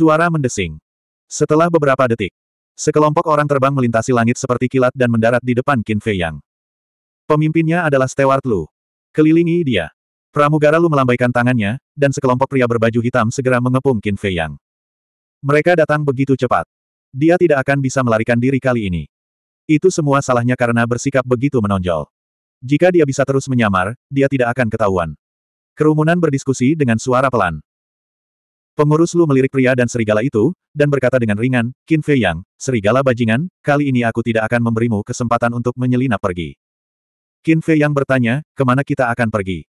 Suara mendesing. Setelah beberapa detik, sekelompok orang terbang melintasi langit seperti kilat dan mendarat di depan Qin Fei Yang. Pemimpinnya adalah Stewart Lu. Kelilingi dia. Pramugara Lu melambaikan tangannya, dan sekelompok pria berbaju hitam segera mengepung Qin Fei Yang. Mereka datang begitu cepat. Dia tidak akan bisa melarikan diri kali ini. Itu semua salahnya karena bersikap begitu menonjol. Jika dia bisa terus menyamar, dia tidak akan ketahuan. Kerumunan berdiskusi dengan suara pelan. Pengurus Lu melirik pria dan serigala itu, dan berkata dengan ringan, Qin Fei Yang, serigala bajingan, kali ini aku tidak akan memberimu kesempatan untuk menyelinap pergi. Qin Fei Yang bertanya, kemana kita akan pergi?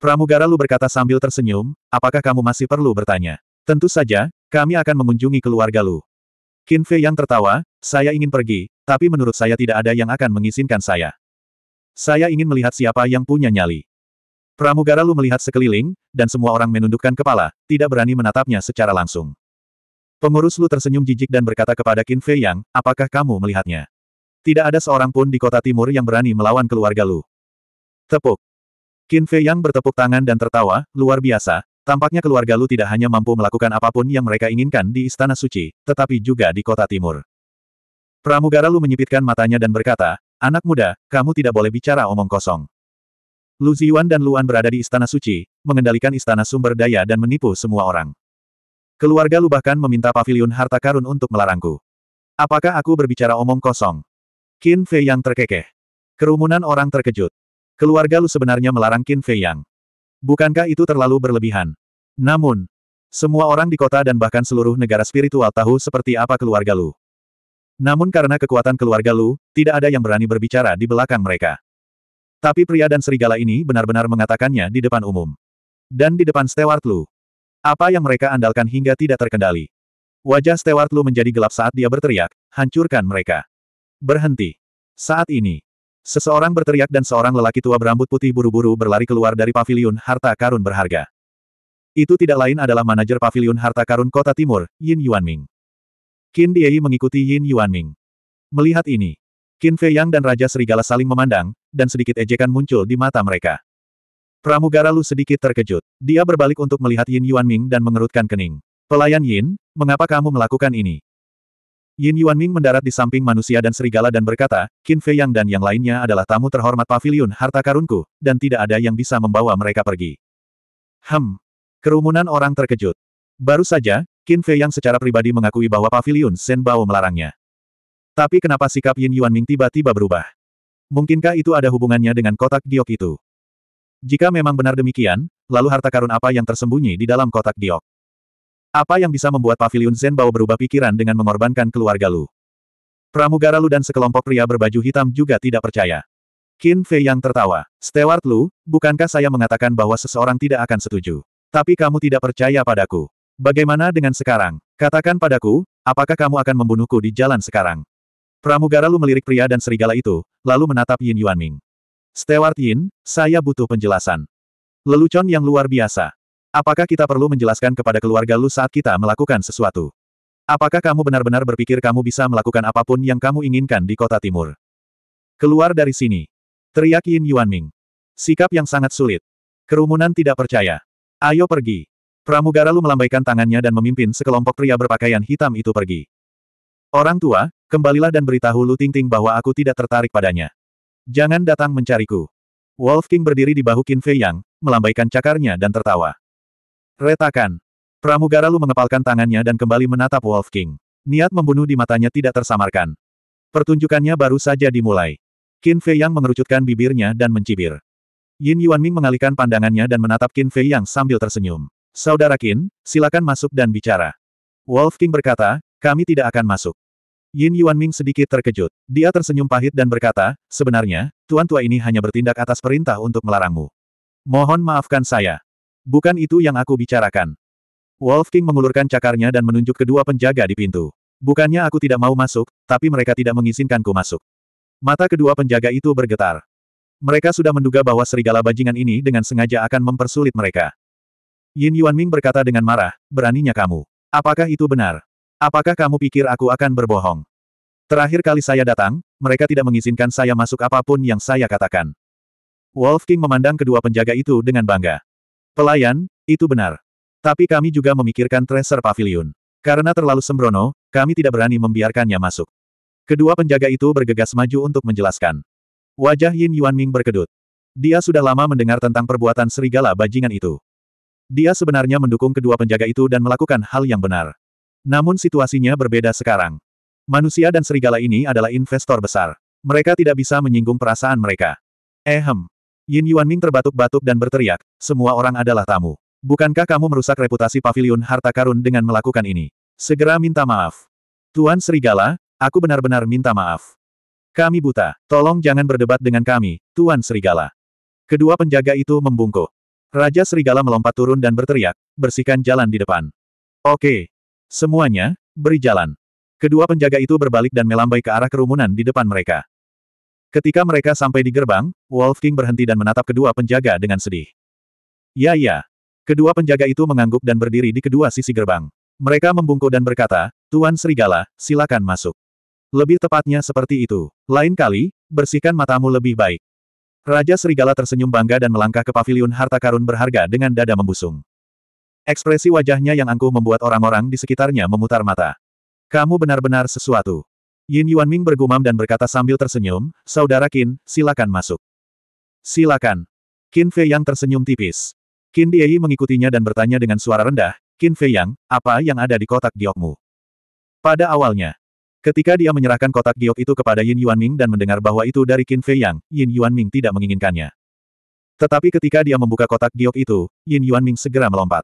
Pramugara Lu berkata sambil tersenyum, apakah kamu masih perlu bertanya? Tentu saja, kami akan mengunjungi keluarga Lu. Qin Fei Yang tertawa, saya ingin pergi, tapi menurut saya tidak ada yang akan mengizinkan saya. Saya ingin melihat siapa yang punya nyali. Pramugara Lu melihat sekeliling, dan semua orang menundukkan kepala, tidak berani menatapnya secara langsung. Pengurus Lu tersenyum jijik dan berkata kepada Qin Fei Yang, apakah kamu melihatnya? Tidak ada seorang pun di kota timur yang berani melawan keluarga Lu. Tepuk. Qin Fei Yang bertepuk tangan dan tertawa, luar biasa, tampaknya keluarga Lu tidak hanya mampu melakukan apapun yang mereka inginkan di Istana Suci, tetapi juga di kota timur. Pramugara Lu menyipitkan matanya dan berkata, Anak muda, kamu tidak boleh bicara omong kosong. Lu Ziyuan dan Luan berada di Istana Suci, mengendalikan Istana Sumber Daya dan menipu semua orang. Keluarga Lu bahkan meminta paviliun harta karun untuk melarangku. Apakah aku berbicara omong kosong? Qin Fei Yang terkekeh. Kerumunan orang terkejut. Keluarga Lu sebenarnya melarang Qin Fei Yang. Bukankah itu terlalu berlebihan? Namun, semua orang di kota dan bahkan seluruh negara spiritual tahu seperti apa keluarga Lu. Namun karena kekuatan keluarga Lu, tidak ada yang berani berbicara di belakang mereka. Tapi pria dan serigala ini benar-benar mengatakannya di depan umum. Dan di depan Stewart Lu. Apa yang mereka andalkan hingga tidak terkendali. Wajah Stewart Lu menjadi gelap saat dia berteriak, hancurkan mereka. Berhenti. Saat ini. Seseorang berteriak dan seorang lelaki tua berambut putih buru-buru berlari keluar dari pavilion harta karun berharga. Itu tidak lain adalah manajer pavilion harta karun kota timur, Yin Yuanming. Qin Diei mengikuti Yin Yuanming. Melihat ini, Qin Fei Yang dan Raja Serigala saling memandang, dan sedikit ejekan muncul di mata mereka. Pramugara Lu sedikit terkejut. Dia berbalik untuk melihat Yin Yuan Ming dan mengerutkan kening. Pelayan Yin, mengapa kamu melakukan ini? Yin Yuan Ming mendarat di samping manusia dan serigala dan berkata, Qin Fei Yang dan yang lainnya adalah tamu terhormat pavilion harta karunku, dan tidak ada yang bisa membawa mereka pergi. Hem. Kerumunan orang terkejut. Baru saja, Qin Fei Yang secara pribadi mengakui bahwa pavilion Bao melarangnya. Tapi kenapa sikap Yin Yuan Ming tiba-tiba berubah? Mungkinkah itu ada hubungannya dengan kotak giok itu? Jika memang benar demikian, lalu harta karun apa yang tersembunyi di dalam kotak giok? Apa yang bisa membuat Pavilion Zen bau berubah pikiran dengan mengorbankan keluarga Lu? Pramugara Lu dan sekelompok pria berbaju hitam juga tidak percaya. Qin Fei yang tertawa. Stewart Lu, bukankah saya mengatakan bahwa seseorang tidak akan setuju? Tapi kamu tidak percaya padaku. Bagaimana dengan sekarang? Katakan padaku, apakah kamu akan membunuhku di jalan sekarang? Pramugara Lu melirik pria dan serigala itu, lalu menatap Yin Yuan Ming. Steward Yin, saya butuh penjelasan. Lelucon yang luar biasa. Apakah kita perlu menjelaskan kepada keluarga Lu saat kita melakukan sesuatu? Apakah kamu benar-benar berpikir kamu bisa melakukan apapun yang kamu inginkan di kota timur? Keluar dari sini. Teriak Yin Yuan Ming. Sikap yang sangat sulit. Kerumunan tidak percaya. Ayo pergi. Pramugara Lu melambaikan tangannya dan memimpin sekelompok pria berpakaian hitam itu pergi. Orang tua, kembalilah dan beritahu Lu Tingting bahwa aku tidak tertarik padanya. Jangan datang mencariku. Wolf King berdiri di bahu Qin Fei Yang, melambaikan cakarnya dan tertawa. Retakan. Pramugara Lu mengepalkan tangannya dan kembali menatap Wolf King. Niat membunuh di matanya tidak tersamarkan. Pertunjukannya baru saja dimulai. Qin Fei Yang mengerucutkan bibirnya dan mencibir. Yin Yuan Ming mengalihkan pandangannya dan menatap Qin Fei Yang sambil tersenyum. Saudara Qin, silakan masuk dan bicara. Wolf King berkata, kami tidak akan masuk. Yin Yuanming sedikit terkejut. Dia tersenyum pahit dan berkata, sebenarnya, tuan tua ini hanya bertindak atas perintah untuk melarangmu. Mohon maafkan saya. Bukan itu yang aku bicarakan. Wolf King mengulurkan cakarnya dan menunjuk kedua penjaga di pintu. Bukannya aku tidak mau masuk, tapi mereka tidak mengizinkanku masuk. Mata kedua penjaga itu bergetar. Mereka sudah menduga bahwa serigala bajingan ini dengan sengaja akan mempersulit mereka. Yin Yuanming berkata dengan marah, beraninya kamu. Apakah itu benar? Apakah kamu pikir aku akan berbohong? Terakhir kali saya datang, mereka tidak mengizinkan saya masuk apapun yang saya katakan. Wolf King memandang kedua penjaga itu dengan bangga. Pelayan, itu benar. Tapi kami juga memikirkan Treasure Pavilion. Karena terlalu sembrono, kami tidak berani membiarkannya masuk. Kedua penjaga itu bergegas maju untuk menjelaskan. Wajah Yin Yuan Ming berkedut. Dia sudah lama mendengar tentang perbuatan serigala bajingan itu. Dia sebenarnya mendukung kedua penjaga itu dan melakukan hal yang benar. Namun situasinya berbeda sekarang. Manusia dan serigala ini adalah investor besar. Mereka tidak bisa menyinggung perasaan mereka. Ehem. Eh, Yin Yuanming terbatuk-batuk dan berteriak, semua orang adalah tamu. Bukankah kamu merusak reputasi pavilion harta karun dengan melakukan ini? Segera minta maaf. Tuan Serigala, aku benar-benar minta maaf. Kami buta, tolong jangan berdebat dengan kami, Tuan Serigala. Kedua penjaga itu membungkuk. Raja Serigala melompat turun dan berteriak, bersihkan jalan di depan. Oke, Semuanya, beri jalan. Kedua penjaga itu berbalik dan melambai ke arah kerumunan di depan mereka. Ketika mereka sampai di gerbang, Wolf King berhenti dan menatap kedua penjaga dengan sedih. Ya ya. Kedua penjaga itu mengangguk dan berdiri di kedua sisi gerbang. Mereka membungkuk dan berkata, Tuan Serigala, silakan masuk. Lebih tepatnya seperti itu. Lain kali, bersihkan matamu lebih baik. Raja Serigala tersenyum bangga dan melangkah ke paviliun harta karun berharga dengan dada membusung. Ekspresi wajahnya yang angkuh membuat orang-orang di sekitarnya memutar mata. Kamu benar-benar sesuatu. Yin Yuanming bergumam dan berkata sambil tersenyum, Saudara Qin, silakan masuk. Silakan. Qin Fei Yang tersenyum tipis. Qin Diei mengikutinya dan bertanya dengan suara rendah, Qin Fei Yang, apa yang ada di kotak giokmu? Pada awalnya, ketika dia menyerahkan kotak giok itu kepada Yin Yuanming dan mendengar bahwa itu dari Qin Fei Yang, Yin Yuanming tidak menginginkannya. Tetapi ketika dia membuka kotak giok itu, Yin Yuanming segera melompat.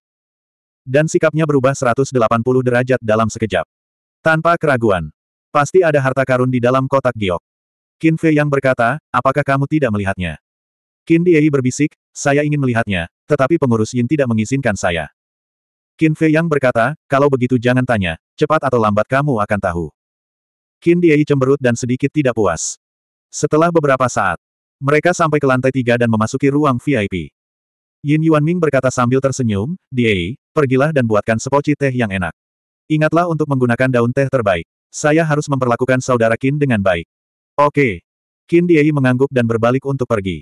Dan sikapnya berubah 180 derajat dalam sekejap. Tanpa keraguan. Pasti ada harta karun di dalam kotak giok. Qin Fei yang berkata, apakah kamu tidak melihatnya? Qin Diei berbisik, saya ingin melihatnya, tetapi pengurus Yin tidak mengizinkan saya. Qin Fei yang berkata, kalau begitu jangan tanya, cepat atau lambat kamu akan tahu. Qin Diei cemberut dan sedikit tidak puas. Setelah beberapa saat, mereka sampai ke lantai tiga dan memasuki ruang VIP. Yin Yuan Ming berkata sambil tersenyum, Diei, pergilah dan buatkan sepoci teh yang enak. Ingatlah untuk menggunakan daun teh terbaik. Saya harus memperlakukan saudara Qin dengan baik. Oke. Qin Diei mengangguk dan berbalik untuk pergi.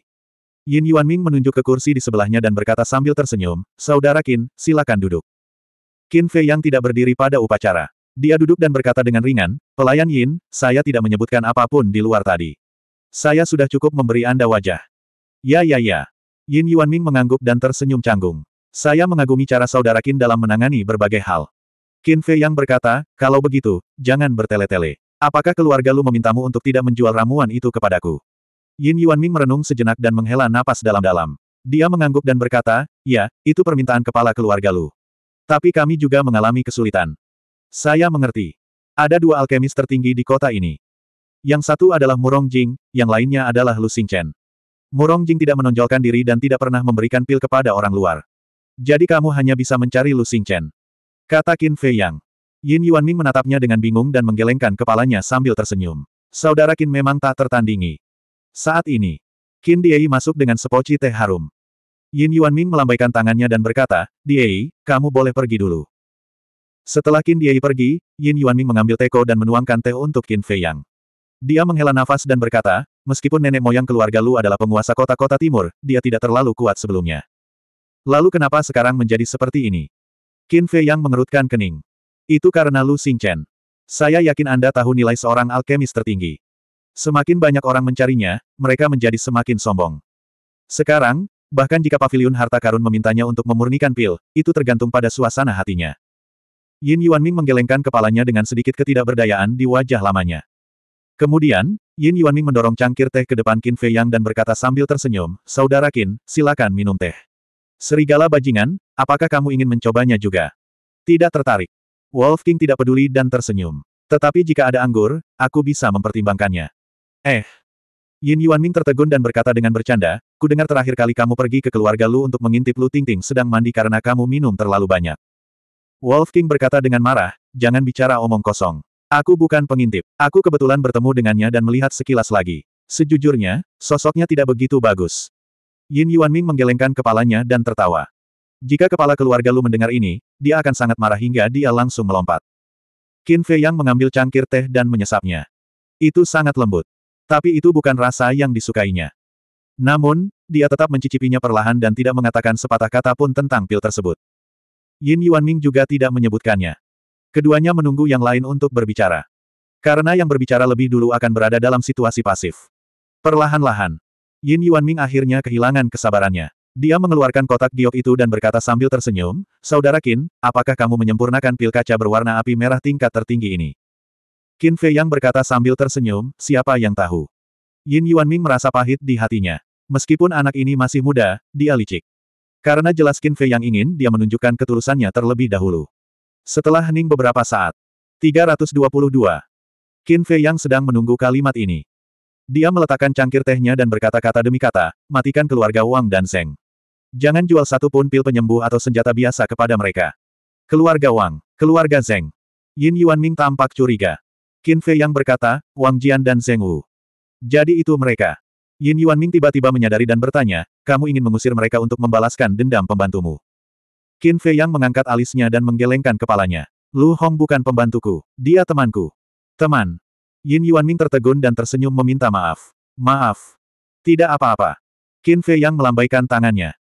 Yin Yuan Ming menunjuk ke kursi di sebelahnya dan berkata sambil tersenyum, Saudara Qin, silakan duduk. Qin Fei yang tidak berdiri pada upacara. Dia duduk dan berkata dengan ringan, Pelayan Yin, saya tidak menyebutkan apapun di luar tadi. Saya sudah cukup memberi Anda wajah. Ya ya ya. Yin Yuanming mengangguk dan tersenyum canggung. Saya mengagumi cara saudara Qin dalam menangani berbagai hal. Qin Fei yang berkata, kalau begitu, jangan bertele-tele. Apakah keluarga lu memintamu untuk tidak menjual ramuan itu kepadaku? Yin Yuanming merenung sejenak dan menghela napas dalam-dalam. Dia mengangguk dan berkata, ya, itu permintaan kepala keluarga lu. Tapi kami juga mengalami kesulitan. Saya mengerti. Ada dua alkemis tertinggi di kota ini. Yang satu adalah Murong Jing, yang lainnya adalah Lu Xingchen. Murong Jing tidak menonjolkan diri dan tidak pernah memberikan pil kepada orang luar. Jadi kamu hanya bisa mencari Lu Xingchen. Kata Qin Fei Yang. Yin Yuan Ming menatapnya dengan bingung dan menggelengkan kepalanya sambil tersenyum. Saudara Qin memang tak tertandingi. Saat ini, Qin Diei masuk dengan sepoci teh harum. Yin Yuan Ming melambaikan tangannya dan berkata, Diei, kamu boleh pergi dulu. Setelah Qin Diei pergi, Yin Yuan Ming mengambil teko dan menuangkan teh untuk Qin Fei Yang. Dia menghela nafas dan berkata, Meskipun nenek moyang keluarga Lu adalah penguasa kota-kota timur, dia tidak terlalu kuat sebelumnya. Lalu kenapa sekarang menjadi seperti ini? Qin Fei yang mengerutkan kening. Itu karena Lu Xingchen. Saya yakin Anda tahu nilai seorang alkemis tertinggi. Semakin banyak orang mencarinya, mereka menjadi semakin sombong. Sekarang, bahkan jika Paviliun harta karun memintanya untuk memurnikan pil, itu tergantung pada suasana hatinya. Yin Yuanming menggelengkan kepalanya dengan sedikit ketidakberdayaan di wajah lamanya. Kemudian, Yin Yuanming mendorong cangkir teh ke depan Qin Fei Yang dan berkata sambil tersenyum, Saudara Qin, silakan minum teh. Serigala bajingan, apakah kamu ingin mencobanya juga? Tidak tertarik. Wolf King tidak peduli dan tersenyum. Tetapi jika ada anggur, aku bisa mempertimbangkannya. Eh. Yin Yuanming tertegun dan berkata dengan bercanda, ku dengar terakhir kali kamu pergi ke keluarga Lu untuk mengintip Lu Tingting sedang mandi karena kamu minum terlalu banyak. Wolf King berkata dengan marah, jangan bicara omong kosong. Aku bukan pengintip. Aku kebetulan bertemu dengannya dan melihat sekilas lagi. Sejujurnya, sosoknya tidak begitu bagus. Yin Yuanming menggelengkan kepalanya dan tertawa. Jika kepala keluarga Lu mendengar ini, dia akan sangat marah hingga dia langsung melompat. Qin Fei Yang mengambil cangkir teh dan menyesapnya. Itu sangat lembut. Tapi itu bukan rasa yang disukainya. Namun, dia tetap mencicipinya perlahan dan tidak mengatakan sepatah kata pun tentang pil tersebut. Yin Yuanming juga tidak menyebutkannya. Keduanya menunggu yang lain untuk berbicara. Karena yang berbicara lebih dulu akan berada dalam situasi pasif. Perlahan-lahan, Yin Yuanming akhirnya kehilangan kesabarannya. Dia mengeluarkan kotak giok itu dan berkata sambil tersenyum, Saudara Qin, apakah kamu menyempurnakan pil kaca berwarna api merah tingkat tertinggi ini? Qin Fei Yang berkata sambil tersenyum, siapa yang tahu? Yin Yuanming merasa pahit di hatinya. Meskipun anak ini masih muda, dia licik. Karena jelas Qin Fei Yang ingin dia menunjukkan ketulusannya terlebih dahulu. Setelah hening beberapa saat. 322. Qin Fei yang sedang menunggu kalimat ini. Dia meletakkan cangkir tehnya dan berkata-kata demi kata, matikan keluarga Wang dan Zeng. Jangan jual satu pun pil penyembuh atau senjata biasa kepada mereka. Keluarga Wang, keluarga Zeng. Yin Yuan Ming tampak curiga. Qin Fei yang berkata, Wang Jian dan Zeng Wu. Jadi itu mereka. Yin Yuan Ming tiba-tiba menyadari dan bertanya, kamu ingin mengusir mereka untuk membalaskan dendam pembantumu. Qin Fei yang mengangkat alisnya dan menggelengkan kepalanya. Lu Hong bukan pembantuku, dia temanku. Teman. Yin Yuanming tertegun dan tersenyum meminta maaf. Maaf. Tidak apa-apa. Qin Fei yang melambaikan tangannya.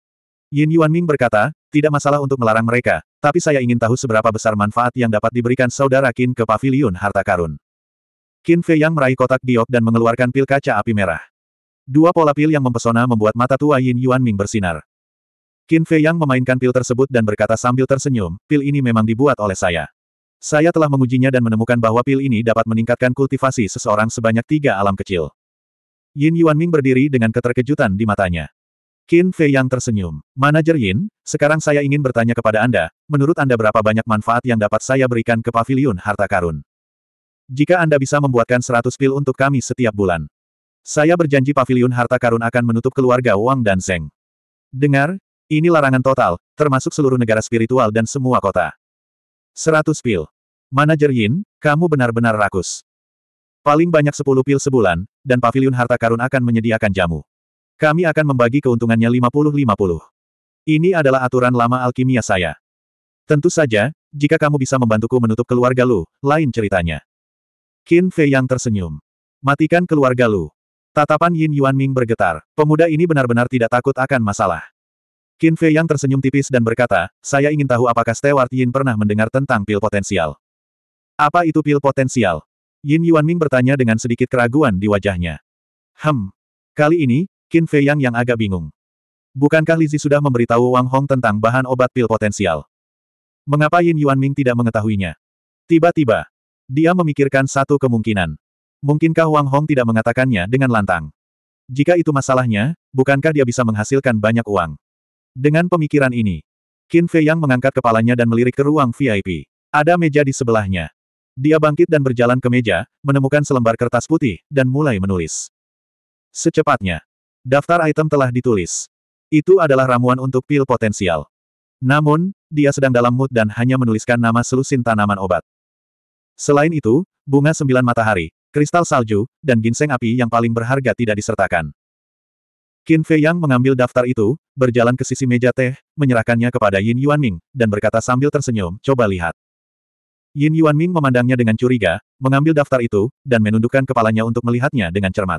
Yin Yuanming berkata, tidak masalah untuk melarang mereka, tapi saya ingin tahu seberapa besar manfaat yang dapat diberikan saudara Qin ke pavilion harta karun. Qin Fei yang meraih kotak diok dan mengeluarkan pil kaca api merah. Dua pola pil yang mempesona membuat mata tua Yin Yuanming bersinar. Qin Fei Yang memainkan pil tersebut dan berkata sambil tersenyum, pil ini memang dibuat oleh saya. Saya telah mengujinya dan menemukan bahwa pil ini dapat meningkatkan kultivasi seseorang sebanyak tiga alam kecil. Yin Yuanming berdiri dengan keterkejutan di matanya. Qin Fei Yang tersenyum. Manajer Yin, sekarang saya ingin bertanya kepada Anda, menurut Anda berapa banyak manfaat yang dapat saya berikan ke Pavilion harta karun? Jika Anda bisa membuatkan 100 pil untuk kami setiap bulan. Saya berjanji Pavilion harta karun akan menutup keluarga Wang dan Zeng. Dengar, ini larangan total, termasuk seluruh negara spiritual dan semua kota. 100 pil. Manajer Yin, kamu benar-benar rakus. Paling banyak 10 pil sebulan, dan pavilion harta karun akan menyediakan jamu. Kami akan membagi keuntungannya 50-50. Ini adalah aturan lama alkimia saya. Tentu saja, jika kamu bisa membantuku menutup keluarga Lu, lain ceritanya. Qin Fei yang tersenyum. Matikan keluarga Lu. Tatapan Yin Yuan Ming bergetar. Pemuda ini benar-benar tidak takut akan masalah. Qin Fei yang tersenyum tipis dan berkata, saya ingin tahu apakah Stewart Yin pernah mendengar tentang pil potensial. Apa itu pil potensial? Yin Yuanming bertanya dengan sedikit keraguan di wajahnya. Hem. Kali ini, Qin Fei Yang yang agak bingung. Bukankah Lizi sudah memberitahu Wang Hong tentang bahan obat pil potensial? Mengapa Yin Yuanming tidak mengetahuinya? Tiba-tiba, dia memikirkan satu kemungkinan. Mungkinkah Wang Hong tidak mengatakannya dengan lantang? Jika itu masalahnya, bukankah dia bisa menghasilkan banyak uang? Dengan pemikiran ini, Qin Fei Yang mengangkat kepalanya dan melirik ke ruang VIP. Ada meja di sebelahnya. Dia bangkit dan berjalan ke meja, menemukan selembar kertas putih, dan mulai menulis. Secepatnya, daftar item telah ditulis. Itu adalah ramuan untuk pil potensial. Namun, dia sedang dalam mood dan hanya menuliskan nama selusin tanaman obat. Selain itu, bunga sembilan matahari, kristal salju, dan ginseng api yang paling berharga tidak disertakan. Qin Fei Yang mengambil daftar itu, berjalan ke sisi meja teh, menyerahkannya kepada Yin Yuan Ming, dan berkata sambil tersenyum, coba lihat. Yin Yuan Ming memandangnya dengan curiga, mengambil daftar itu, dan menundukkan kepalanya untuk melihatnya dengan cermat.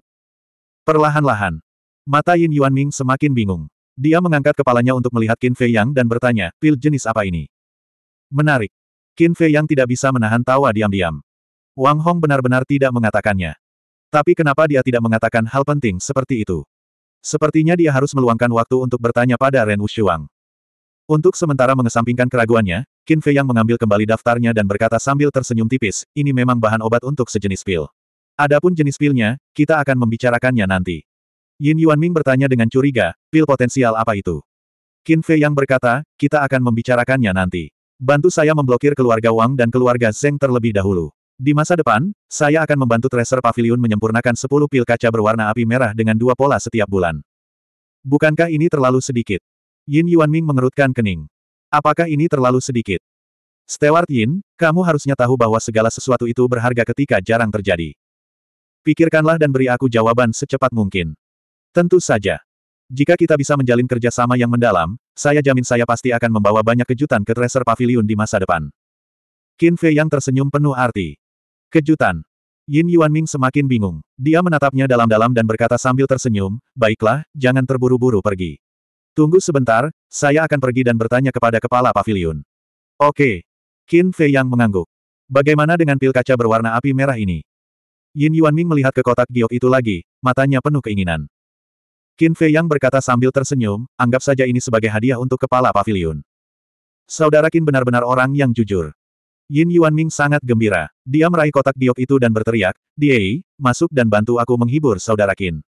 Perlahan-lahan. Mata Yin Yuan Ming semakin bingung. Dia mengangkat kepalanya untuk melihat Qin Fei Yang dan bertanya, pil jenis apa ini? Menarik. Qin Fei Yang tidak bisa menahan tawa diam-diam. Wang Hong benar-benar tidak mengatakannya. Tapi kenapa dia tidak mengatakan hal penting seperti itu? Sepertinya dia harus meluangkan waktu untuk bertanya pada Ren Wushuang. Untuk sementara mengesampingkan keraguannya, Qin Fei yang mengambil kembali daftarnya dan berkata sambil tersenyum tipis, ini memang bahan obat untuk sejenis pil. Adapun jenis pilnya, kita akan membicarakannya nanti. Yin Yuan Ming bertanya dengan curiga, pil potensial apa itu? Qin Fei yang berkata, kita akan membicarakannya nanti. Bantu saya memblokir keluarga Wang dan keluarga Zeng terlebih dahulu. Di masa depan, saya akan membantu Tracer Pavilion menyempurnakan 10 pil kaca berwarna api merah dengan dua pola setiap bulan. Bukankah ini terlalu sedikit? Yin Yuanming mengerutkan kening. Apakah ini terlalu sedikit? Stewart Yin, kamu harusnya tahu bahwa segala sesuatu itu berharga ketika jarang terjadi. Pikirkanlah dan beri aku jawaban secepat mungkin. Tentu saja. Jika kita bisa menjalin kerjasama yang mendalam, saya jamin saya pasti akan membawa banyak kejutan ke Tracer Pavilion di masa depan. Qin Fei yang tersenyum penuh arti. Kejutan. Yin Yuan Ming semakin bingung. Dia menatapnya dalam-dalam dan berkata sambil tersenyum, Baiklah, jangan terburu-buru pergi. Tunggu sebentar, saya akan pergi dan bertanya kepada kepala pavilion. Oke. Qin Fei yang mengangguk. Bagaimana dengan pil kaca berwarna api merah ini? Yin Yuan Ming melihat ke kotak giok itu lagi, matanya penuh keinginan. Qin Fei yang berkata sambil tersenyum, anggap saja ini sebagai hadiah untuk kepala pavilion. Saudara Qin benar-benar orang yang jujur. Yin Yuan Ming sangat gembira. Dia meraih kotak giok itu dan berteriak, Diei, masuk dan bantu aku menghibur saudara Qin.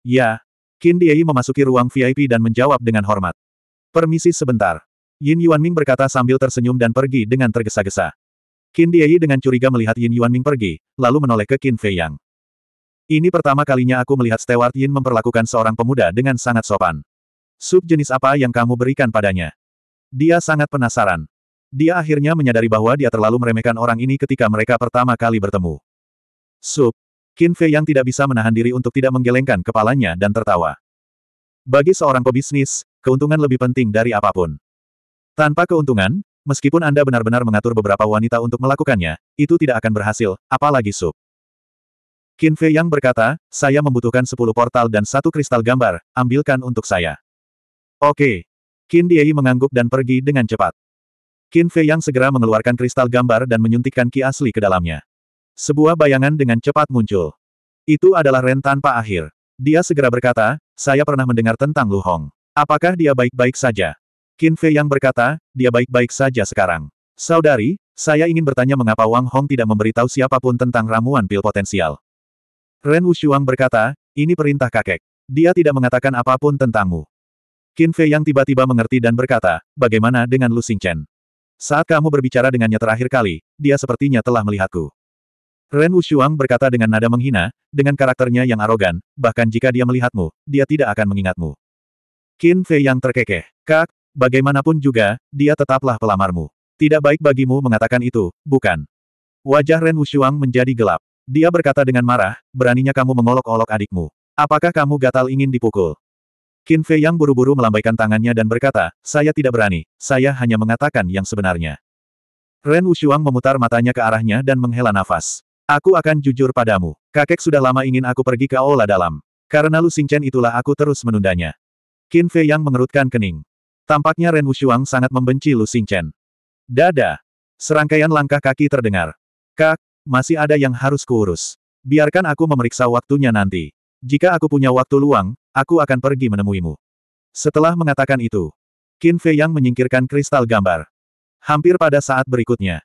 Ya. Qin Diei memasuki ruang VIP dan menjawab dengan hormat. Permisi sebentar. Yin Yuan Ming berkata sambil tersenyum dan pergi dengan tergesa-gesa. Qin Diei dengan curiga melihat Yin Yuan Ming pergi, lalu menoleh ke Qin Fei Yang. Ini pertama kalinya aku melihat Stewart Yin memperlakukan seorang pemuda dengan sangat sopan. Sub jenis apa yang kamu berikan padanya? Dia sangat penasaran. Dia akhirnya menyadari bahwa dia terlalu meremehkan orang ini ketika mereka pertama kali bertemu. Sup. Qin Fei yang tidak bisa menahan diri untuk tidak menggelengkan kepalanya dan tertawa. Bagi seorang pebisnis, keuntungan lebih penting dari apapun. Tanpa keuntungan, meskipun Anda benar-benar mengatur beberapa wanita untuk melakukannya, itu tidak akan berhasil, apalagi sup. Qin Fei yang berkata, saya membutuhkan 10 portal dan satu kristal gambar, ambilkan untuk saya. Oke. Qin Diei mengangguk dan pergi dengan cepat. Qin Fei yang segera mengeluarkan kristal gambar dan menyuntikkan ki asli ke dalamnya. Sebuah bayangan dengan cepat muncul. Itu adalah Ren tanpa akhir. Dia segera berkata, saya pernah mendengar tentang Lu Hong. Apakah dia baik-baik saja? Qin Fei yang berkata, dia baik-baik saja sekarang. Saudari, saya ingin bertanya mengapa Wang Hong tidak memberitahu siapapun tentang ramuan pil potensial. Ren Wushuang berkata, ini perintah kakek. Dia tidak mengatakan apapun tentangmu. Qin Fei yang tiba-tiba mengerti dan berkata, bagaimana dengan Lu Xingchen? Saat kamu berbicara dengannya terakhir kali, dia sepertinya telah melihatku. Ren Wushuang berkata dengan nada menghina, dengan karakternya yang arogan, bahkan jika dia melihatmu, dia tidak akan mengingatmu. Qin Fei yang terkekeh. Kak, bagaimanapun juga, dia tetaplah pelamarmu. Tidak baik bagimu mengatakan itu, bukan? Wajah Ren Wushuang menjadi gelap. Dia berkata dengan marah, beraninya kamu mengolok-olok adikmu. Apakah kamu gatal ingin dipukul? Qin Fei yang buru-buru melambaikan tangannya dan berkata, saya tidak berani, saya hanya mengatakan yang sebenarnya. Ren Wushuang memutar matanya ke arahnya dan menghela nafas. Aku akan jujur padamu. Kakek sudah lama ingin aku pergi ke aula dalam. Karena Lu Xingchen itulah aku terus menundanya. Qin Fei yang mengerutkan kening. Tampaknya Ren Wushuang sangat membenci Lu Xingchen. Dada. Serangkaian langkah kaki terdengar. Kak, masih ada yang harus kuurus. Biarkan aku memeriksa waktunya nanti. Jika aku punya waktu luang, Aku akan pergi menemuimu. Setelah mengatakan itu, Qin Fei Yang menyingkirkan kristal gambar. Hampir pada saat berikutnya,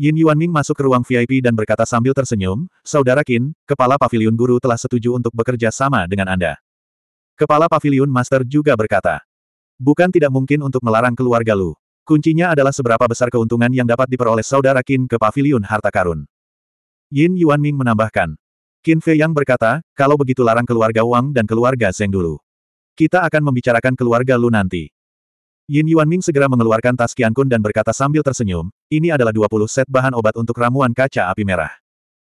Yin Yuan Ming masuk ke ruang VIP dan berkata sambil tersenyum, Saudara Qin, Kepala pavilion Guru telah setuju untuk bekerja sama dengan Anda. Kepala pavilion Master juga berkata, Bukan tidak mungkin untuk melarang keluarga Lu. Kuncinya adalah seberapa besar keuntungan yang dapat diperoleh Saudara Qin ke pavilion Harta Karun. Yin Yuan Ming menambahkan, Qin Fei Yang berkata, kalau begitu larang keluarga Wang dan keluarga Zeng dulu. Kita akan membicarakan keluarga Lu nanti. Yin Yuan Ming segera mengeluarkan tas Qian Kun dan berkata sambil tersenyum, ini adalah 20 set bahan obat untuk ramuan kaca api merah.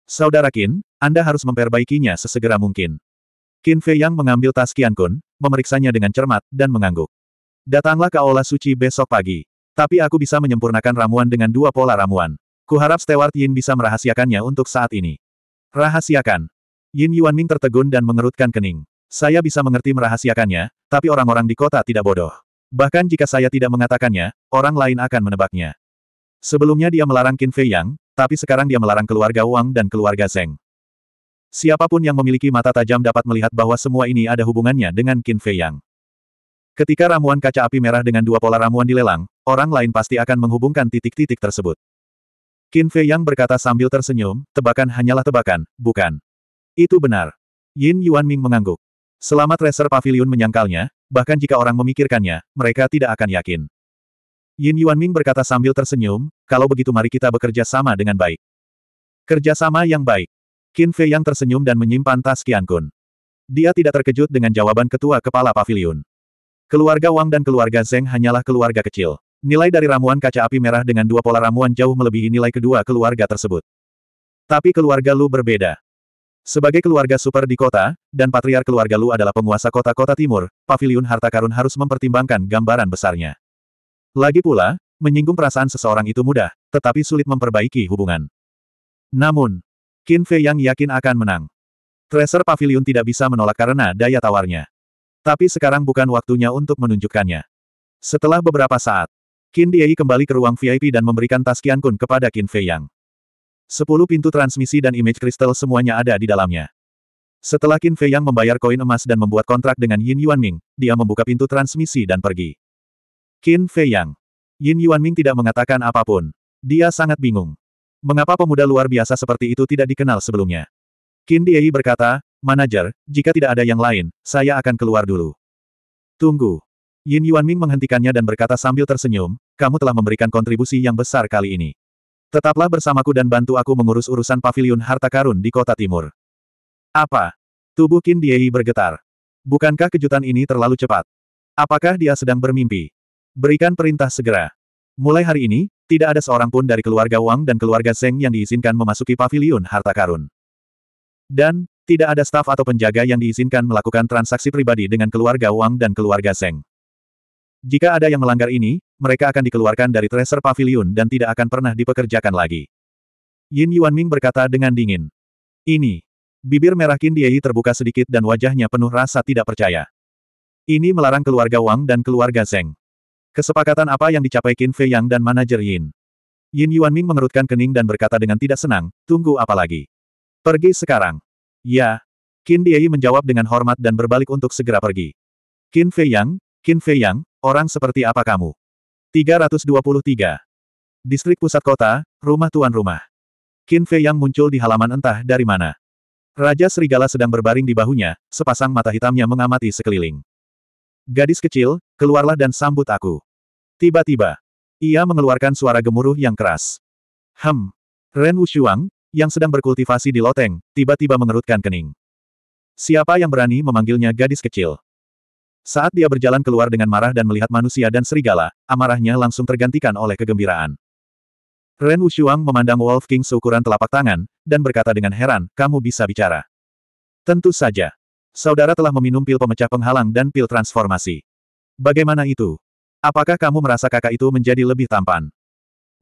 Saudara Qin, Anda harus memperbaikinya sesegera mungkin. Qin Fei Yang mengambil tas Qian Kun, memeriksanya dengan cermat, dan mengangguk. Datanglah ke aula suci besok pagi. Tapi aku bisa menyempurnakan ramuan dengan dua pola ramuan. Kuharap Stewart Yin bisa merahasiakannya untuk saat ini. Rahasiakan. Yin Yuan Ming tertegun dan mengerutkan kening. Saya bisa mengerti merahasiakannya, tapi orang-orang di kota tidak bodoh. Bahkan jika saya tidak mengatakannya, orang lain akan menebaknya. Sebelumnya dia melarang Qin Fei Yang, tapi sekarang dia melarang keluarga Wang dan keluarga Zeng. Siapapun yang memiliki mata tajam dapat melihat bahwa semua ini ada hubungannya dengan Qin Fei Yang. Ketika ramuan kaca api merah dengan dua pola ramuan dilelang, orang lain pasti akan menghubungkan titik-titik tersebut. Qin Fei Yang berkata sambil tersenyum, tebakan hanyalah tebakan, bukan. Itu benar. Yin Yuan Ming mengangguk. Selama Tracer Pavilion menyangkalnya, bahkan jika orang memikirkannya, mereka tidak akan yakin. Yin Yuan Ming berkata sambil tersenyum, kalau begitu mari kita bekerja sama dengan baik. Kerjasama yang baik. Qin Fei Yang tersenyum dan menyimpan tas Qian Kun. Dia tidak terkejut dengan jawaban ketua kepala pavilion. Keluarga Wang dan keluarga Zeng hanyalah keluarga kecil. Nilai dari ramuan kaca api merah dengan dua pola ramuan jauh melebihi nilai kedua keluarga tersebut. Tapi keluarga Lu berbeda. Sebagai keluarga super di kota, dan patriar keluarga Lu adalah penguasa kota-kota timur, paviliun harta karun harus mempertimbangkan gambaran besarnya. Lagi pula, menyinggung perasaan seseorang itu mudah, tetapi sulit memperbaiki hubungan. Namun, Qin Fei yang yakin akan menang. Tracer Pavilion tidak bisa menolak karena daya tawarnya. Tapi sekarang bukan waktunya untuk menunjukkannya. Setelah beberapa saat, Qin Diei kembali ke ruang VIP dan memberikan tas Qian Kun kepada Qin Fei Yang. Sepuluh pintu transmisi dan image kristal semuanya ada di dalamnya. Setelah Qin Fei Yang membayar koin emas dan membuat kontrak dengan Yin Yuan Ming, dia membuka pintu transmisi dan pergi. Qin Fei Yang. Yin Ming tidak mengatakan apapun. Dia sangat bingung. Mengapa pemuda luar biasa seperti itu tidak dikenal sebelumnya? Qin Diei berkata, Manajer, jika tidak ada yang lain, saya akan keluar dulu. Tunggu. Yin Yuanming menghentikannya dan berkata sambil tersenyum, kamu telah memberikan kontribusi yang besar kali ini. Tetaplah bersamaku dan bantu aku mengurus urusan pavilion harta karun di kota timur. Apa? Tubuh Qin Diei bergetar. Bukankah kejutan ini terlalu cepat? Apakah dia sedang bermimpi? Berikan perintah segera. Mulai hari ini, tidak ada seorang pun dari keluarga Wang dan keluarga Zeng yang diizinkan memasuki pavilion harta karun. Dan, tidak ada staf atau penjaga yang diizinkan melakukan transaksi pribadi dengan keluarga Wang dan keluarga Zeng. Jika ada yang melanggar ini, mereka akan dikeluarkan dari Tracer Pavilion dan tidak akan pernah dipekerjakan lagi. Yin Yuanming berkata dengan dingin. Ini. Bibir merah Qin Diei terbuka sedikit dan wajahnya penuh rasa tidak percaya. Ini melarang keluarga Wang dan keluarga Zeng. Kesepakatan apa yang dicapai Qin Fei Yang dan manajer Yin. Yin Yuanming mengerutkan kening dan berkata dengan tidak senang, tunggu apa lagi. Pergi sekarang. Ya. Qin Diei menjawab dengan hormat dan berbalik untuk segera pergi. Qin Fei Yang, Qin Fei Yang, Orang seperti apa kamu? 323. Distrik pusat kota, rumah tuan rumah. Qin Fei yang muncul di halaman entah dari mana. Raja Serigala sedang berbaring di bahunya, sepasang mata hitamnya mengamati sekeliling. Gadis kecil, keluarlah dan sambut aku. Tiba-tiba, ia mengeluarkan suara gemuruh yang keras. Hem. Ren Wushuang, yang sedang berkultivasi di loteng, tiba-tiba mengerutkan kening. Siapa yang berani memanggilnya gadis kecil? Saat dia berjalan keluar dengan marah dan melihat manusia dan serigala, amarahnya langsung tergantikan oleh kegembiraan. Ren Wushuang memandang Wolf King seukuran telapak tangan, dan berkata dengan heran, kamu bisa bicara. Tentu saja. Saudara telah meminum pil pemecah penghalang dan pil transformasi. Bagaimana itu? Apakah kamu merasa kakak itu menjadi lebih tampan?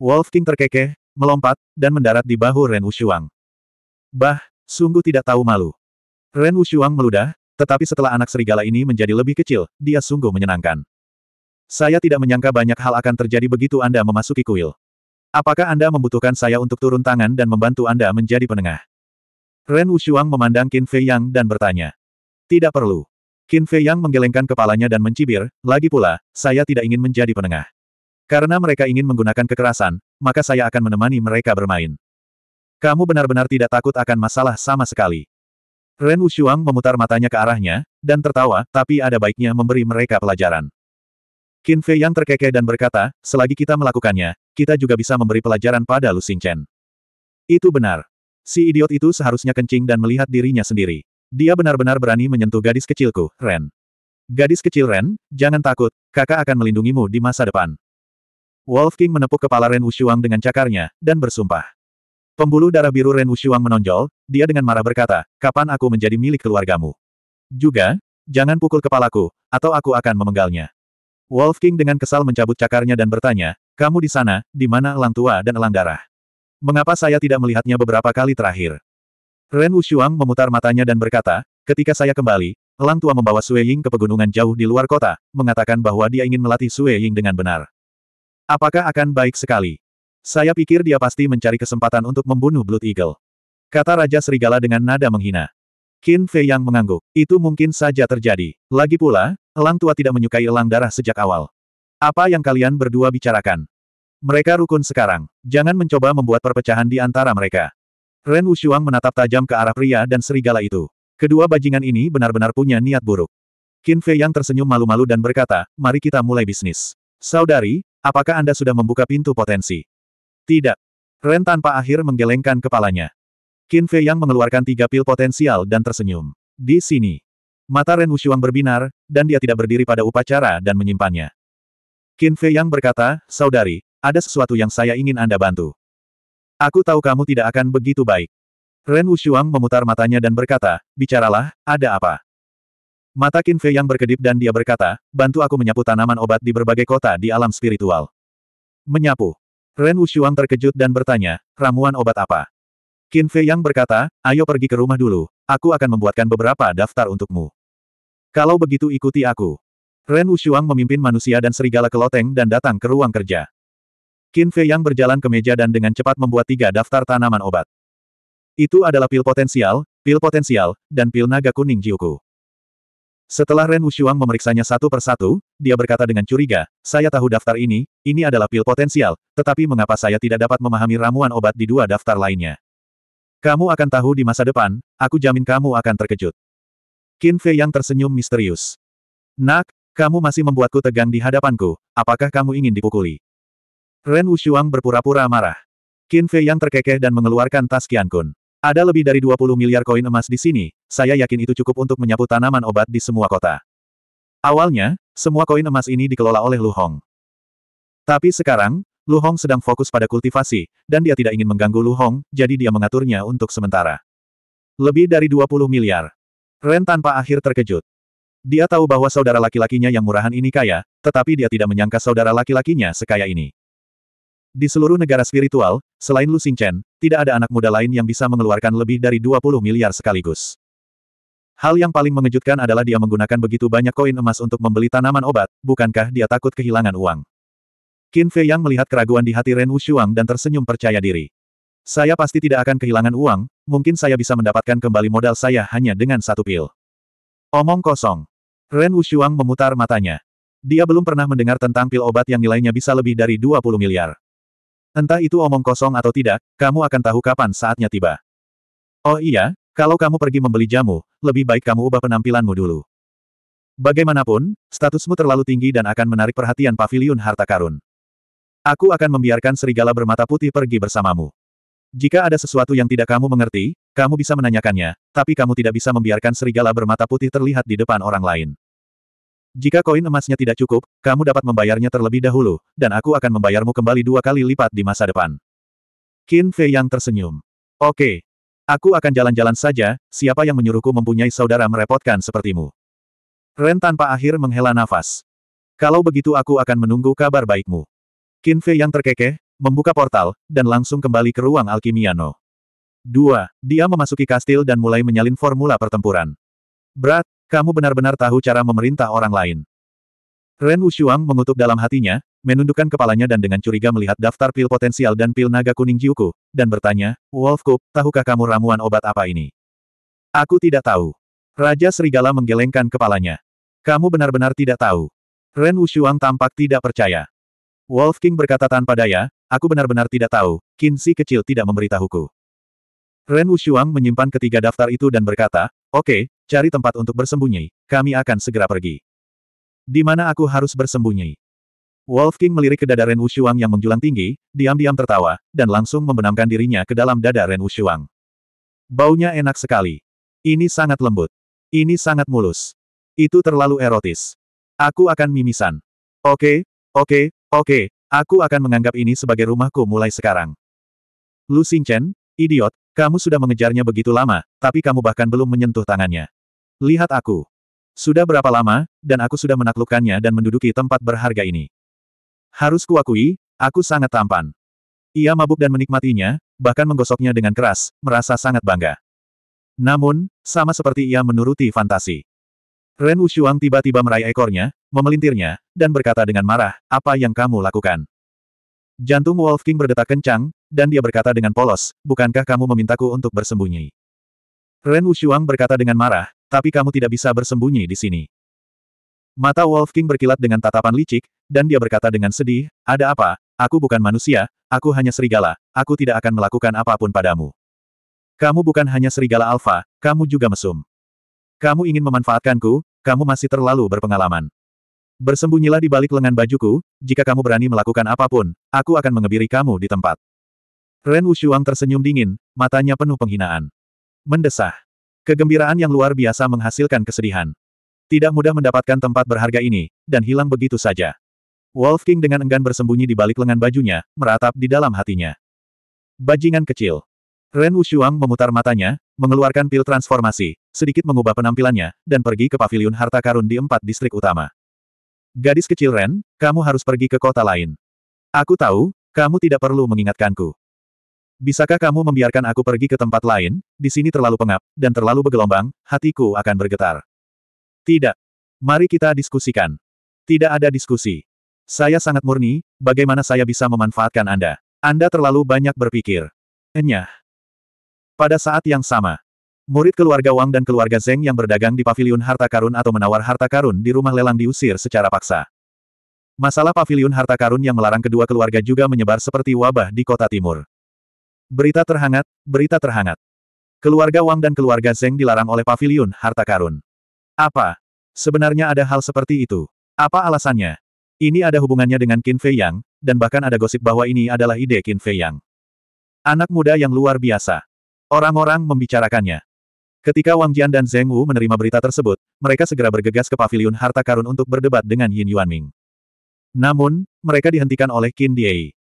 Wolf King terkekeh, melompat, dan mendarat di bahu Ren Wushuang. Bah, sungguh tidak tahu malu. Ren Wushuang meludah, tetapi setelah anak serigala ini menjadi lebih kecil, dia sungguh menyenangkan. Saya tidak menyangka banyak hal akan terjadi begitu Anda memasuki kuil. Apakah Anda membutuhkan saya untuk turun tangan dan membantu Anda menjadi penengah? Ren Wushuang memandang Qin Fei Yang dan bertanya. Tidak perlu. Qin Fei Yang menggelengkan kepalanya dan mencibir, lagi pula, saya tidak ingin menjadi penengah. Karena mereka ingin menggunakan kekerasan, maka saya akan menemani mereka bermain. Kamu benar-benar tidak takut akan masalah sama sekali. Ren Wushuang memutar matanya ke arahnya, dan tertawa, tapi ada baiknya memberi mereka pelajaran. Qin Fei yang terkekeh dan berkata, selagi kita melakukannya, kita juga bisa memberi pelajaran pada Lu Xingchen. Itu benar. Si idiot itu seharusnya kencing dan melihat dirinya sendiri. Dia benar-benar berani menyentuh gadis kecilku, Ren. Gadis kecil Ren, jangan takut, kakak akan melindungimu di masa depan. Wolf King menepuk kepala Ren Wushuang dengan cakarnya, dan bersumpah. Pembuluh darah biru Ren Wushuang menonjol, dia dengan marah berkata, kapan aku menjadi milik keluargamu? Juga, jangan pukul kepalaku, atau aku akan memenggalnya. Wolf King dengan kesal mencabut cakarnya dan bertanya, kamu di sana, di mana elang tua dan elang darah? Mengapa saya tidak melihatnya beberapa kali terakhir? Ren Wushuang memutar matanya dan berkata, ketika saya kembali, elang tua membawa Sue Ying ke pegunungan jauh di luar kota, mengatakan bahwa dia ingin melatih Sue Ying dengan benar. Apakah akan baik sekali? Saya pikir dia pasti mencari kesempatan untuk membunuh Blood Eagle. Kata Raja Serigala dengan nada menghina. Qin Fei yang mengangguk. Itu mungkin saja terjadi. Lagi pula, Elang Tua tidak menyukai Elang Darah sejak awal. Apa yang kalian berdua bicarakan? Mereka rukun sekarang. Jangan mencoba membuat perpecahan di antara mereka. Ren Wushuang menatap tajam ke arah pria dan serigala itu. Kedua bajingan ini benar-benar punya niat buruk. Qin Fei yang tersenyum malu-malu dan berkata, mari kita mulai bisnis. Saudari, apakah Anda sudah membuka pintu potensi? Tidak. Ren tanpa akhir menggelengkan kepalanya. Qin Fei Yang mengeluarkan tiga pil potensial dan tersenyum. Di sini. Mata Ren Wushuang berbinar, dan dia tidak berdiri pada upacara dan menyimpannya. Qin Fei Yang berkata, Saudari, ada sesuatu yang saya ingin Anda bantu. Aku tahu kamu tidak akan begitu baik. Ren Wushuang memutar matanya dan berkata, bicaralah, ada apa? Mata Qin Fei yang berkedip dan dia berkata, bantu aku menyapu tanaman obat di berbagai kota di alam spiritual. Menyapu. Ren Wushuang terkejut dan bertanya, ramuan obat apa? Qin Fei Yang berkata, ayo pergi ke rumah dulu, aku akan membuatkan beberapa daftar untukmu. Kalau begitu ikuti aku. Ren Wushuang memimpin manusia dan serigala ke loteng dan datang ke ruang kerja. Qin Fei Yang berjalan ke meja dan dengan cepat membuat tiga daftar tanaman obat. Itu adalah pil potensial, pil potensial, dan pil naga kuning Jiuku. Setelah Ren Wushuang memeriksanya satu persatu, dia berkata dengan curiga, saya tahu daftar ini, ini adalah pil potensial, tetapi mengapa saya tidak dapat memahami ramuan obat di dua daftar lainnya? Kamu akan tahu di masa depan, aku jamin kamu akan terkejut. Qin Fei yang tersenyum misterius. Nak, kamu masih membuatku tegang di hadapanku, apakah kamu ingin dipukuli? Ren Wushuang berpura-pura marah. Qin Fei yang terkekeh dan mengeluarkan tas Kun. Ada lebih dari 20 miliar koin emas di sini, saya yakin itu cukup untuk menyapu tanaman obat di semua kota. Awalnya, semua koin emas ini dikelola oleh Lu Hong. Tapi sekarang, Lu Hong sedang fokus pada kultivasi, dan dia tidak ingin mengganggu Lu Hong, jadi dia mengaturnya untuk sementara. Lebih dari 20 miliar. Ren tanpa akhir terkejut. Dia tahu bahwa saudara laki-lakinya yang murahan ini kaya, tetapi dia tidak menyangka saudara laki-lakinya sekaya ini. Di seluruh negara spiritual, selain Lu Xingchen, tidak ada anak muda lain yang bisa mengeluarkan lebih dari 20 miliar sekaligus. Hal yang paling mengejutkan adalah dia menggunakan begitu banyak koin emas untuk membeli tanaman obat, bukankah dia takut kehilangan uang? Qin Fei Yang melihat keraguan di hati Ren Wushuang dan tersenyum percaya diri. Saya pasti tidak akan kehilangan uang, mungkin saya bisa mendapatkan kembali modal saya hanya dengan satu pil. Omong kosong. Ren Wushuang memutar matanya. Dia belum pernah mendengar tentang pil obat yang nilainya bisa lebih dari 20 miliar. Entah itu omong kosong atau tidak, kamu akan tahu kapan saatnya tiba. Oh iya, kalau kamu pergi membeli jamu, lebih baik kamu ubah penampilanmu dulu. Bagaimanapun, statusmu terlalu tinggi dan akan menarik perhatian pavilion harta karun. Aku akan membiarkan serigala bermata putih pergi bersamamu. Jika ada sesuatu yang tidak kamu mengerti, kamu bisa menanyakannya, tapi kamu tidak bisa membiarkan serigala bermata putih terlihat di depan orang lain. Jika koin emasnya tidak cukup, kamu dapat membayarnya terlebih dahulu, dan aku akan membayarmu kembali dua kali lipat di masa depan. Qin Fei yang tersenyum. Oke. Aku akan jalan-jalan saja, siapa yang menyuruhku mempunyai saudara merepotkan sepertimu. Ren tanpa akhir menghela nafas. Kalau begitu aku akan menunggu kabar baikmu. Kinfe yang terkekeh, membuka portal, dan langsung kembali ke ruang Alkimiano. 2. Dia memasuki kastil dan mulai menyalin formula pertempuran. Berat, kamu benar-benar tahu cara memerintah orang lain. Ren Wushuang mengutuk dalam hatinya, menundukkan kepalanya dan dengan curiga melihat daftar pil potensial dan pil naga kuning Jiuku, dan bertanya, Wolf Cup, tahukah kamu ramuan obat apa ini? Aku tidak tahu. Raja Serigala menggelengkan kepalanya. Kamu benar-benar tidak tahu. Ren Wushuang tampak tidak percaya. Wolf King berkata tanpa daya, aku benar-benar tidak tahu, Qin Si kecil tidak memberitahuku. Ren Wushuang menyimpan ketiga daftar itu dan berkata, oke, okay, cari tempat untuk bersembunyi, kami akan segera pergi. Di mana aku harus bersembunyi? Wolf King melirik ke dada Ren Wushuang yang menjulang tinggi, diam-diam tertawa, dan langsung membenamkan dirinya ke dalam dada Ren Wushuang. Baunya enak sekali. Ini sangat lembut. Ini sangat mulus. Itu terlalu erotis. Aku akan mimisan. Oke, okay, oke, okay, Oke, aku akan menganggap ini sebagai rumahku mulai sekarang. Lu Xingchen, idiot, kamu sudah mengejarnya begitu lama, tapi kamu bahkan belum menyentuh tangannya. Lihat aku. Sudah berapa lama, dan aku sudah menaklukkannya dan menduduki tempat berharga ini. Harus kuakui, aku sangat tampan. Ia mabuk dan menikmatinya, bahkan menggosoknya dengan keras, merasa sangat bangga. Namun, sama seperti ia menuruti fantasi. Ren Wushuang tiba-tiba meraih ekornya, memelintirnya, dan berkata dengan marah, apa yang kamu lakukan? Jantung Wolf King berdetak kencang, dan dia berkata dengan polos, bukankah kamu memintaku untuk bersembunyi? Ren Wushuang berkata dengan marah, tapi kamu tidak bisa bersembunyi di sini. Mata Wolf King berkilat dengan tatapan licik, dan dia berkata dengan sedih, ada apa, aku bukan manusia, aku hanya serigala, aku tidak akan melakukan apapun padamu. Kamu bukan hanya serigala alfa, kamu juga mesum. Kamu ingin memanfaatkanku, kamu masih terlalu berpengalaman. Bersembunyilah di balik lengan bajuku, jika kamu berani melakukan apapun, aku akan mengebiri kamu di tempat. Ren Wushuang tersenyum dingin, matanya penuh penghinaan. Mendesah. Kegembiraan yang luar biasa menghasilkan kesedihan. Tidak mudah mendapatkan tempat berharga ini, dan hilang begitu saja. Wolf King dengan enggan bersembunyi di balik lengan bajunya, meratap di dalam hatinya. Bajingan kecil. Ren Wushuang memutar matanya, mengeluarkan pil transformasi, sedikit mengubah penampilannya, dan pergi ke paviliun harta karun di empat distrik utama. Gadis kecil Ren, kamu harus pergi ke kota lain. Aku tahu, kamu tidak perlu mengingatkanku. Bisakah kamu membiarkan aku pergi ke tempat lain, di sini terlalu pengap, dan terlalu bergelombang, hatiku akan bergetar. Tidak. Mari kita diskusikan. Tidak ada diskusi. Saya sangat murni, bagaimana saya bisa memanfaatkan Anda? Anda terlalu banyak berpikir. Enyah. Pada saat yang sama, murid keluarga Wang dan keluarga Zeng yang berdagang di paviliun harta karun atau menawar harta karun di rumah lelang diusir secara paksa. Masalah paviliun harta karun yang melarang kedua keluarga juga menyebar seperti wabah di kota timur. Berita terhangat, berita terhangat. Keluarga Wang dan keluarga Zeng dilarang oleh paviliun harta karun. Apa? Sebenarnya ada hal seperti itu. Apa alasannya? Ini ada hubungannya dengan Qin Fei Yang, dan bahkan ada gosip bahwa ini adalah ide Qin Fei Yang. Anak muda yang luar biasa. Orang-orang membicarakannya. Ketika Wang Jian dan Zheng Wu menerima berita tersebut, mereka segera bergegas ke paviliun harta karun untuk berdebat dengan Yin Yuanming. Namun, mereka dihentikan oleh Qin Diei.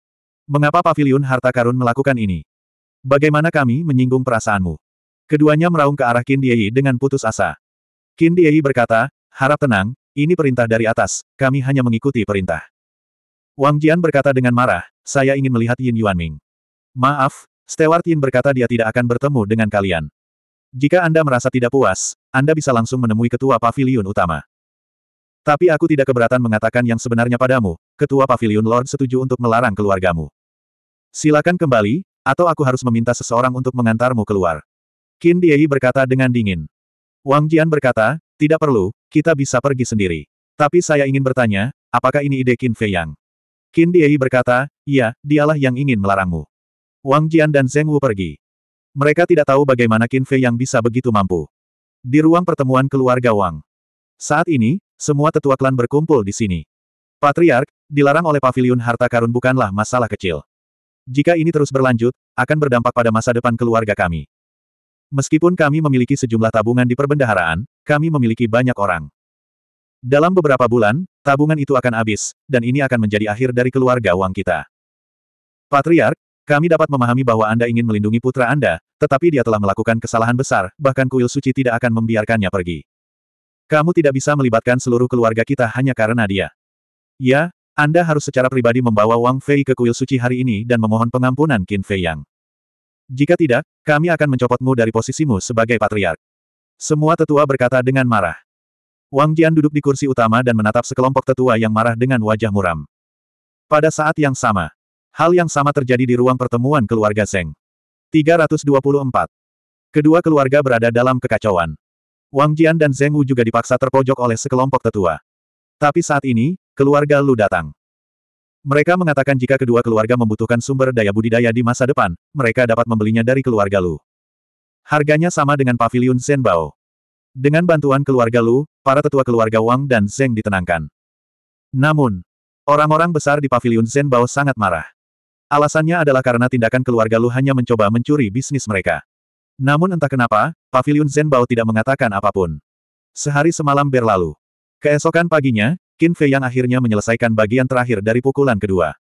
Mengapa paviliun harta karun melakukan ini? Bagaimana kami menyinggung perasaanmu? Keduanya meraung ke arah Qin Diei dengan putus asa. Qin Diei berkata, harap tenang, ini perintah dari atas, kami hanya mengikuti perintah. Wang Jian berkata dengan marah, saya ingin melihat Yin Yuanming. Maaf, Stewart Yin berkata dia tidak akan bertemu dengan kalian. Jika Anda merasa tidak puas, Anda bisa langsung menemui ketua pavilion utama. Tapi aku tidak keberatan mengatakan yang sebenarnya padamu, ketua pavilion Lord setuju untuk melarang keluargamu. Silakan kembali, atau aku harus meminta seseorang untuk mengantarmu keluar. Qin Diei berkata dengan dingin. Wang Jian berkata, tidak perlu, kita bisa pergi sendiri. Tapi saya ingin bertanya, apakah ini ide Qin Fei Yang? Qin Diei berkata, iya, dialah yang ingin melarangmu. Wang Jian dan Zheng Wu pergi. Mereka tidak tahu bagaimana Qin Fei yang bisa begitu mampu. Di ruang pertemuan keluarga Wang. Saat ini, semua tetua klan berkumpul di sini. Patriark, dilarang oleh paviliun harta karun bukanlah masalah kecil. Jika ini terus berlanjut, akan berdampak pada masa depan keluarga kami. Meskipun kami memiliki sejumlah tabungan di perbendaharaan, kami memiliki banyak orang. Dalam beberapa bulan, tabungan itu akan habis, dan ini akan menjadi akhir dari keluarga Wang kita. Patriark, kami dapat memahami bahwa Anda ingin melindungi putra Anda, tetapi dia telah melakukan kesalahan besar, bahkan kuil suci tidak akan membiarkannya pergi. Kamu tidak bisa melibatkan seluruh keluarga kita hanya karena dia. Ya, Anda harus secara pribadi membawa Wang Fei ke kuil suci hari ini dan memohon pengampunan Qin Fei Yang. Jika tidak, kami akan mencopotmu dari posisimu sebagai patriark. Semua tetua berkata dengan marah. Wang Jian duduk di kursi utama dan menatap sekelompok tetua yang marah dengan wajah muram. Pada saat yang sama, Hal yang sama terjadi di ruang pertemuan keluarga Zeng. 324. Kedua keluarga berada dalam kekacauan. Wang Jian dan Zeng Wu juga dipaksa terpojok oleh sekelompok tetua. Tapi saat ini, keluarga Lu datang. Mereka mengatakan jika kedua keluarga membutuhkan sumber daya budidaya di masa depan, mereka dapat membelinya dari keluarga Lu. Harganya sama dengan pavilion Zen Bao. Dengan bantuan keluarga Lu, para tetua keluarga Wang dan Zeng ditenangkan. Namun, orang-orang besar di pavilion Zen Bao sangat marah. Alasannya adalah karena tindakan keluarga Lu hanya mencoba mencuri bisnis mereka. Namun entah kenapa, Pavilion Zenbao tidak mengatakan apapun. Sehari semalam berlalu. Keesokan paginya, Qin Fei yang akhirnya menyelesaikan bagian terakhir dari pukulan kedua.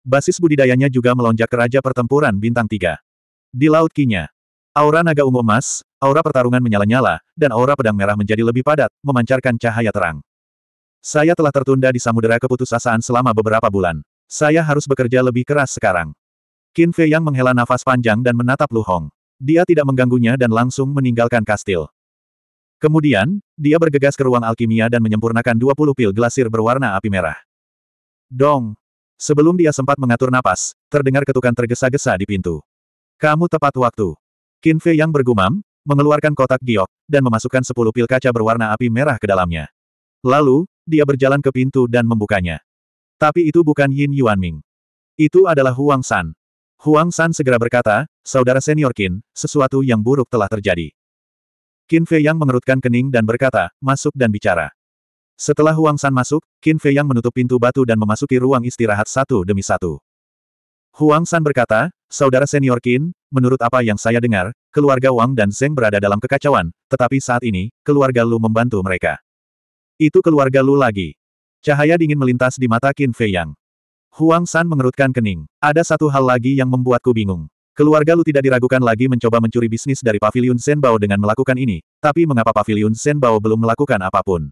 Basis budidayanya juga melonjak ke Raja Pertempuran Bintang tiga. Di Laut Kinya, aura naga ungu emas, aura pertarungan menyala-nyala, dan aura pedang merah menjadi lebih padat, memancarkan cahaya terang. Saya telah tertunda di samudera keputusasaan selama beberapa bulan. Saya harus bekerja lebih keras sekarang. Qin Fei yang menghela nafas panjang dan menatap Lu Hong. Dia tidak mengganggunya dan langsung meninggalkan kastil. Kemudian, dia bergegas ke ruang alkimia dan menyempurnakan 20 pil glasir berwarna api merah. Dong! Sebelum dia sempat mengatur napas, terdengar ketukan tergesa-gesa di pintu. Kamu tepat waktu. Qin Fei yang bergumam, mengeluarkan kotak giok, dan memasukkan 10 pil kaca berwarna api merah ke dalamnya. Lalu, dia berjalan ke pintu dan membukanya. Tapi itu bukan Yin Yuanming. Itu adalah Huang San. Huang San segera berkata, Saudara senior Qin, sesuatu yang buruk telah terjadi. Qin Fei Yang mengerutkan kening dan berkata, masuk dan bicara. Setelah Huang San masuk, Qin Fei Yang menutup pintu batu dan memasuki ruang istirahat satu demi satu. Huang San berkata, Saudara senior Qin, menurut apa yang saya dengar, keluarga Wang dan Zeng berada dalam kekacauan, tetapi saat ini, keluarga Lu membantu mereka. Itu keluarga Lu lagi. Cahaya dingin melintas di mata Qin Fei Yang. Huang San mengerutkan kening. Ada satu hal lagi yang membuatku bingung. Keluarga Lu tidak diragukan lagi mencoba mencuri bisnis dari Pavilion Paviliun Bao dengan melakukan ini, tapi mengapa Pavilion Paviliun Bao belum melakukan apapun?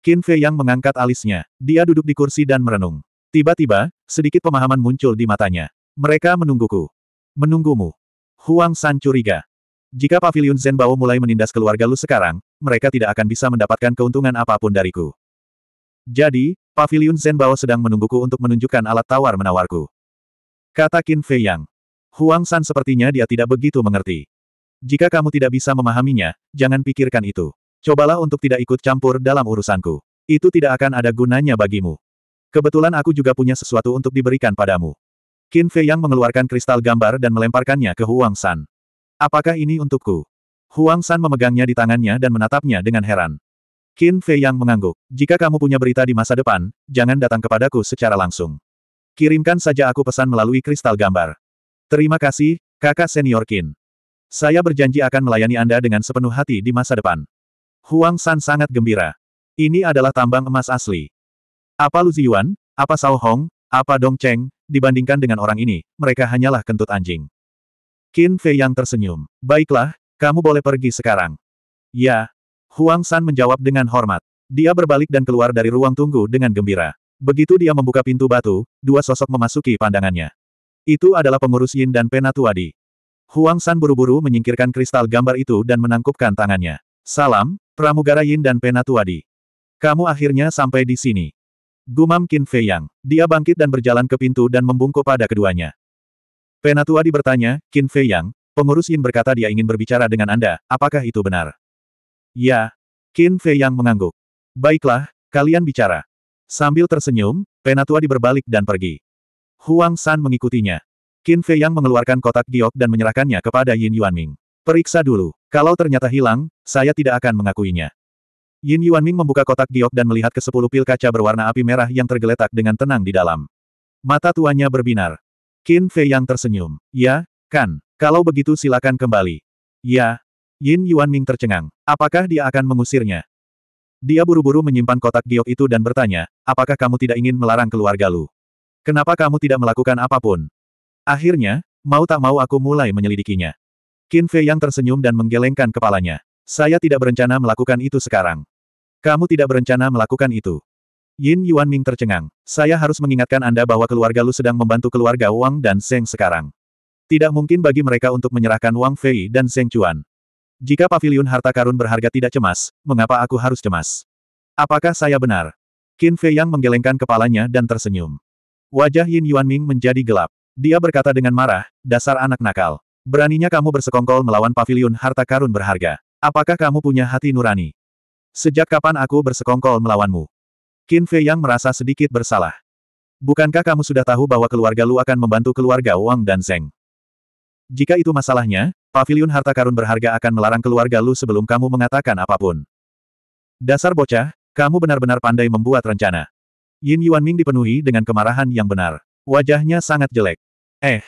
Qin Fei Yang mengangkat alisnya. Dia duduk di kursi dan merenung. Tiba-tiba, sedikit pemahaman muncul di matanya. Mereka menungguku. Menunggumu. Huang San curiga. Jika Paviliun Bao mulai menindas keluarga Lu sekarang, mereka tidak akan bisa mendapatkan keuntungan apapun dariku. Jadi, Paviliun Zen Bao sedang menungguku untuk menunjukkan alat tawar menawarku. Kata Qin Fei Yang. Huang San sepertinya dia tidak begitu mengerti. Jika kamu tidak bisa memahaminya, jangan pikirkan itu. Cobalah untuk tidak ikut campur dalam urusanku. Itu tidak akan ada gunanya bagimu. Kebetulan aku juga punya sesuatu untuk diberikan padamu. Qin Fei Yang mengeluarkan kristal gambar dan melemparkannya ke Huang San. Apakah ini untukku? Huang San memegangnya di tangannya dan menatapnya dengan heran. Qin Fei yang mengangguk. Jika kamu punya berita di masa depan, jangan datang kepadaku secara langsung. Kirimkan saja aku pesan melalui kristal gambar. Terima kasih, kakak senior Qin. Saya berjanji akan melayani Anda dengan sepenuh hati di masa depan. Huang San sangat gembira. Ini adalah tambang emas asli. Apa Lu Ziyuan, apa Sao Hong, apa Dong Cheng, dibandingkan dengan orang ini, mereka hanyalah kentut anjing. Qin Fei yang tersenyum. Baiklah, kamu boleh pergi sekarang. Ya, Huang San menjawab dengan hormat. Dia berbalik dan keluar dari ruang tunggu dengan gembira. Begitu dia membuka pintu batu, dua sosok memasuki pandangannya. Itu adalah pengurus Yin dan Penatuadi. Huang San buru-buru menyingkirkan kristal gambar itu dan menangkupkan tangannya. Salam, Pramugara Yin dan Penatuadi. Kamu akhirnya sampai di sini. Gumam Qin Fei Yang. Dia bangkit dan berjalan ke pintu dan membungkuk pada keduanya. Penatuadi bertanya, Qin Fei Yang, pengurus Yin berkata dia ingin berbicara dengan Anda, apakah itu benar? Ya, Qin Fei yang mengangguk. Baiklah, kalian bicara. Sambil tersenyum, penatua diberbalik dan pergi. Huang San mengikutinya. Qin Fei yang mengeluarkan kotak giok dan menyerahkannya kepada Yin Yuanming. Periksa dulu. Kalau ternyata hilang, saya tidak akan mengakuinya. Yin Yuanming membuka kotak giok dan melihat ke sepuluh pil kaca berwarna api merah yang tergeletak dengan tenang di dalam. Mata tuanya berbinar. Qin Fei yang tersenyum. Ya, kan. Kalau begitu silakan kembali. Ya, Yin Yuan Ming tercengang. Apakah dia akan mengusirnya? Dia buru-buru menyimpan kotak giok itu dan bertanya, apakah kamu tidak ingin melarang keluarga Lu? Kenapa kamu tidak melakukan apapun? Akhirnya, mau tak mau aku mulai menyelidikinya. Qin Fei yang tersenyum dan menggelengkan kepalanya. Saya tidak berencana melakukan itu sekarang. Kamu tidak berencana melakukan itu. Yin Yuan Ming tercengang. Saya harus mengingatkan Anda bahwa keluarga Lu sedang membantu keluarga Wang dan Seng sekarang. Tidak mungkin bagi mereka untuk menyerahkan Wang Fei dan Seng Chuan. Jika pavilion harta karun berharga tidak cemas, mengapa aku harus cemas? Apakah saya benar? Qin Fei Yang menggelengkan kepalanya dan tersenyum. Wajah Yin Yuanming menjadi gelap. Dia berkata dengan marah, dasar anak nakal. Beraninya kamu bersekongkol melawan pavilion harta karun berharga. Apakah kamu punya hati nurani? Sejak kapan aku bersekongkol melawanmu? Qin Fei Yang merasa sedikit bersalah. Bukankah kamu sudah tahu bahwa keluarga Lu akan membantu keluarga Wang dan Zeng? Jika itu masalahnya, pavilion harta karun berharga akan melarang keluarga Lu sebelum kamu mengatakan apapun. Dasar bocah, kamu benar-benar pandai membuat rencana. Yin Yuan Ming dipenuhi dengan kemarahan yang benar. Wajahnya sangat jelek. Eh.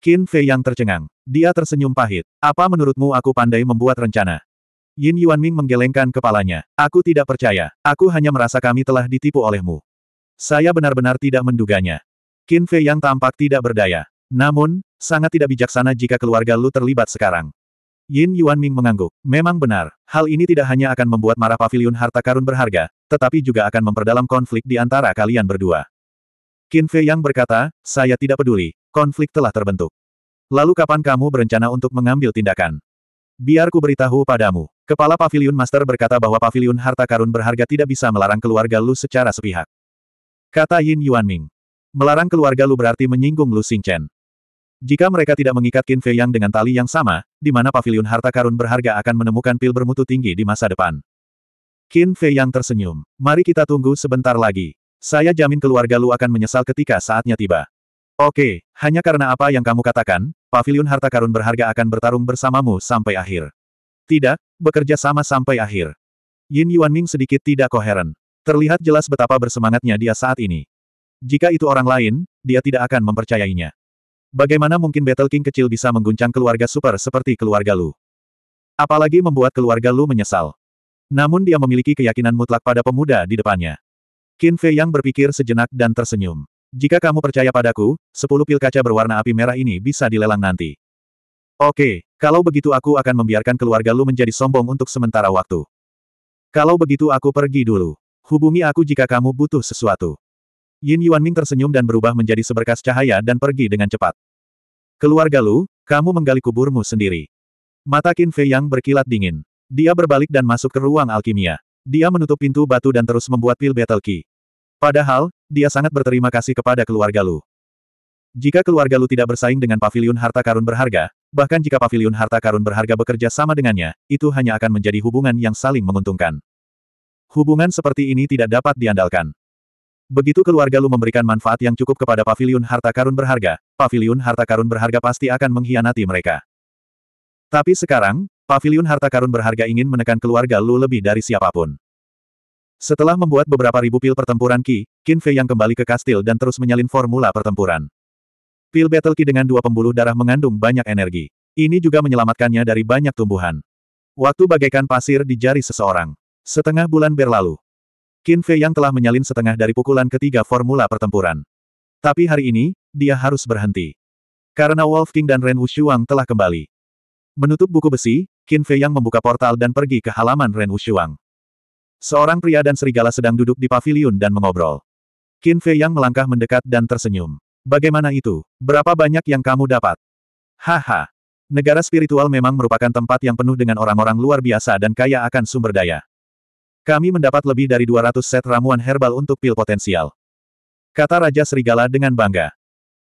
Qin Fei yang tercengang. Dia tersenyum pahit. Apa menurutmu aku pandai membuat rencana? Yin Yuan Ming menggelengkan kepalanya. Aku tidak percaya. Aku hanya merasa kami telah ditipu olehmu. Saya benar-benar tidak menduganya. Qin Fei yang tampak tidak berdaya. Namun, sangat tidak bijaksana jika keluarga Lu terlibat sekarang. Yin Yuan Ming mengangguk. Memang benar, hal ini tidak hanya akan membuat marah pavilion harta karun berharga, tetapi juga akan memperdalam konflik di antara kalian berdua. Qin Fei yang berkata, saya tidak peduli, konflik telah terbentuk. Lalu kapan kamu berencana untuk mengambil tindakan? Biar ku beritahu padamu. Kepala pavilion Master berkata bahwa pavilion Harta Karun berharga tidak bisa melarang keluarga Lu secara sepihak. Kata Yin Yuan Ming. Melarang keluarga Lu berarti menyinggung Lu Xingchen. Jika mereka tidak mengikat Qin Fei Yang dengan tali yang sama, di mana pavilion harta karun berharga akan menemukan pil bermutu tinggi di masa depan. Qin Fei Yang tersenyum. Mari kita tunggu sebentar lagi. Saya jamin keluarga Lu akan menyesal ketika saatnya tiba. Oke, hanya karena apa yang kamu katakan, pavilion harta karun berharga akan bertarung bersamamu sampai akhir. Tidak, bekerja sama sampai akhir. Yin Yuan Ming sedikit tidak koheren. Terlihat jelas betapa bersemangatnya dia saat ini. Jika itu orang lain, dia tidak akan mempercayainya. Bagaimana mungkin Battle King kecil bisa mengguncang keluarga super seperti keluarga Lu? Apalagi membuat keluarga Lu menyesal. Namun dia memiliki keyakinan mutlak pada pemuda di depannya. Qin Fei yang berpikir sejenak dan tersenyum. Jika kamu percaya padaku, sepuluh pil kaca berwarna api merah ini bisa dilelang nanti. Oke, kalau begitu aku akan membiarkan keluarga lu menjadi sombong untuk sementara waktu. Kalau begitu aku pergi dulu. Hubungi aku jika kamu butuh sesuatu. Yin Yuanming tersenyum dan berubah menjadi seberkas cahaya dan pergi dengan cepat. Keluarga Lu, kamu menggali kuburmu sendiri. Mata Qin Fei yang berkilat dingin. Dia berbalik dan masuk ke ruang alkimia. Dia menutup pintu batu dan terus membuat pil battle key. Padahal, dia sangat berterima kasih kepada keluarga Lu. Jika keluarga Lu tidak bersaing dengan pavilion harta karun berharga, bahkan jika pavilion harta karun berharga bekerja sama dengannya, itu hanya akan menjadi hubungan yang saling menguntungkan. Hubungan seperti ini tidak dapat diandalkan. Begitu keluarga Lu memberikan manfaat yang cukup kepada pavilion harta karun berharga, pavilion harta karun berharga pasti akan mengkhianati mereka. Tapi sekarang, pavilion harta karun berharga ingin menekan keluarga Lu lebih dari siapapun. Setelah membuat beberapa ribu pil pertempuran ki Qin Fei yang kembali ke kastil dan terus menyalin formula pertempuran. Pil Battle Ki dengan dua pembuluh darah mengandung banyak energi. Ini juga menyelamatkannya dari banyak tumbuhan. Waktu bagaikan pasir di jari seseorang. Setengah bulan berlalu, Qin Fei yang telah menyalin setengah dari pukulan ketiga formula pertempuran. Tapi hari ini, dia harus berhenti. Karena Wolf King dan Ren Wushuang telah kembali. Menutup buku besi, Qin Fei yang membuka portal dan pergi ke halaman Ren Wushuang. Seorang pria dan serigala sedang duduk di pavilion dan mengobrol. Qin Fei yang melangkah mendekat dan tersenyum. Bagaimana itu? Berapa banyak yang kamu dapat? Haha. Negara spiritual memang merupakan tempat yang penuh dengan orang-orang luar biasa dan kaya akan sumber daya. Kami mendapat lebih dari 200 set ramuan herbal untuk pil potensial. Kata Raja Serigala dengan bangga.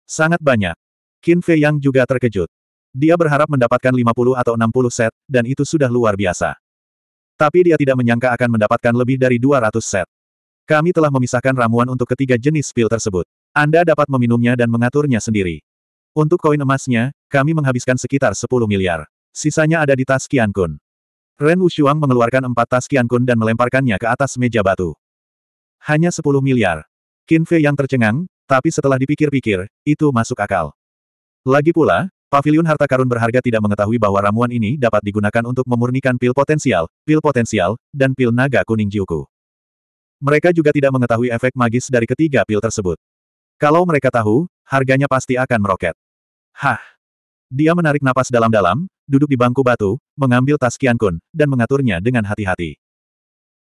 Sangat banyak. Qin Fei Yang juga terkejut. Dia berharap mendapatkan 50 atau 60 set, dan itu sudah luar biasa. Tapi dia tidak menyangka akan mendapatkan lebih dari 200 set. Kami telah memisahkan ramuan untuk ketiga jenis pil tersebut. Anda dapat meminumnya dan mengaturnya sendiri. Untuk koin emasnya, kami menghabiskan sekitar 10 miliar. Sisanya ada di tas Qian Kun. Ren Wushuang mengeluarkan empat tas Qiankun dan melemparkannya ke atas meja batu. Hanya 10 miliar. Qin Fei yang tercengang, tapi setelah dipikir-pikir, itu masuk akal. Lagi pula, Pavilion harta karun berharga tidak mengetahui bahwa ramuan ini dapat digunakan untuk memurnikan pil potensial, pil potensial, dan pil naga kuning jiuku. Mereka juga tidak mengetahui efek magis dari ketiga pil tersebut. Kalau mereka tahu, harganya pasti akan meroket. Hah! Dia menarik napas dalam-dalam, duduk di bangku batu, mengambil tas Kian Kun, dan mengaturnya dengan hati-hati.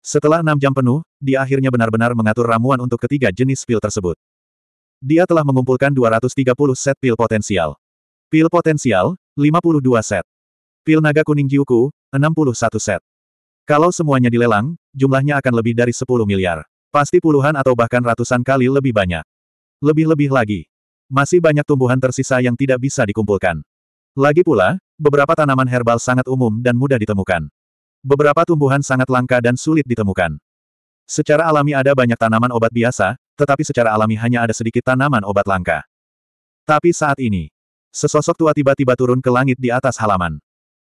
Setelah enam jam penuh, dia akhirnya benar-benar mengatur ramuan untuk ketiga jenis pil tersebut. Dia telah mengumpulkan 230 set pil potensial. Pil potensial, 52 set. Pil naga kuning Jiuku, 61 set. Kalau semuanya dilelang, jumlahnya akan lebih dari 10 miliar. Pasti puluhan atau bahkan ratusan kali lebih banyak. Lebih-lebih lagi. Masih banyak tumbuhan tersisa yang tidak bisa dikumpulkan. Lagi pula, beberapa tanaman herbal sangat umum dan mudah ditemukan. Beberapa tumbuhan sangat langka dan sulit ditemukan. Secara alami ada banyak tanaman obat biasa, tetapi secara alami hanya ada sedikit tanaman obat langka. Tapi saat ini, sesosok tua tiba-tiba turun ke langit di atas halaman.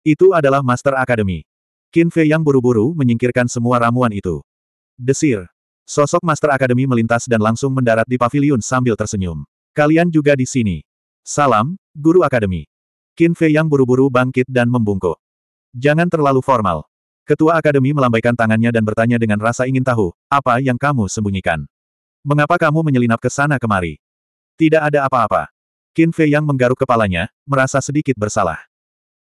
Itu adalah Master Academy. Qin Fei yang buru-buru menyingkirkan semua ramuan itu. Desir. Sosok Master Academy melintas dan langsung mendarat di pavilion sambil tersenyum. Kalian juga di sini. Salam, Guru Akademi. Qin Fei yang buru-buru bangkit dan membungkuk. Jangan terlalu formal. Ketua Akademi melambaikan tangannya dan bertanya dengan rasa ingin tahu, apa yang kamu sembunyikan? Mengapa kamu menyelinap ke sana kemari? Tidak ada apa-apa. Qin Fei yang menggaruk kepalanya, merasa sedikit bersalah.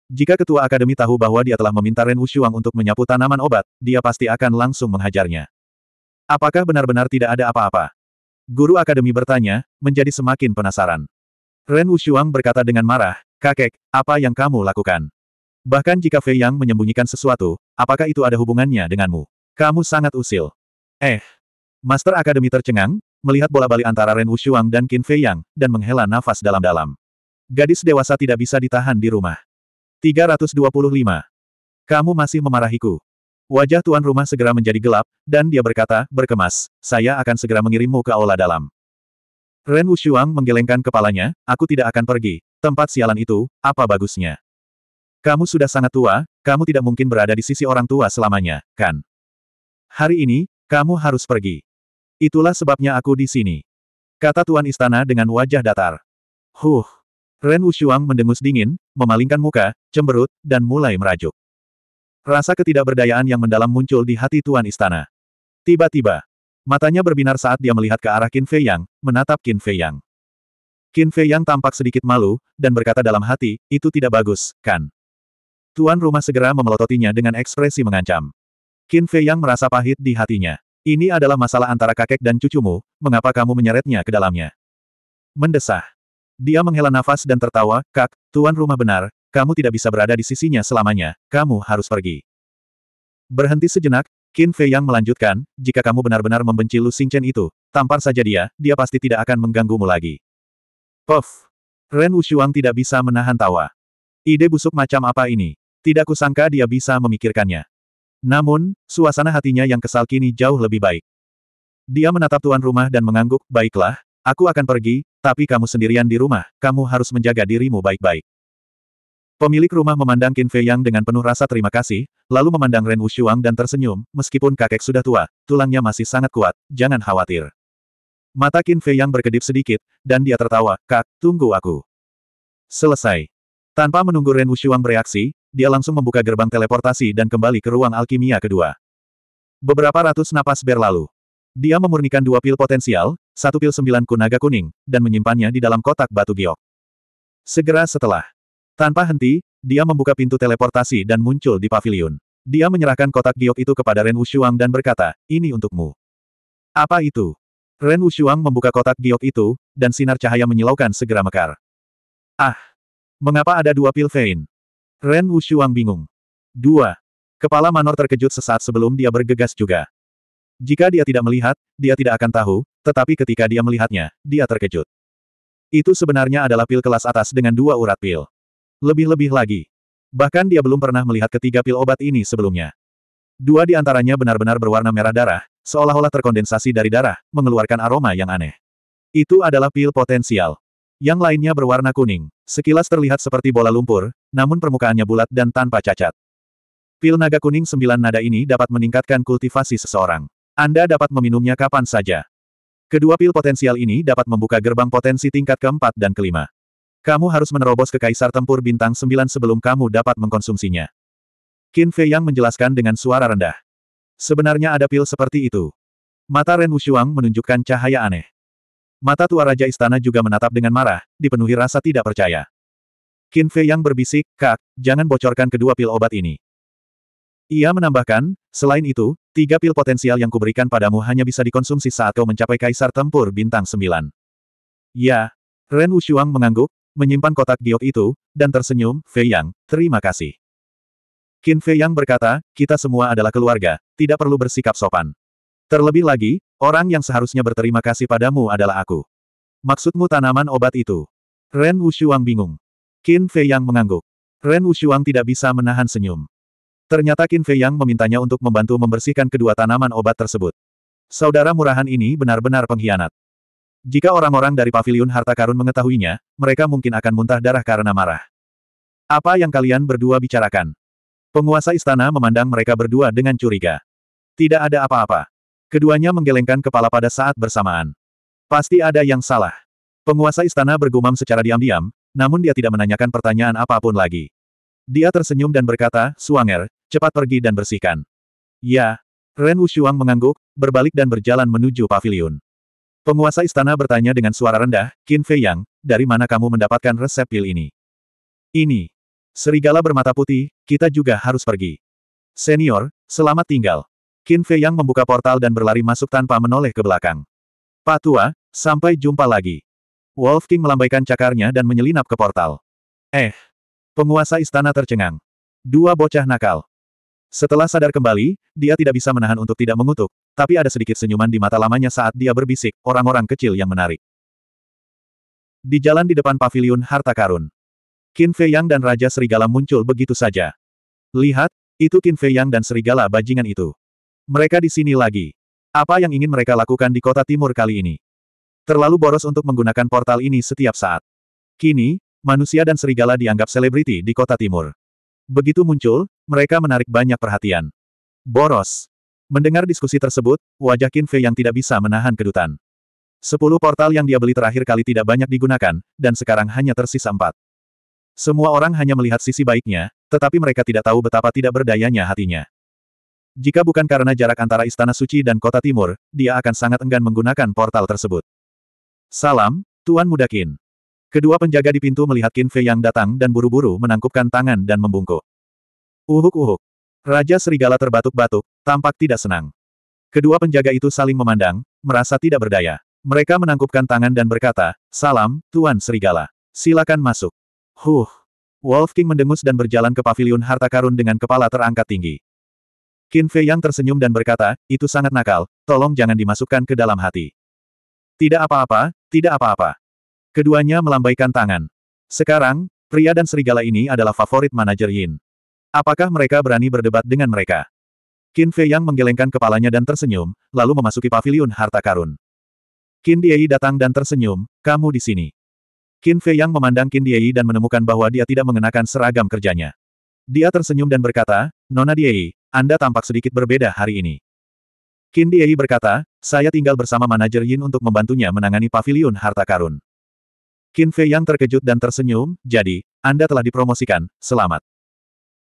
Jika Ketua Akademi tahu bahwa dia telah meminta Ren Wushuang untuk menyapu tanaman obat, dia pasti akan langsung menghajarnya. Apakah benar-benar tidak ada apa-apa? Guru Akademi bertanya, menjadi semakin penasaran. Ren Wushuang berkata dengan marah, Kakek, apa yang kamu lakukan? Bahkan jika Fei Yang menyembunyikan sesuatu, apakah itu ada hubungannya denganmu? Kamu sangat usil. Eh. Master Akademi tercengang, melihat bola bali antara Ren Wushuang dan Qin Fei Yang, dan menghela nafas dalam-dalam. Gadis dewasa tidak bisa ditahan di rumah. 325. Kamu masih memarahiku. Wajah tuan rumah segera menjadi gelap, dan dia berkata, berkemas, saya akan segera mengirimmu ke aula dalam. Ren Wushuang menggelengkan kepalanya, aku tidak akan pergi, Tempat sialan itu, apa bagusnya? Kamu sudah sangat tua, kamu tidak mungkin berada di sisi orang tua selamanya, kan? Hari ini, kamu harus pergi. Itulah sebabnya aku di sini. Kata Tuan Istana dengan wajah datar. Huh. Ren Wushuang mendengus dingin, memalingkan muka, cemberut, dan mulai merajuk. Rasa ketidakberdayaan yang mendalam muncul di hati Tuan Istana. Tiba-tiba, matanya berbinar saat dia melihat ke arah Qin Fei Yang, menatap Qin Fei Yang. Qin Fei Yang tampak sedikit malu, dan berkata dalam hati, itu tidak bagus, kan? Tuan rumah segera memelototinya dengan ekspresi mengancam. Qin Fei Yang merasa pahit di hatinya. Ini adalah masalah antara kakek dan cucumu, mengapa kamu menyeretnya ke dalamnya? Mendesah. Dia menghela nafas dan tertawa, kak, tuan rumah benar, kamu tidak bisa berada di sisinya selamanya, kamu harus pergi. Berhenti sejenak, Qin Fei Yang melanjutkan, jika kamu benar-benar membenci Lu Xingchen itu, tampar saja dia, dia pasti tidak akan mengganggumu lagi. Puff! Ren Wushuang tidak bisa menahan tawa. Ide busuk macam apa ini? Tidak kusangka dia bisa memikirkannya. Namun, suasana hatinya yang kesal kini jauh lebih baik. Dia menatap tuan rumah dan mengangguk, baiklah, aku akan pergi, tapi kamu sendirian di rumah, kamu harus menjaga dirimu baik-baik. Pemilik rumah memandang Qin Fei Yang dengan penuh rasa terima kasih, lalu memandang Ren Wushuang dan tersenyum, meskipun kakek sudah tua, tulangnya masih sangat kuat, jangan khawatir. Mata Qin Fei yang berkedip sedikit, dan dia tertawa, Kak, tunggu aku. Selesai. Tanpa menunggu Ren Wushuang bereaksi, dia langsung membuka gerbang teleportasi dan kembali ke ruang alkimia kedua. Beberapa ratus napas berlalu. Dia memurnikan dua pil potensial, satu pil sembilan kunaga kuning, dan menyimpannya di dalam kotak batu giok. Segera setelah. Tanpa henti, dia membuka pintu teleportasi dan muncul di pavilion. Dia menyerahkan kotak giok itu kepada Ren Wushuang dan berkata, ini untukmu. Apa itu? Ren Wushuang membuka kotak giok itu, dan sinar cahaya menyilaukan segera mekar. Ah! Mengapa ada dua pil vein? Ren Wushuang bingung. Dua. Kepala Manor terkejut sesaat sebelum dia bergegas juga. Jika dia tidak melihat, dia tidak akan tahu, tetapi ketika dia melihatnya, dia terkejut. Itu sebenarnya adalah pil kelas atas dengan dua urat pil. Lebih-lebih lagi. Bahkan dia belum pernah melihat ketiga pil obat ini sebelumnya. Dua di antaranya benar-benar berwarna merah darah, seolah-olah terkondensasi dari darah, mengeluarkan aroma yang aneh. Itu adalah pil potensial. Yang lainnya berwarna kuning, sekilas terlihat seperti bola lumpur, namun permukaannya bulat dan tanpa cacat. Pil naga kuning sembilan nada ini dapat meningkatkan kultivasi seseorang. Anda dapat meminumnya kapan saja. Kedua pil potensial ini dapat membuka gerbang potensi tingkat keempat dan kelima. Kamu harus menerobos ke Kaisar Tempur Bintang sembilan sebelum kamu dapat mengkonsumsinya. Qin Fei Yang menjelaskan dengan suara rendah. Sebenarnya ada pil seperti itu. Mata Ren Wushuang menunjukkan cahaya aneh. Mata tua Raja Istana juga menatap dengan marah, dipenuhi rasa tidak percaya. Qin Fei yang berbisik, Kak, jangan bocorkan kedua pil obat ini. Ia menambahkan, selain itu, tiga pil potensial yang kuberikan padamu hanya bisa dikonsumsi saat kau mencapai Kaisar Tempur Bintang Sembilan. Ya. Ren Wushuang mengangguk, menyimpan kotak giok itu, dan tersenyum, Fei Yang, terima kasih. Qin Fei Yang berkata, kita semua adalah keluarga, tidak perlu bersikap sopan. Terlebih lagi, orang yang seharusnya berterima kasih padamu adalah aku. Maksudmu tanaman obat itu? Ren Wushuang bingung. Qin Fei Yang mengangguk. Ren Wushuang tidak bisa menahan senyum. Ternyata Qin Fei Yang memintanya untuk membantu membersihkan kedua tanaman obat tersebut. Saudara murahan ini benar-benar pengkhianat. Jika orang-orang dari paviliun harta karun mengetahuinya, mereka mungkin akan muntah darah karena marah. Apa yang kalian berdua bicarakan? Penguasa istana memandang mereka berdua dengan curiga. Tidak ada apa-apa. Keduanya menggelengkan kepala pada saat bersamaan. Pasti ada yang salah. Penguasa istana bergumam secara diam-diam, namun dia tidak menanyakan pertanyaan apapun lagi. Dia tersenyum dan berkata, Suanger, cepat pergi dan bersihkan. Ya. Ren Wushuang mengangguk, berbalik dan berjalan menuju pavilion. Penguasa istana bertanya dengan suara rendah, Qin Fei Yang, dari mana kamu mendapatkan resep pil ini? Ini. Serigala bermata putih, kita juga harus pergi. Senior, selamat tinggal. Qin Fei Yang membuka portal dan berlari masuk tanpa menoleh ke belakang. Pak Tua, sampai jumpa lagi. Wolf King melambaikan cakarnya dan menyelinap ke portal. Eh. Penguasa istana tercengang. Dua bocah nakal. Setelah sadar kembali, dia tidak bisa menahan untuk tidak mengutuk, tapi ada sedikit senyuman di mata lamanya saat dia berbisik, orang-orang kecil yang menarik. Di jalan di depan paviliun harta karun. Qin Fei Yang dan Raja Serigala muncul begitu saja. Lihat, itu Qin Fei Yang dan Serigala bajingan itu. Mereka di sini lagi. Apa yang ingin mereka lakukan di kota timur kali ini? Terlalu boros untuk menggunakan portal ini setiap saat. Kini, manusia dan serigala dianggap selebriti di kota timur. Begitu muncul, mereka menarik banyak perhatian. Boros. Mendengar diskusi tersebut, wajah Qin Fei yang tidak bisa menahan kedutan. Sepuluh portal yang dia beli terakhir kali tidak banyak digunakan, dan sekarang hanya tersisa empat. Semua orang hanya melihat sisi baiknya, tetapi mereka tidak tahu betapa tidak berdayanya hatinya. Jika bukan karena jarak antara Istana Suci dan Kota Timur, dia akan sangat enggan menggunakan portal tersebut. Salam, Tuan Muda Qin. Kedua penjaga di pintu melihat Qin Fei yang datang dan buru-buru menangkupkan tangan dan membungkuk. Uhuk-uhuk. Raja Serigala terbatuk-batuk, tampak tidak senang. Kedua penjaga itu saling memandang, merasa tidak berdaya. Mereka menangkupkan tangan dan berkata, Salam, Tuan Serigala. Silakan masuk. Huh! Wolf King mendengus dan berjalan ke pavilion harta karun dengan kepala terangkat tinggi. Qin Fei yang tersenyum dan berkata, itu sangat nakal, tolong jangan dimasukkan ke dalam hati. Tidak apa-apa, tidak apa-apa. Keduanya melambaikan tangan. Sekarang, pria dan serigala ini adalah favorit manajer Yin. Apakah mereka berani berdebat dengan mereka? Qin Fei yang menggelengkan kepalanya dan tersenyum, lalu memasuki pavilion harta karun. Qin Diei datang dan tersenyum, kamu di sini. Qin Fei Yang memandang Qin Diei dan menemukan bahwa dia tidak mengenakan seragam kerjanya. Dia tersenyum dan berkata, Nona Diei, Anda tampak sedikit berbeda hari ini. Qin Diei berkata, saya tinggal bersama manajer Yin untuk membantunya menangani paviliun harta karun. Qin Fei Yang terkejut dan tersenyum, jadi, Anda telah dipromosikan, selamat.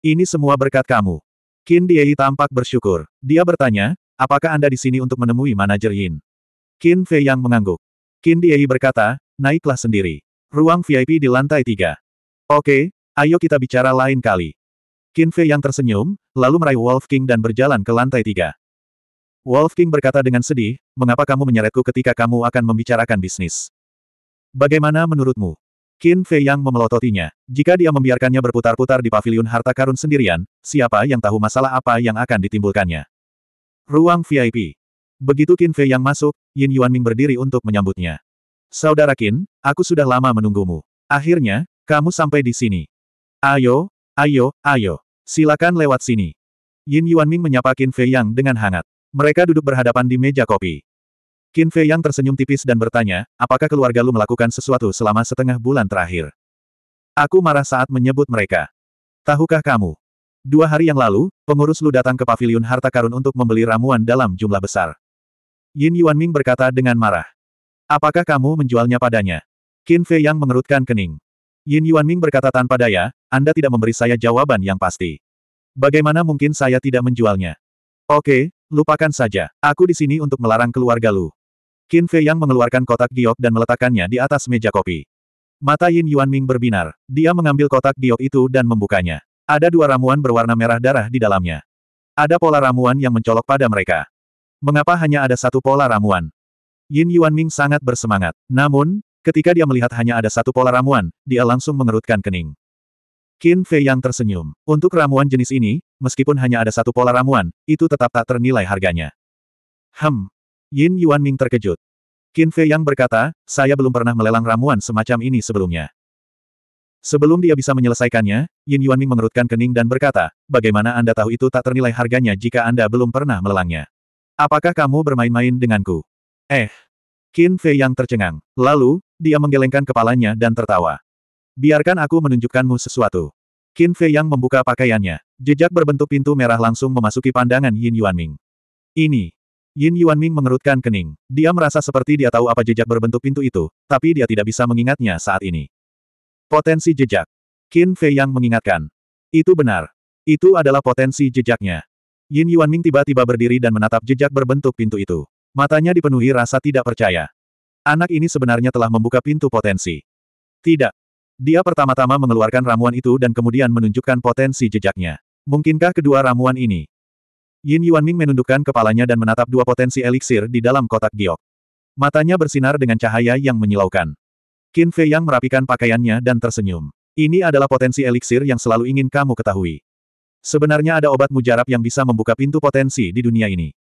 Ini semua berkat kamu. Qin Diei tampak bersyukur. Dia bertanya, apakah Anda di sini untuk menemui manajer Yin? Qin Fei Yang mengangguk. Qin Diei berkata, naiklah sendiri. Ruang VIP di lantai tiga. Oke, ayo kita bicara lain kali. Qin Fei yang tersenyum, lalu meraih Wolf King dan berjalan ke lantai tiga. Wolf King berkata dengan sedih, mengapa kamu menyeretku ketika kamu akan membicarakan bisnis? Bagaimana menurutmu? Qin Fei yang memelototinya. Jika dia membiarkannya berputar-putar di paviliun harta karun sendirian, siapa yang tahu masalah apa yang akan ditimbulkannya? Ruang VIP. Begitu Qin Fei yang masuk, Yin Yuanming berdiri untuk menyambutnya. Saudara Kin, aku sudah lama menunggumu. Akhirnya, kamu sampai di sini. Ayo, ayo, ayo. Silakan lewat sini. Yin Yuanming menyapa Qin Fei Yang dengan hangat. Mereka duduk berhadapan di meja kopi. Qin Fei Yang tersenyum tipis dan bertanya, apakah keluarga lu melakukan sesuatu selama setengah bulan terakhir? Aku marah saat menyebut mereka. Tahukah kamu? Dua hari yang lalu, pengurus lu datang ke paviliun harta karun untuk membeli ramuan dalam jumlah besar. Yin Yuanming berkata dengan marah. Apakah kamu menjualnya padanya? Qin Fei yang mengerutkan kening. Yin Yuan Ming berkata tanpa daya, Anda tidak memberi saya jawaban yang pasti. Bagaimana mungkin saya tidak menjualnya? Oke, lupakan saja. Aku di sini untuk melarang keluarga Lu. Qin Fei yang mengeluarkan kotak giok dan meletakkannya di atas meja kopi. Mata Yin Yuan Ming berbinar. Dia mengambil kotak giok itu dan membukanya. Ada dua ramuan berwarna merah darah di dalamnya. Ada pola ramuan yang mencolok pada mereka. Mengapa hanya ada satu pola ramuan? Yin Yuan Ming sangat bersemangat. Namun, ketika dia melihat hanya ada satu pola ramuan, dia langsung mengerutkan kening. Qin Fei yang tersenyum. Untuk ramuan jenis ini, meskipun hanya ada satu pola ramuan, itu tetap tak ternilai harganya. Hem. Yin Yuan Ming terkejut. Qin Fei yang berkata, saya belum pernah melelang ramuan semacam ini sebelumnya. Sebelum dia bisa menyelesaikannya, Yin Yuan Ming mengerutkan kening dan berkata, bagaimana Anda tahu itu tak ternilai harganya jika Anda belum pernah melelangnya? Apakah kamu bermain-main denganku? Eh. Qin Fei yang tercengang. Lalu, dia menggelengkan kepalanya dan tertawa. Biarkan aku menunjukkanmu sesuatu. Qin Fei yang membuka pakaiannya. Jejak berbentuk pintu merah langsung memasuki pandangan Yin Yuanming. Ini. Yin Yuanming mengerutkan kening. Dia merasa seperti dia tahu apa jejak berbentuk pintu itu, tapi dia tidak bisa mengingatnya saat ini. Potensi jejak. Qin Fei yang mengingatkan. Itu benar. Itu adalah potensi jejaknya. Yin Yuanming tiba-tiba berdiri dan menatap jejak berbentuk pintu itu. Matanya dipenuhi rasa tidak percaya. Anak ini sebenarnya telah membuka pintu potensi. Tidak. Dia pertama-tama mengeluarkan ramuan itu dan kemudian menunjukkan potensi jejaknya. Mungkinkah kedua ramuan ini? Yin Yuanming menundukkan kepalanya dan menatap dua potensi eliksir di dalam kotak giok. Matanya bersinar dengan cahaya yang menyilaukan. Qin Fei Yang merapikan pakaiannya dan tersenyum. Ini adalah potensi eliksir yang selalu ingin kamu ketahui. Sebenarnya ada obat mujarab yang bisa membuka pintu potensi di dunia ini.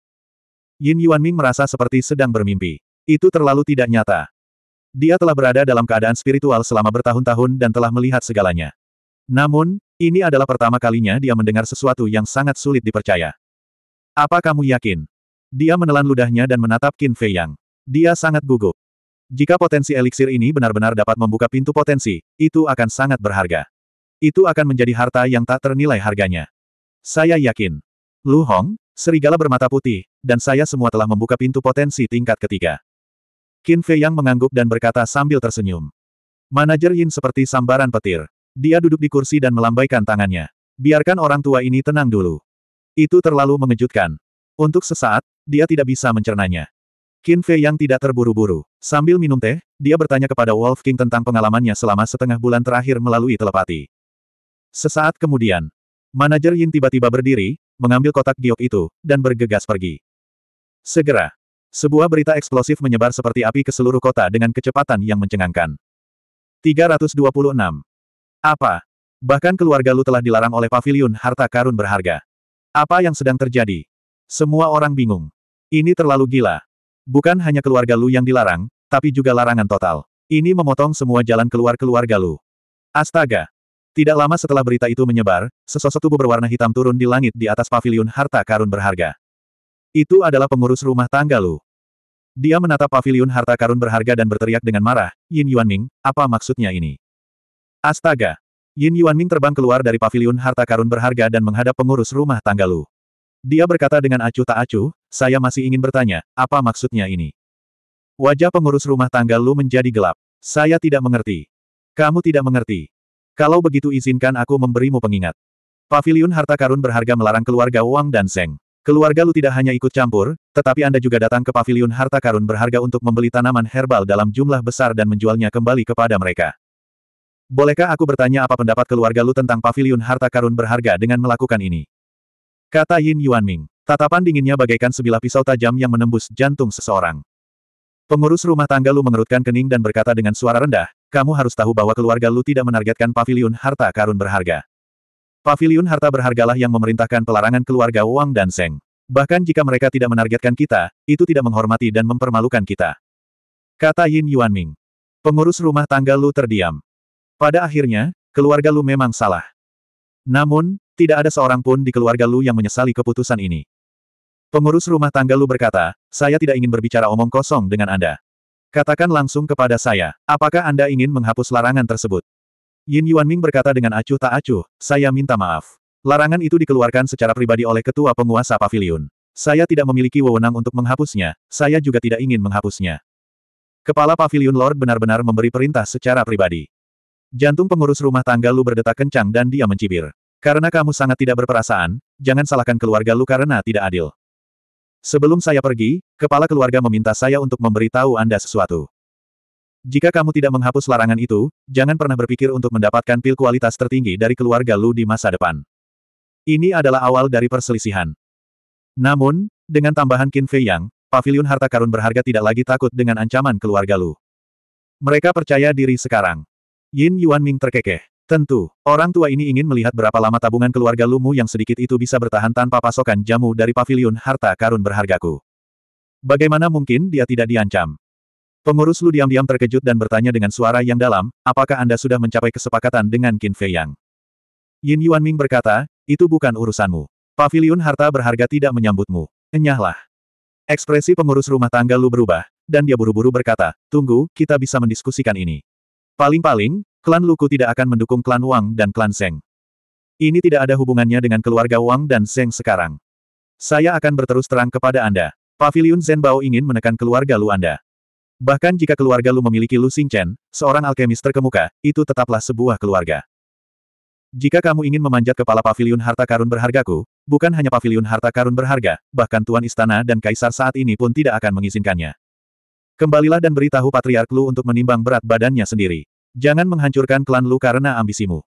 Yin Yuanming merasa seperti sedang bermimpi. Itu terlalu tidak nyata. Dia telah berada dalam keadaan spiritual selama bertahun-tahun dan telah melihat segalanya. Namun, ini adalah pertama kalinya dia mendengar sesuatu yang sangat sulit dipercaya. Apa kamu yakin? Dia menelan ludahnya dan menatap Qin Fei Yang. Dia sangat gugup. Jika potensi eliksir ini benar-benar dapat membuka pintu potensi, itu akan sangat berharga. Itu akan menjadi harta yang tak ternilai harganya. Saya yakin. Lu Hong, Serigala bermata putih, dan saya semua telah membuka pintu potensi tingkat ketiga. Qin Fei Yang mengangguk dan berkata sambil tersenyum. Manajer Yin seperti sambaran petir. Dia duduk di kursi dan melambaikan tangannya. Biarkan orang tua ini tenang dulu. Itu terlalu mengejutkan. Untuk sesaat, dia tidak bisa mencernanya. Qin Fei Yang tidak terburu-buru. Sambil minum teh, dia bertanya kepada Wolf King tentang pengalamannya selama setengah bulan terakhir melalui telepati. Sesaat kemudian, manajer Yin tiba-tiba berdiri, mengambil kotak giok itu, dan bergegas pergi. Segera, sebuah berita eksplosif menyebar seperti api ke seluruh kota dengan kecepatan yang mencengangkan. 326. Apa? Bahkan keluarga Lu telah dilarang oleh pavilion harta karun berharga. Apa yang sedang terjadi? Semua orang bingung. Ini terlalu gila. Bukan hanya keluarga Lu yang dilarang, tapi juga larangan total. Ini memotong semua jalan keluar keluarga Lu. Astaga, tidak lama setelah berita itu menyebar, sesosok tubuh berwarna hitam turun di langit di atas paviliun harta karun berharga. Itu adalah pengurus rumah tangga Lu. Dia menatap paviliun harta karun berharga dan berteriak dengan marah, Yin Yuanming, apa maksudnya ini? Astaga! Yin Yuanming terbang keluar dari paviliun harta karun berharga dan menghadap pengurus rumah tangga Lu. Dia berkata dengan acuh tak acuh, saya masih ingin bertanya, apa maksudnya ini? Wajah pengurus rumah tangga Lu menjadi gelap. Saya tidak mengerti. Kamu tidak mengerti. Kalau begitu izinkan aku memberimu pengingat. Pavilion harta karun berharga melarang keluarga Wang dan Zeng. Keluarga Lu tidak hanya ikut campur, tetapi Anda juga datang ke Pavilion harta karun berharga untuk membeli tanaman herbal dalam jumlah besar dan menjualnya kembali kepada mereka. Bolehkah aku bertanya apa pendapat keluarga Lu tentang Pavilion harta karun berharga dengan melakukan ini? Kata Yin Yuanming. Tatapan dinginnya bagaikan sebilah pisau tajam yang menembus jantung seseorang. Pengurus rumah tangga Lu mengerutkan kening dan berkata dengan suara rendah, kamu harus tahu bahwa keluarga Lu tidak menargetkan pavilion harta karun berharga. Pavilion harta berhargalah yang memerintahkan pelarangan keluarga Wang dan Seng. Bahkan jika mereka tidak menargetkan kita, itu tidak menghormati dan mempermalukan kita. Kata Yin Yuanming. Pengurus rumah tangga Lu terdiam. Pada akhirnya, keluarga Lu memang salah. Namun, tidak ada seorang pun di keluarga Lu yang menyesali keputusan ini. Pengurus rumah tangga Lu berkata, saya tidak ingin berbicara omong kosong dengan Anda. Katakan langsung kepada saya, apakah Anda ingin menghapus larangan tersebut? Yin Yuanming berkata dengan acuh tak acuh, saya minta maaf. Larangan itu dikeluarkan secara pribadi oleh ketua penguasa pavilion. Saya tidak memiliki wewenang untuk menghapusnya, saya juga tidak ingin menghapusnya. Kepala pavilion Lord benar-benar memberi perintah secara pribadi. Jantung pengurus rumah tangga Lu berdetak kencang dan dia mencibir. Karena kamu sangat tidak berperasaan, jangan salahkan keluarga Lu karena tidak adil. Sebelum saya pergi, kepala keluarga meminta saya untuk memberitahu Anda sesuatu. Jika kamu tidak menghapus larangan itu, jangan pernah berpikir untuk mendapatkan pil kualitas tertinggi dari keluarga Lu di masa depan. Ini adalah awal dari perselisihan. Namun, dengan tambahan Qin Fei Yang, pavilion harta karun berharga tidak lagi takut dengan ancaman keluarga Lu. Mereka percaya diri sekarang. Yin Yuan Ming terkekeh. Tentu, orang tua ini ingin melihat berapa lama tabungan keluarga Lumu yang sedikit itu bisa bertahan tanpa pasokan jamu dari pavilion harta karun berhargaku. Bagaimana mungkin dia tidak diancam? Pengurus Lu diam-diam terkejut dan bertanya dengan suara yang dalam, apakah Anda sudah mencapai kesepakatan dengan Qin Fei Yang? Yin Yuan Ming berkata, itu bukan urusanmu. Pavilion harta berharga tidak menyambutmu. Enyahlah. Ekspresi pengurus rumah tangga Lu berubah, dan dia buru-buru berkata, tunggu, kita bisa mendiskusikan ini. Paling-paling, Klan Luku tidak akan mendukung klan Wang dan klan Zeng. Ini tidak ada hubungannya dengan keluarga Wang dan Zeng sekarang. Saya akan berterus terang kepada Anda. Paviliun Zen Bao ingin menekan keluarga Lu Anda. Bahkan jika keluarga Lu memiliki Lu Xingchen, seorang alkemis terkemuka, itu tetaplah sebuah keluarga. Jika kamu ingin memanjat kepala paviliun harta karun berhargaku, bukan hanya paviliun harta karun berharga, bahkan Tuan Istana dan Kaisar saat ini pun tidak akan mengizinkannya. Kembalilah dan beritahu Patriark Lu untuk menimbang berat badannya sendiri. Jangan menghancurkan klan Lu karena ambisimu.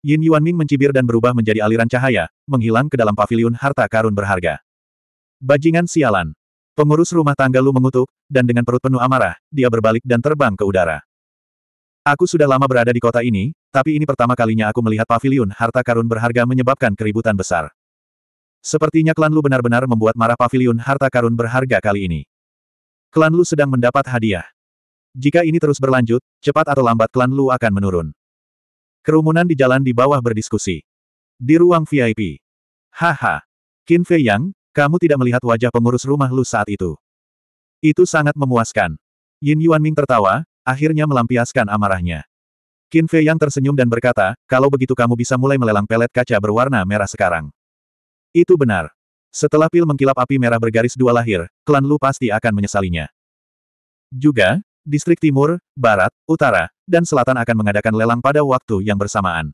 Yin Yuanming mencibir dan berubah menjadi aliran cahaya, menghilang ke dalam pavilion harta karun berharga. Bajingan sialan. Pengurus rumah tangga Lu mengutuk, dan dengan perut penuh amarah, dia berbalik dan terbang ke udara. Aku sudah lama berada di kota ini, tapi ini pertama kalinya aku melihat pavilion harta karun berharga menyebabkan keributan besar. Sepertinya klan Lu benar-benar membuat marah pavilion harta karun berharga kali ini. Klan Lu sedang mendapat hadiah. Jika ini terus berlanjut, cepat atau lambat klan Lu akan menurun. Kerumunan di jalan di bawah berdiskusi. Di ruang VIP. Haha. Qin Fei Yang, kamu tidak melihat wajah pengurus rumah Lu saat itu. Itu sangat memuaskan. Yin Yuan Ming tertawa, akhirnya melampiaskan amarahnya. Qin Fei Yang tersenyum dan berkata, kalau begitu kamu bisa mulai melelang pelet kaca berwarna merah sekarang. Itu benar. Setelah pil mengkilap api merah bergaris dua lahir, klan Lu pasti akan menyesalinya. Juga, Distrik Timur, Barat, Utara, dan Selatan akan mengadakan lelang pada waktu yang bersamaan.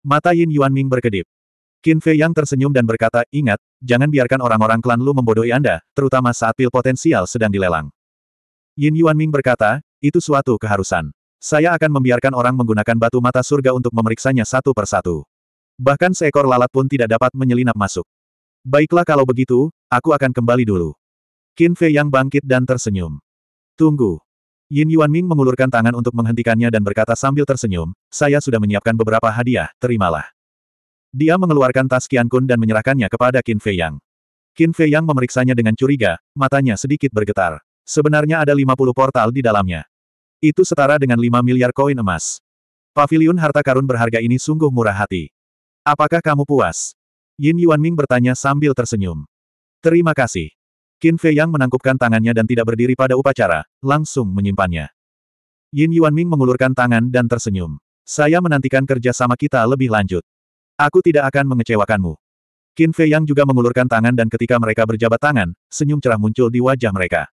Mata Yin Yuan Ming berkedip. Qin Fei Yang tersenyum dan berkata, ingat, jangan biarkan orang-orang klan Lu membodohi Anda, terutama saat pil potensial sedang dilelang. Yin Yuan Ming berkata, itu suatu keharusan. Saya akan membiarkan orang menggunakan batu mata surga untuk memeriksanya satu persatu. Bahkan seekor lalat pun tidak dapat menyelinap masuk. Baiklah kalau begitu, aku akan kembali dulu. Qin Fei Yang bangkit dan tersenyum. Tunggu. Yin Yuan Ming mengulurkan tangan untuk menghentikannya dan berkata sambil tersenyum, saya sudah menyiapkan beberapa hadiah, terimalah. Dia mengeluarkan tas Qian Kun dan menyerahkannya kepada Qin Fei Yang. Qin Fei Yang memeriksanya dengan curiga, matanya sedikit bergetar. Sebenarnya ada 50 portal di dalamnya. Itu setara dengan 5 miliar koin emas. Paviliun harta karun berharga ini sungguh murah hati. Apakah kamu puas? Yin Yuan Ming bertanya sambil tersenyum. Terima kasih. Qin Fei Yang menangkupkan tangannya dan tidak berdiri pada upacara, langsung menyimpannya. Yin Yuan Ming mengulurkan tangan dan tersenyum. Saya menantikan kerja sama kita lebih lanjut. Aku tidak akan mengecewakanmu. Qin Fei Yang juga mengulurkan tangan dan ketika mereka berjabat tangan, senyum cerah muncul di wajah mereka.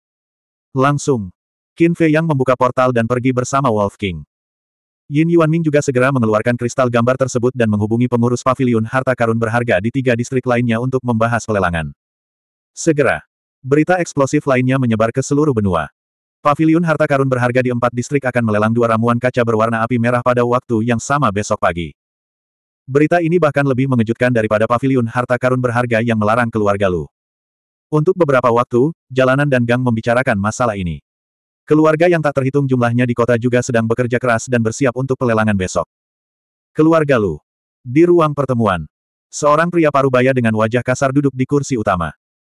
Langsung, Qin Fei Yang membuka portal dan pergi bersama Wolf King. Yin Yuan Ming juga segera mengeluarkan kristal gambar tersebut dan menghubungi pengurus pavilion harta karun berharga di tiga distrik lainnya untuk membahas pelelangan. Segera, Berita eksplosif lainnya menyebar ke seluruh benua. Paviliun harta karun berharga di empat distrik akan melelang dua ramuan kaca berwarna api merah pada waktu yang sama besok pagi. Berita ini bahkan lebih mengejutkan daripada paviliun harta karun berharga yang melarang keluarga Lu. Untuk beberapa waktu, jalanan dan gang membicarakan masalah ini. Keluarga yang tak terhitung jumlahnya di kota juga sedang bekerja keras dan bersiap untuk pelelangan besok. Keluarga Lu. Di ruang pertemuan, seorang pria parubaya dengan wajah kasar duduk di kursi utama.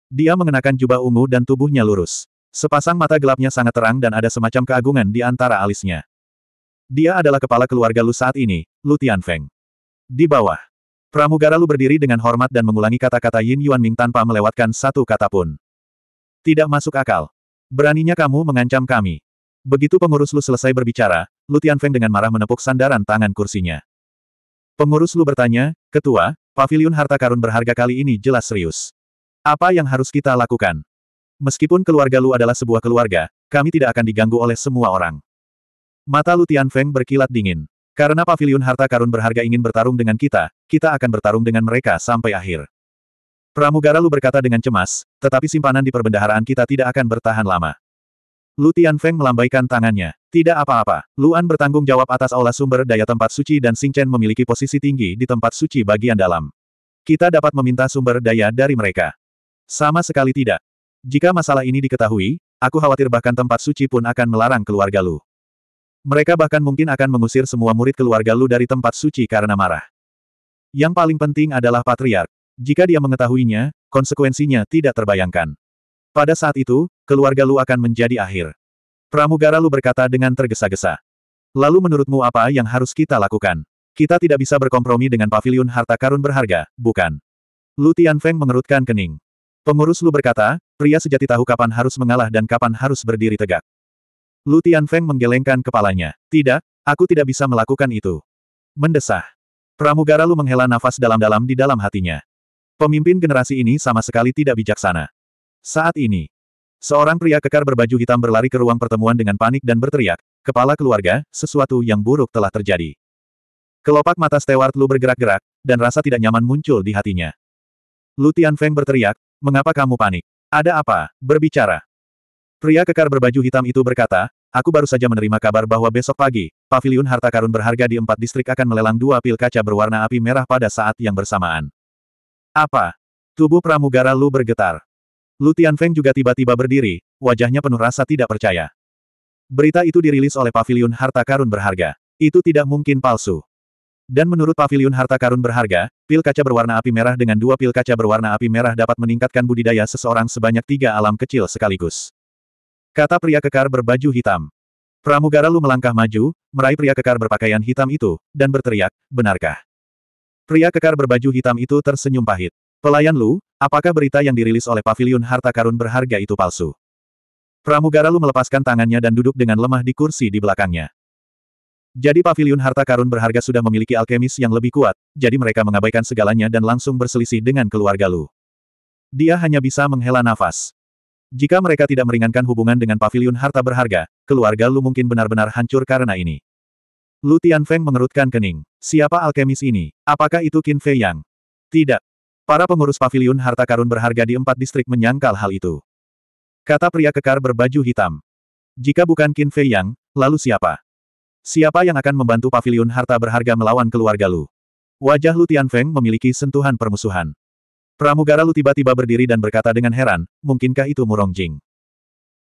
Dia mengenakan jubah ungu dan tubuhnya lurus. Sepasang mata gelapnya sangat terang dan ada semacam keagungan di antara alisnya. Dia adalah kepala keluarga Lu saat ini, Lu Tianfeng. Di bawah. Pramugara Lu berdiri dengan hormat dan mengulangi kata-kata Yin Yuan Ming tanpa melewatkan satu kata pun. Tidak masuk akal. Beraninya kamu mengancam kami. Begitu pengurus Lu selesai berbicara, Lu Tianfeng dengan marah menepuk sandaran tangan kursinya. Pengurus Lu bertanya, Ketua, pavilion harta karun berharga kali ini jelas serius. Apa yang harus kita lakukan? Meskipun keluarga Lu adalah sebuah keluarga, kami tidak akan diganggu oleh semua orang. Mata Lu Feng berkilat dingin. Karena pavilion harta karun berharga ingin bertarung dengan kita, kita akan bertarung dengan mereka sampai akhir. Pramugara Lu berkata dengan cemas, tetapi simpanan di perbendaharaan kita tidak akan bertahan lama. Lu Feng melambaikan tangannya. Tidak apa-apa, Luan bertanggung jawab atas aula sumber daya tempat suci dan Sing Chen memiliki posisi tinggi di tempat suci bagian dalam. Kita dapat meminta sumber daya dari mereka. Sama sekali tidak. Jika masalah ini diketahui, aku khawatir bahkan tempat suci pun akan melarang keluarga Lu. Mereka bahkan mungkin akan mengusir semua murid keluarga Lu dari tempat suci karena marah. Yang paling penting adalah patriark. Jika dia mengetahuinya, konsekuensinya tidak terbayangkan. Pada saat itu, keluarga Lu akan menjadi akhir. Pramugara Lu berkata dengan tergesa-gesa. Lalu menurutmu apa yang harus kita lakukan? Kita tidak bisa berkompromi dengan Paviliun harta karun berharga, bukan? Lu Tianfeng mengerutkan kening. Pengurus Lu berkata, pria sejati tahu kapan harus mengalah dan kapan harus berdiri tegak. Lu Tianfeng menggelengkan kepalanya. Tidak, aku tidak bisa melakukan itu. Mendesah. Pramugara Lu menghela nafas dalam-dalam di dalam hatinya. Pemimpin generasi ini sama sekali tidak bijaksana. Saat ini, seorang pria kekar berbaju hitam berlari ke ruang pertemuan dengan panik dan berteriak, Kepala keluarga, sesuatu yang buruk telah terjadi. Kelopak mata Stewart Lu bergerak-gerak, dan rasa tidak nyaman muncul di hatinya. Lu Tianfeng berteriak, Mengapa kamu panik? Ada apa? Berbicara. Pria kekar berbaju hitam itu berkata, aku baru saja menerima kabar bahwa besok pagi, paviliun harta karun berharga di empat distrik akan melelang dua pil kaca berwarna api merah pada saat yang bersamaan. Apa? Tubuh pramugara Lu bergetar. Lu Tianfeng juga tiba-tiba berdiri, wajahnya penuh rasa tidak percaya. Berita itu dirilis oleh paviliun harta karun berharga. Itu tidak mungkin palsu. Dan menurut pavilion harta karun berharga, pil kaca berwarna api merah dengan dua pil kaca berwarna api merah dapat meningkatkan budidaya seseorang sebanyak tiga alam kecil sekaligus. Kata pria kekar berbaju hitam. Pramugara Lu melangkah maju, meraih pria kekar berpakaian hitam itu, dan berteriak, benarkah? Pria kekar berbaju hitam itu tersenyum pahit. Pelayan Lu, apakah berita yang dirilis oleh pavilion harta karun berharga itu palsu? Pramugara Lu melepaskan tangannya dan duduk dengan lemah di kursi di belakangnya. Jadi Pavilion harta karun berharga sudah memiliki alkemis yang lebih kuat, jadi mereka mengabaikan segalanya dan langsung berselisih dengan keluarga Lu. Dia hanya bisa menghela nafas. Jika mereka tidak meringankan hubungan dengan Pavilion harta berharga, keluarga Lu mungkin benar-benar hancur karena ini. Lu Tianfeng mengerutkan kening. Siapa alkemis ini? Apakah itu Qin Fei Yang? Tidak. Para pengurus Pavilion harta karun berharga di empat distrik menyangkal hal itu. Kata pria kekar berbaju hitam. Jika bukan Qin Fei Yang, lalu siapa? Siapa yang akan membantu pavilion harta berharga melawan keluarga Lu? Wajah Lu Tianfeng memiliki sentuhan permusuhan. Pramugara Lu tiba-tiba berdiri dan berkata dengan heran, mungkinkah itu Murong Jing?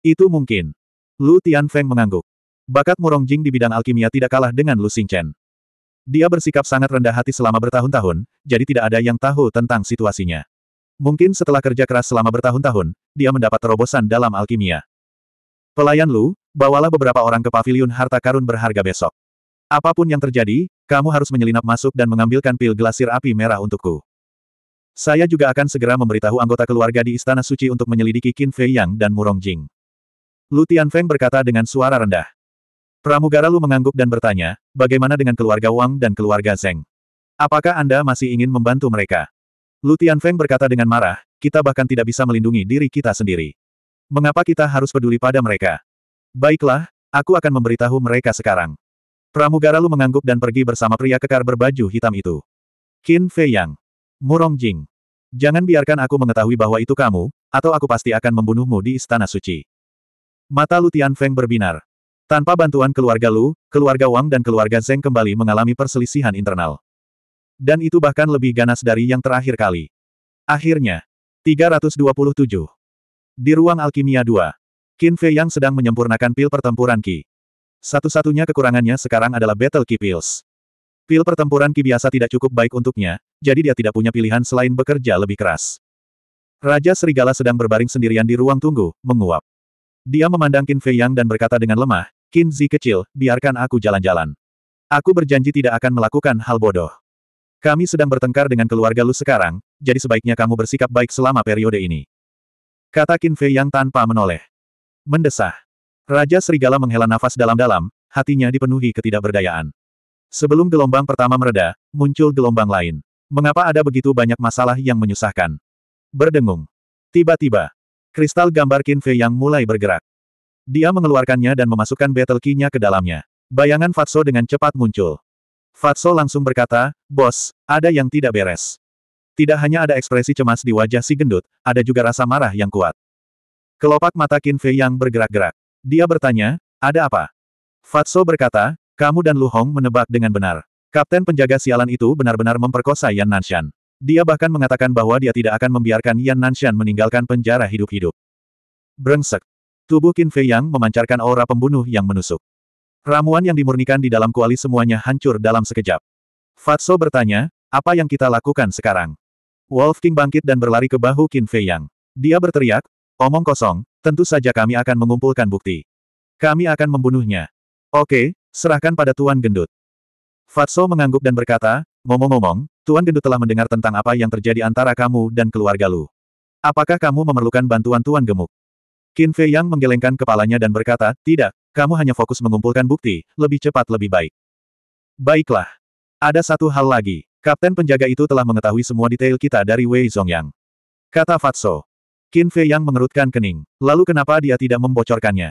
Itu mungkin. Lu Tianfeng mengangguk. Bakat Murong Jing di bidang alkimia tidak kalah dengan Lu Xingchen. Dia bersikap sangat rendah hati selama bertahun-tahun, jadi tidak ada yang tahu tentang situasinya. Mungkin setelah kerja keras selama bertahun-tahun, dia mendapat terobosan dalam alkimia. Pelayan Lu, bawalah beberapa orang ke pavilion harta karun berharga besok. Apapun yang terjadi, kamu harus menyelinap masuk dan mengambilkan pil glasir api merah untukku. Saya juga akan segera memberitahu anggota keluarga di Istana Suci untuk menyelidiki Qin Fei Yang dan Murong Jing. Lu Feng berkata dengan suara rendah. Pramugara Lu mengangguk dan bertanya, bagaimana dengan keluarga Wang dan keluarga Zeng? Apakah Anda masih ingin membantu mereka? Lu Feng berkata dengan marah, kita bahkan tidak bisa melindungi diri kita sendiri. Mengapa kita harus peduli pada mereka? Baiklah, aku akan memberitahu mereka sekarang. Pramugara Lu mengangguk dan pergi bersama pria kekar berbaju hitam itu. Qin Fei Yang. Murong Jing. Jangan biarkan aku mengetahui bahwa itu kamu, atau aku pasti akan membunuhmu di Istana Suci. Mata Lu Feng berbinar. Tanpa bantuan keluarga Lu, keluarga Wang dan keluarga Zeng kembali mengalami perselisihan internal. Dan itu bahkan lebih ganas dari yang terakhir kali. Akhirnya. 327. Di ruang alkimia 2. Qin Fei yang sedang menyempurnakan pil pertempuran Qi. Satu-satunya kekurangannya sekarang adalah Battle Qi Pills. Pil pertempuran Qi biasa tidak cukup baik untuknya, jadi dia tidak punya pilihan selain bekerja lebih keras. Raja Serigala sedang berbaring sendirian di ruang tunggu, menguap. Dia memandang Qin Fei Yang dan berkata dengan lemah, Qin Zi kecil, biarkan aku jalan-jalan. Aku berjanji tidak akan melakukan hal bodoh. Kami sedang bertengkar dengan keluarga Lu sekarang, jadi sebaiknya kamu bersikap baik selama periode ini. Kata Qin Fei Yang tanpa menoleh. Mendesah. Raja Serigala menghela nafas dalam-dalam, hatinya dipenuhi ketidakberdayaan. Sebelum gelombang pertama mereda, muncul gelombang lain. Mengapa ada begitu banyak masalah yang menyusahkan? Berdengung. Tiba-tiba, kristal gambar Kinfe yang mulai bergerak. Dia mengeluarkannya dan memasukkan battle key-nya ke dalamnya. Bayangan Fatso dengan cepat muncul. Fatso langsung berkata, Bos, ada yang tidak beres. Tidak hanya ada ekspresi cemas di wajah si gendut, ada juga rasa marah yang kuat. Kelopak mata Qin Fei yang bergerak-gerak. Dia bertanya, ada apa? Fatso berkata, kamu dan Lu Hong menebak dengan benar. Kapten penjaga sialan itu benar-benar memperkosa Yan Nanshan. Dia bahkan mengatakan bahwa dia tidak akan membiarkan Yan Nanshan meninggalkan penjara hidup-hidup. Brengsek. Tubuh Qin Fei Yang memancarkan aura pembunuh yang menusuk. Ramuan yang dimurnikan di dalam kuali semuanya hancur dalam sekejap. Fatso bertanya, apa yang kita lakukan sekarang? Wolf King bangkit dan berlari ke bahu Qin Fei Yang. Dia berteriak, Omong kosong, tentu saja kami akan mengumpulkan bukti. Kami akan membunuhnya. Oke, serahkan pada Tuan Gendut. Fatso mengangguk dan berkata, ngomong-ngomong, Tuan Gendut telah mendengar tentang apa yang terjadi antara kamu dan keluarga Lu. Apakah kamu memerlukan bantuan Tuan Gemuk? Qin Fei Yang menggelengkan kepalanya dan berkata, tidak, kamu hanya fokus mengumpulkan bukti, lebih cepat lebih baik. Baiklah. Ada satu hal lagi, Kapten penjaga itu telah mengetahui semua detail kita dari Wei Zongyang. Kata Fatso. Qin Fei yang mengerutkan kening. Lalu kenapa dia tidak membocorkannya?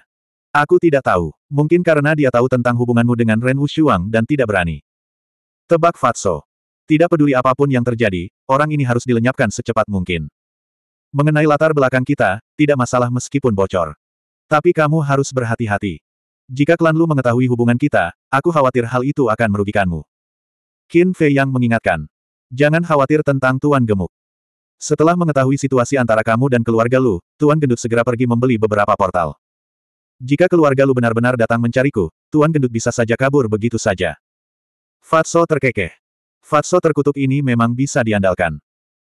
Aku tidak tahu. Mungkin karena dia tahu tentang hubunganmu dengan Ren Wushuang dan tidak berani. Tebak Fatso. Tidak peduli apapun yang terjadi, orang ini harus dilenyapkan secepat mungkin. Mengenai latar belakang kita, tidak masalah meskipun bocor. Tapi kamu harus berhati-hati. Jika klan Lu mengetahui hubungan kita, aku khawatir hal itu akan merugikanmu. Qin Fei yang mengingatkan. Jangan khawatir tentang Tuan Gemuk. Setelah mengetahui situasi antara kamu dan keluarga Lu, Tuan Gendut segera pergi membeli beberapa portal. Jika keluarga Lu benar-benar datang mencariku, Tuan Gendut bisa saja kabur begitu saja. Fatso terkekeh. Fatso terkutuk ini memang bisa diandalkan.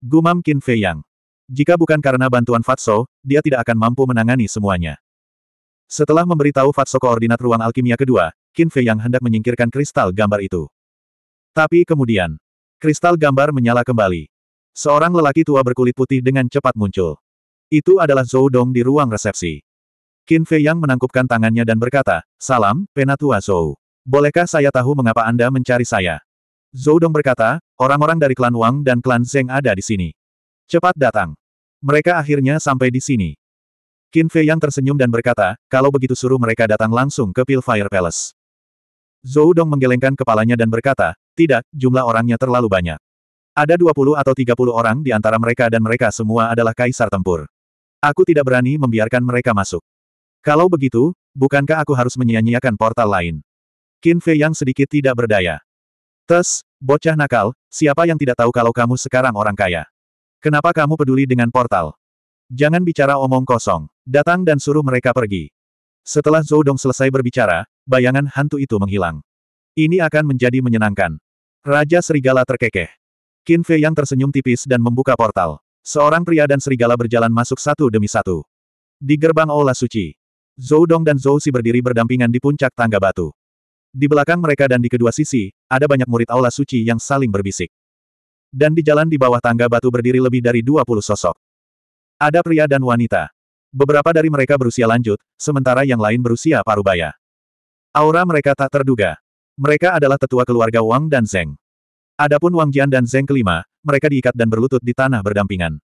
Gumam Qin Fei Yang. Jika bukan karena bantuan Fatso, dia tidak akan mampu menangani semuanya. Setelah memberitahu Fatso koordinat ruang alkimia kedua, Qin Fei Yang hendak menyingkirkan kristal gambar itu. Tapi kemudian, kristal gambar menyala kembali. Seorang lelaki tua berkulit putih dengan cepat muncul. Itu adalah Zhou Dong di ruang resepsi. Qin Fei Yang menangkupkan tangannya dan berkata, Salam, Penatua Zhou. Bolehkah saya tahu mengapa Anda mencari saya? Zhou Dong berkata, orang-orang dari klan Wang dan klan Zeng ada di sini. Cepat datang. Mereka akhirnya sampai di sini. Qin Fei Yang tersenyum dan berkata, kalau begitu suruh mereka datang langsung ke Pillfire Palace. Zhou Dong menggelengkan kepalanya dan berkata, tidak, jumlah orangnya terlalu banyak. Ada 20 atau 30 orang di antara mereka dan mereka semua adalah kaisar tempur. Aku tidak berani membiarkan mereka masuk. Kalau begitu, bukankah aku harus menyia-nyiakan portal lain? Qin Fei yang sedikit tidak berdaya. Tes, bocah nakal, siapa yang tidak tahu kalau kamu sekarang orang kaya? Kenapa kamu peduli dengan portal? Jangan bicara omong kosong. Datang dan suruh mereka pergi. Setelah Zhou Dong selesai berbicara, bayangan hantu itu menghilang. Ini akan menjadi menyenangkan. Raja Serigala terkekeh. Qin Fei yang tersenyum tipis dan membuka portal. Seorang pria dan serigala berjalan masuk satu demi satu. Di gerbang Aula Suci, Zhou Dong dan Zhou Si berdiri berdampingan di puncak tangga batu. Di belakang mereka dan di kedua sisi, ada banyak murid Aula Suci yang saling berbisik. Dan di jalan di bawah tangga batu berdiri lebih dari 20 sosok. Ada pria dan wanita. Beberapa dari mereka berusia lanjut, sementara yang lain berusia parubaya. Aura mereka tak terduga. Mereka adalah tetua keluarga Wang dan Zeng. Adapun Wang Jian dan Zeng kelima, mereka diikat dan berlutut di tanah berdampingan.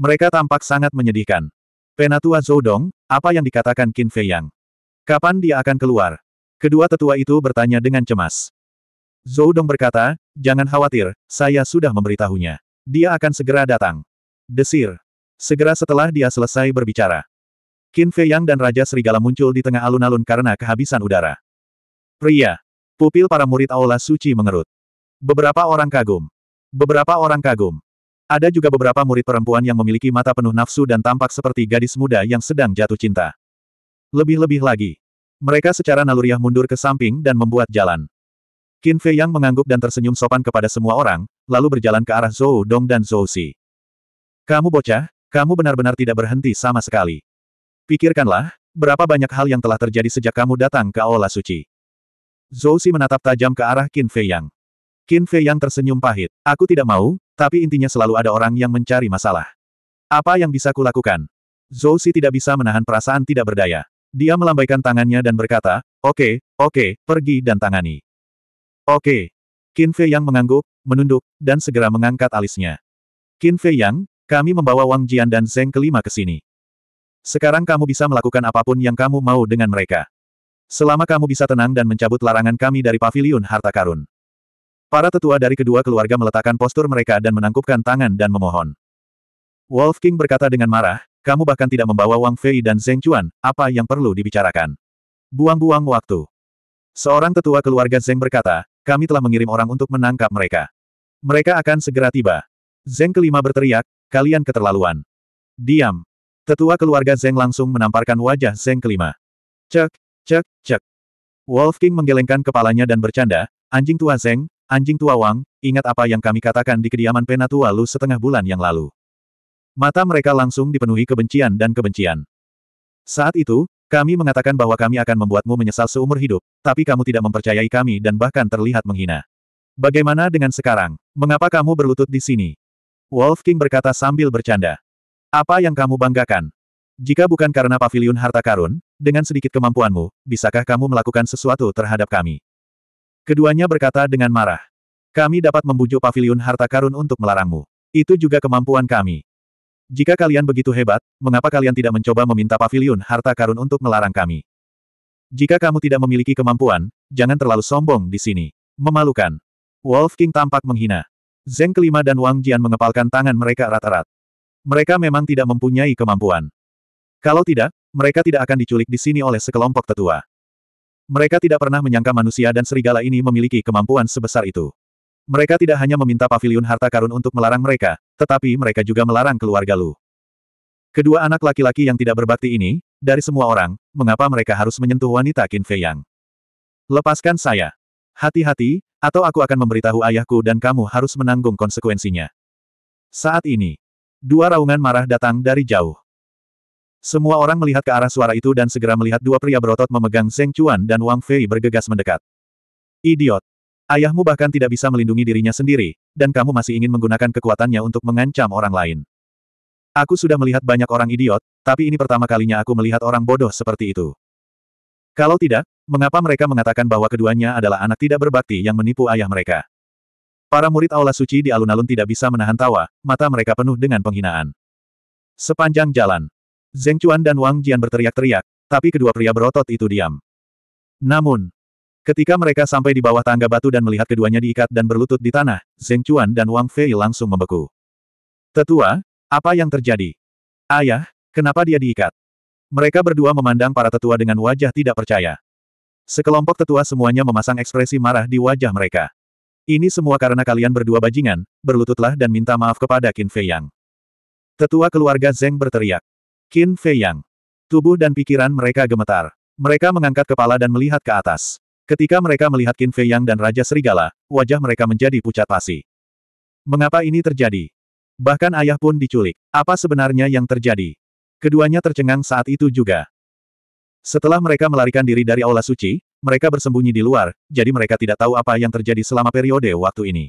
Mereka tampak sangat menyedihkan. Penatua Zhou Dong, apa yang dikatakan Qin Fei Yang? Kapan dia akan keluar? Kedua tetua itu bertanya dengan cemas. Zhou Dong berkata, jangan khawatir, saya sudah memberitahunya. Dia akan segera datang. Desir. Segera setelah dia selesai berbicara. Qin Fei Yang dan Raja Serigala muncul di tengah alun-alun karena kehabisan udara. Pria. Pupil para murid Aula Suci mengerut. Beberapa orang kagum. Beberapa orang kagum. Ada juga beberapa murid perempuan yang memiliki mata penuh nafsu dan tampak seperti gadis muda yang sedang jatuh cinta. Lebih-lebih lagi. Mereka secara naluriah mundur ke samping dan membuat jalan. Qin Fei Yang mengangguk dan tersenyum sopan kepada semua orang, lalu berjalan ke arah Zhou Dong dan Zhou Xi. Kamu bocah, kamu benar-benar tidak berhenti sama sekali. Pikirkanlah, berapa banyak hal yang telah terjadi sejak kamu datang ke Aula Suci. Zhou Xi menatap tajam ke arah Qin Fei Yang. Qin Fei yang tersenyum pahit. Aku tidak mau, tapi intinya selalu ada orang yang mencari masalah. Apa yang bisa kulakukan? Zhou Xi tidak bisa menahan perasaan tidak berdaya. Dia melambaikan tangannya dan berkata, Oke, okay, oke, okay, pergi dan tangani. Oke. Okay. Qin Fei Yang mengangguk, menunduk, dan segera mengangkat alisnya. Qin Fei Yang, kami membawa Wang Jian dan Zeng kelima ke sini. Sekarang kamu bisa melakukan apapun yang kamu mau dengan mereka. Selama kamu bisa tenang dan mencabut larangan kami dari pavilion harta karun. Para tetua dari kedua keluarga meletakkan postur mereka dan menangkupkan tangan dan memohon. Wolf King berkata dengan marah, kamu bahkan tidak membawa Wang Fei dan Zheng Chuan, apa yang perlu dibicarakan? Buang-buang waktu. Seorang tetua keluarga Zeng berkata, kami telah mengirim orang untuk menangkap mereka. Mereka akan segera tiba. Zeng kelima berteriak, kalian keterlaluan. Diam. Tetua keluarga Zeng langsung menamparkan wajah Zeng kelima. Cek, cek, cek. Wolf King menggelengkan kepalanya dan bercanda, anjing tua Zeng." Anjing tua Wang, ingat apa yang kami katakan di kediaman Penatua Lu setengah bulan yang lalu. Mata mereka langsung dipenuhi kebencian dan kebencian. Saat itu, kami mengatakan bahwa kami akan membuatmu menyesal seumur hidup, tapi kamu tidak mempercayai kami dan bahkan terlihat menghina. Bagaimana dengan sekarang? Mengapa kamu berlutut di sini? Wolf King berkata sambil bercanda. Apa yang kamu banggakan? Jika bukan karena pavilion harta karun, dengan sedikit kemampuanmu, bisakah kamu melakukan sesuatu terhadap kami? Keduanya berkata dengan marah. Kami dapat membujuk Paviliun harta karun untuk melarangmu. Itu juga kemampuan kami. Jika kalian begitu hebat, mengapa kalian tidak mencoba meminta Paviliun harta karun untuk melarang kami? Jika kamu tidak memiliki kemampuan, jangan terlalu sombong di sini. Memalukan. Wolf King tampak menghina. Zeng kelima dan Wang Jian mengepalkan tangan mereka erat-erat. Mereka memang tidak mempunyai kemampuan. Kalau tidak, mereka tidak akan diculik di sini oleh sekelompok tetua. Mereka tidak pernah menyangka manusia dan serigala ini memiliki kemampuan sebesar itu. Mereka tidak hanya meminta pavilion harta karun untuk melarang mereka, tetapi mereka juga melarang keluarga Lu. Kedua anak laki-laki yang tidak berbakti ini, dari semua orang, mengapa mereka harus menyentuh wanita Qin Fei Yang? Lepaskan saya. Hati-hati, atau aku akan memberitahu ayahku dan kamu harus menanggung konsekuensinya. Saat ini, dua raungan marah datang dari jauh. Semua orang melihat ke arah suara itu dan segera melihat dua pria berotot memegang Zeng Chuan dan Wang Fei bergegas mendekat. Idiot! Ayahmu bahkan tidak bisa melindungi dirinya sendiri, dan kamu masih ingin menggunakan kekuatannya untuk mengancam orang lain. Aku sudah melihat banyak orang idiot, tapi ini pertama kalinya aku melihat orang bodoh seperti itu. Kalau tidak, mengapa mereka mengatakan bahwa keduanya adalah anak tidak berbakti yang menipu ayah mereka? Para murid aula suci di alun-alun tidak bisa menahan tawa, mata mereka penuh dengan penghinaan. Sepanjang jalan, Zeng Chuan dan Wang Jian berteriak-teriak, tapi kedua pria berotot itu diam. Namun, ketika mereka sampai di bawah tangga batu dan melihat keduanya diikat dan berlutut di tanah, Zeng Chuan dan Wang Fei langsung membeku. Tetua, apa yang terjadi? Ayah, kenapa dia diikat? Mereka berdua memandang para tetua dengan wajah tidak percaya. Sekelompok tetua semuanya memasang ekspresi marah di wajah mereka. Ini semua karena kalian berdua bajingan, berlututlah dan minta maaf kepada Qin Fei Yang. Tetua keluarga Zeng berteriak. Qin Yang, Tubuh dan pikiran mereka gemetar. Mereka mengangkat kepala dan melihat ke atas. Ketika mereka melihat Qin Yang dan Raja Serigala, wajah mereka menjadi pucat pasi. Mengapa ini terjadi? Bahkan ayah pun diculik. Apa sebenarnya yang terjadi? Keduanya tercengang saat itu juga. Setelah mereka melarikan diri dari Aula Suci, mereka bersembunyi di luar, jadi mereka tidak tahu apa yang terjadi selama periode waktu ini.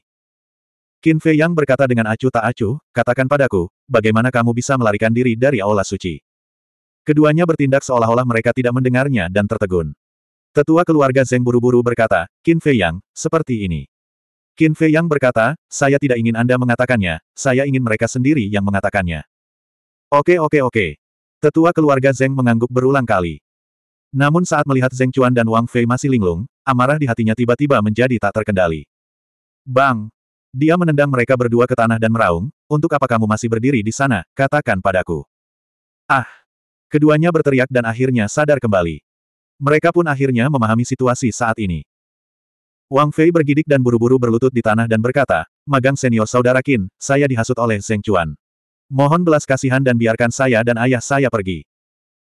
Qin Fei Yang berkata dengan acuh tak acuh, katakan padaku, bagaimana kamu bisa melarikan diri dari Aula Suci. Keduanya bertindak seolah-olah mereka tidak mendengarnya dan tertegun. Tetua keluarga Zeng buru-buru berkata, Qin Fei Yang, seperti ini. Qin Fei Yang berkata, saya tidak ingin Anda mengatakannya, saya ingin mereka sendiri yang mengatakannya. Oke oke oke. Tetua keluarga Zeng mengangguk berulang kali. Namun saat melihat Zeng Chuan dan Wang Fei masih linglung, amarah di hatinya tiba-tiba menjadi tak terkendali. Bang! Dia menendang mereka berdua ke tanah dan meraung, untuk apa kamu masih berdiri di sana, katakan padaku. Ah! Keduanya berteriak dan akhirnya sadar kembali. Mereka pun akhirnya memahami situasi saat ini. Wang Fei bergidik dan buru-buru berlutut di tanah dan berkata, Magang senior saudara Qin, saya dihasut oleh Zeng Chuan. Mohon belas kasihan dan biarkan saya dan ayah saya pergi.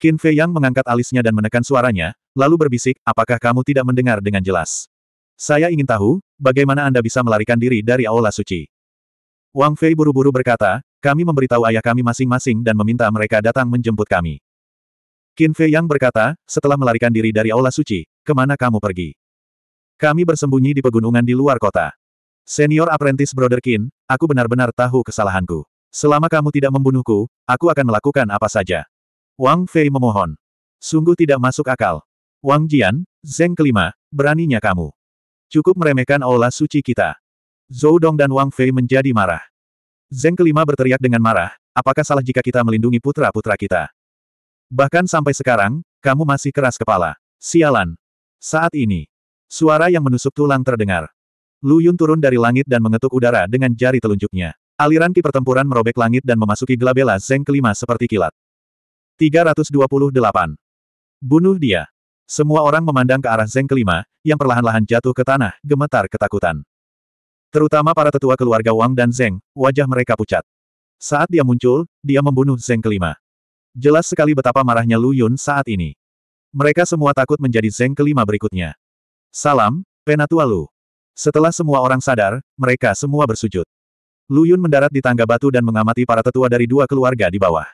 Qin Fei Yang mengangkat alisnya dan menekan suaranya, lalu berbisik, apakah kamu tidak mendengar dengan jelas? Saya ingin tahu, bagaimana Anda bisa melarikan diri dari Aula Suci? Wang Fei buru-buru berkata, kami memberitahu ayah kami masing-masing dan meminta mereka datang menjemput kami. Qin Fei Yang berkata, setelah melarikan diri dari Aula Suci, kemana kamu pergi? Kami bersembunyi di pegunungan di luar kota. Senior apprentice Brother Qin, aku benar-benar tahu kesalahanku. Selama kamu tidak membunuhku, aku akan melakukan apa saja. Wang Fei memohon. Sungguh tidak masuk akal. Wang Jian, Zeng kelima, beraninya kamu. Cukup meremehkan aula suci kita. Zhou Dong dan Wang Fei menjadi marah. Zeng kelima berteriak dengan marah, apakah salah jika kita melindungi putra-putra kita? Bahkan sampai sekarang, kamu masih keras kepala. Sialan. Saat ini, suara yang menusuk tulang terdengar. Lu Yun turun dari langit dan mengetuk udara dengan jari telunjuknya. Aliran ki pertempuran merobek langit dan memasuki gelabela Zeng kelima seperti kilat. 328. Bunuh dia. Semua orang memandang ke arah Zeng kelima, yang perlahan-lahan jatuh ke tanah, gemetar ketakutan. Terutama para tetua keluarga Wang dan Zeng, wajah mereka pucat. Saat dia muncul, dia membunuh Zeng kelima. Jelas sekali betapa marahnya Lu Yun saat ini. Mereka semua takut menjadi Zeng kelima berikutnya. Salam, Penatua Lu. Setelah semua orang sadar, mereka semua bersujud. Lu Yun mendarat di tangga batu dan mengamati para tetua dari dua keluarga di bawah.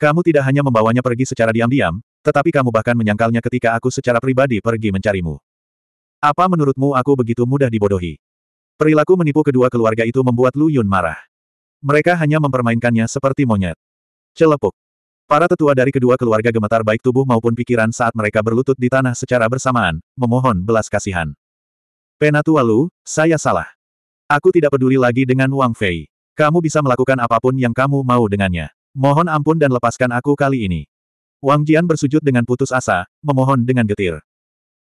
Kamu tidak hanya membawanya pergi secara diam-diam, tetapi kamu bahkan menyangkalnya ketika aku secara pribadi pergi mencarimu. Apa menurutmu aku begitu mudah dibodohi? Perilaku menipu kedua keluarga itu membuat Lu Yun marah. Mereka hanya mempermainkannya seperti monyet. Celepuk. Para tetua dari kedua keluarga gemetar baik tubuh maupun pikiran saat mereka berlutut di tanah secara bersamaan, memohon belas kasihan. Penatua Lu, saya salah. Aku tidak peduli lagi dengan Wang Fei. Kamu bisa melakukan apapun yang kamu mau dengannya. Mohon ampun dan lepaskan aku kali ini. Wang Jian bersujud dengan putus asa, memohon dengan getir.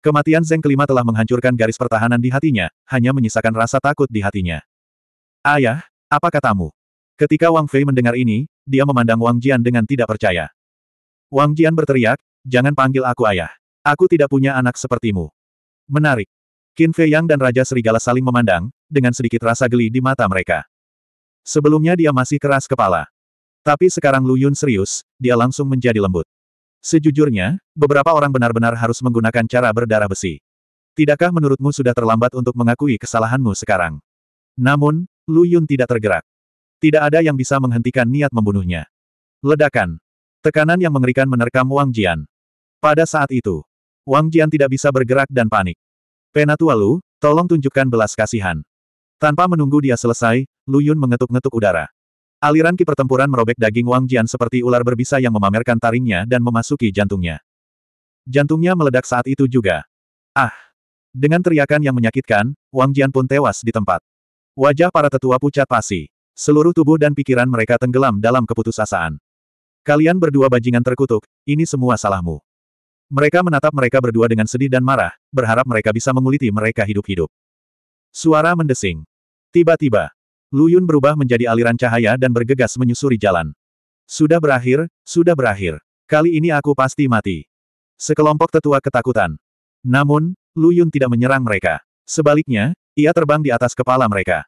Kematian Zeng kelima telah menghancurkan garis pertahanan di hatinya, hanya menyisakan rasa takut di hatinya. Ayah, apa katamu? Ketika Wang Fei mendengar ini, dia memandang Wang Jian dengan tidak percaya. Wang Jian berteriak, jangan panggil aku ayah. Aku tidak punya anak sepertimu. Menarik. Qin Fei Yang dan Raja Serigala saling memandang, dengan sedikit rasa geli di mata mereka. Sebelumnya dia masih keras kepala. Tapi sekarang Lu Yun serius, dia langsung menjadi lembut. Sejujurnya, beberapa orang benar-benar harus menggunakan cara berdarah besi. Tidakkah menurutmu sudah terlambat untuk mengakui kesalahanmu sekarang? Namun, Lu Yun tidak tergerak. Tidak ada yang bisa menghentikan niat membunuhnya. Ledakan. Tekanan yang mengerikan menerkam Wang Jian. Pada saat itu, Wang Jian tidak bisa bergerak dan panik. Penatua Lu, tolong tunjukkan belas kasihan. Tanpa menunggu dia selesai, Lu Yun mengetuk-ngetuk udara. Aliran ki pertempuran merobek daging Wang Jian seperti ular berbisa yang memamerkan taringnya dan memasuki jantungnya. Jantungnya meledak saat itu juga. Ah! Dengan teriakan yang menyakitkan, Wang Jian pun tewas di tempat. Wajah para tetua pucat pasi. Seluruh tubuh dan pikiran mereka tenggelam dalam keputusasaan. Kalian berdua bajingan terkutuk, ini semua salahmu. Mereka menatap mereka berdua dengan sedih dan marah, berharap mereka bisa menguliti mereka hidup-hidup. Suara mendesing. Tiba-tiba, Luyun berubah menjadi aliran cahaya dan bergegas menyusuri jalan. Sudah berakhir, sudah berakhir. Kali ini aku pasti mati. Sekelompok tetua ketakutan. Namun, Luyun tidak menyerang mereka. Sebaliknya, ia terbang di atas kepala mereka.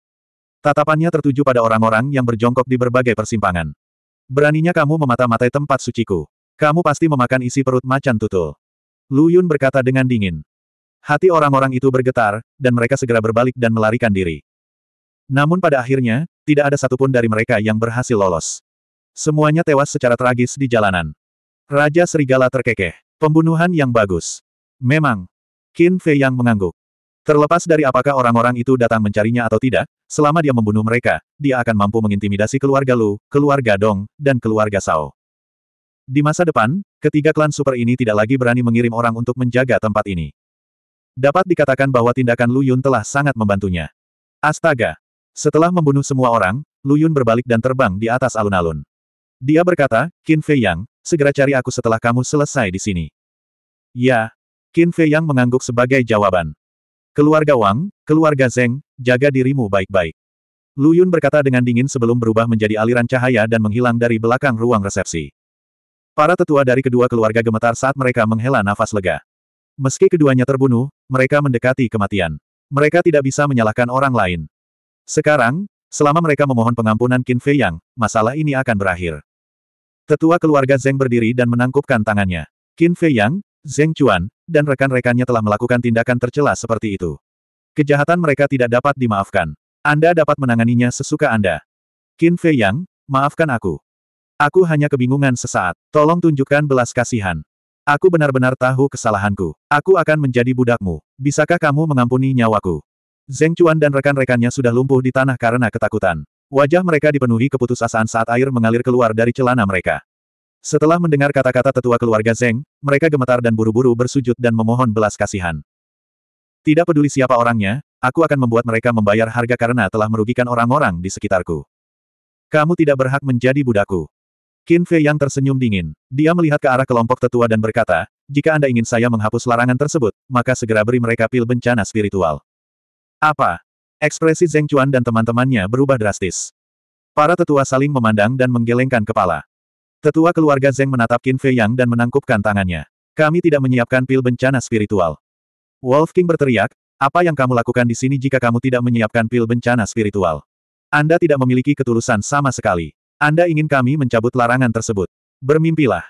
Tatapannya tertuju pada orang-orang yang berjongkok di berbagai persimpangan. Beraninya kamu memata-matai tempat suciku. Kamu pasti memakan isi perut macan tutul. Luyun berkata dengan dingin. Hati orang-orang itu bergetar, dan mereka segera berbalik dan melarikan diri. Namun pada akhirnya, tidak ada satupun dari mereka yang berhasil lolos. Semuanya tewas secara tragis di jalanan. Raja Serigala terkekeh. Pembunuhan yang bagus. Memang. Qin Fei yang mengangguk. Terlepas dari apakah orang-orang itu datang mencarinya atau tidak, selama dia membunuh mereka, dia akan mampu mengintimidasi keluarga Lu, keluarga Dong, dan keluarga Sao. Di masa depan, ketiga klan super ini tidak lagi berani mengirim orang untuk menjaga tempat ini. Dapat dikatakan bahwa tindakan Lu Yun telah sangat membantunya. Astaga, setelah membunuh semua orang, Lu Yun berbalik dan terbang di atas alun-alun. Dia berkata, Qin Fei Yang, segera cari aku setelah kamu selesai di sini. Ya. Qin Fei Yang mengangguk sebagai jawaban. Keluarga Wang, keluarga Zeng, jaga dirimu baik-baik. Lu Yun berkata dengan dingin sebelum berubah menjadi aliran cahaya dan menghilang dari belakang ruang resepsi. Para tetua dari kedua keluarga gemetar saat mereka menghela nafas lega. Meski keduanya terbunuh, mereka mendekati kematian. Mereka tidak bisa menyalahkan orang lain. Sekarang, selama mereka memohon pengampunan Qin Fei Yang, masalah ini akan berakhir. Tetua keluarga Zeng berdiri dan menangkupkan tangannya. Qin Fei Yang, Zeng Chuan, dan rekan-rekannya telah melakukan tindakan tercela seperti itu. Kejahatan mereka tidak dapat dimaafkan. Anda dapat menanganinya sesuka Anda. Qin Fei Yang, maafkan aku. Aku hanya kebingungan sesaat. Tolong tunjukkan belas kasihan. Aku benar-benar tahu kesalahanku. Aku akan menjadi budakmu. Bisakah kamu mengampuni nyawaku? Zeng Chuan dan rekan-rekannya sudah lumpuh di tanah karena ketakutan. Wajah mereka dipenuhi keputusasaan saat air mengalir keluar dari celana mereka. Setelah mendengar kata-kata tetua keluarga Zeng, mereka gemetar dan buru-buru bersujud dan memohon belas kasihan. Tidak peduli siapa orangnya, aku akan membuat mereka membayar harga karena telah merugikan orang-orang di sekitarku. Kamu tidak berhak menjadi budaku. Qin Fei yang tersenyum dingin. Dia melihat ke arah kelompok tetua dan berkata, jika Anda ingin saya menghapus larangan tersebut, maka segera beri mereka pil bencana spiritual. Apa? Ekspresi Zeng Chuan dan teman-temannya berubah drastis. Para tetua saling memandang dan menggelengkan kepala. Tetua keluarga Zeng menatap Qin Fei Yang dan menangkupkan tangannya. Kami tidak menyiapkan pil bencana spiritual. Wolf King berteriak, apa yang kamu lakukan di sini jika kamu tidak menyiapkan pil bencana spiritual? Anda tidak memiliki ketulusan sama sekali. Anda ingin kami mencabut larangan tersebut. Bermimpilah.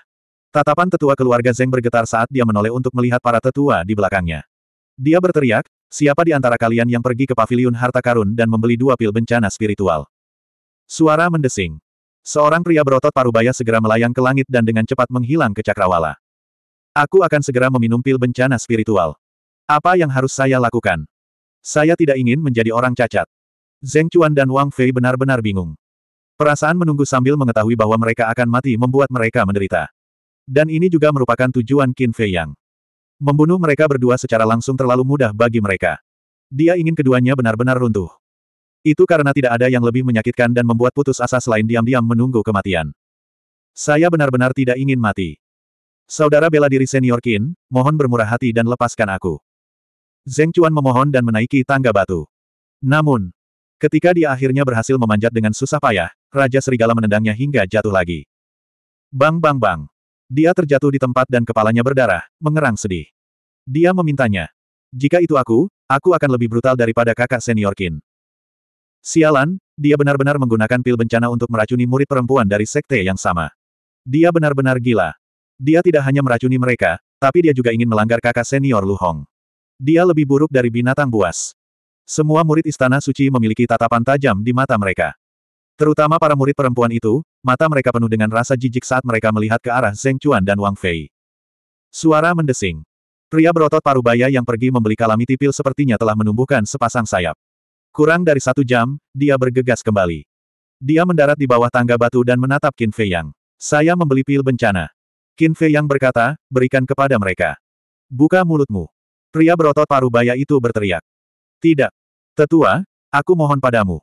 Tatapan tetua keluarga Zeng bergetar saat dia menoleh untuk melihat para tetua di belakangnya. Dia berteriak, Siapa di antara kalian yang pergi ke paviliun harta karun dan membeli dua pil bencana spiritual? Suara mendesing. Seorang pria berotot parubaya segera melayang ke langit dan dengan cepat menghilang ke cakrawala. Aku akan segera meminum pil bencana spiritual. Apa yang harus saya lakukan? Saya tidak ingin menjadi orang cacat. Zeng Chuan dan Wang Fei benar-benar bingung. Perasaan menunggu sambil mengetahui bahwa mereka akan mati membuat mereka menderita. Dan ini juga merupakan tujuan Qin Fei Yang. Membunuh mereka berdua secara langsung terlalu mudah bagi mereka. Dia ingin keduanya benar-benar runtuh. Itu karena tidak ada yang lebih menyakitkan dan membuat putus asa selain diam-diam menunggu kematian. Saya benar-benar tidak ingin mati. Saudara bela diri senior Qin, mohon bermurah hati dan lepaskan aku. Zeng Chuan memohon dan menaiki tangga batu. Namun, ketika dia akhirnya berhasil memanjat dengan susah payah, Raja Serigala menendangnya hingga jatuh lagi. Bang bang bang. Dia terjatuh di tempat dan kepalanya berdarah, mengerang sedih. Dia memintanya. Jika itu aku, aku akan lebih brutal daripada kakak senior Qin. Sialan, dia benar-benar menggunakan pil bencana untuk meracuni murid perempuan dari sekte yang sama. Dia benar-benar gila. Dia tidak hanya meracuni mereka, tapi dia juga ingin melanggar kakak senior Lu Hong. Dia lebih buruk dari binatang buas. Semua murid istana suci memiliki tatapan tajam di mata mereka. Terutama para murid perempuan itu, mata mereka penuh dengan rasa jijik saat mereka melihat ke arah Zeng Chuan dan Wang Fei. Suara mendesing. Pria berotot parubaya yang pergi membeli kalamiti pil sepertinya telah menumbuhkan sepasang sayap. Kurang dari satu jam, dia bergegas kembali. Dia mendarat di bawah tangga batu dan menatap Qin Fei Yang. Saya membeli pil bencana. Qin Fei Yang berkata, berikan kepada mereka. Buka mulutmu. Pria berotot parubaya itu berteriak. Tidak. Tetua, aku mohon padamu.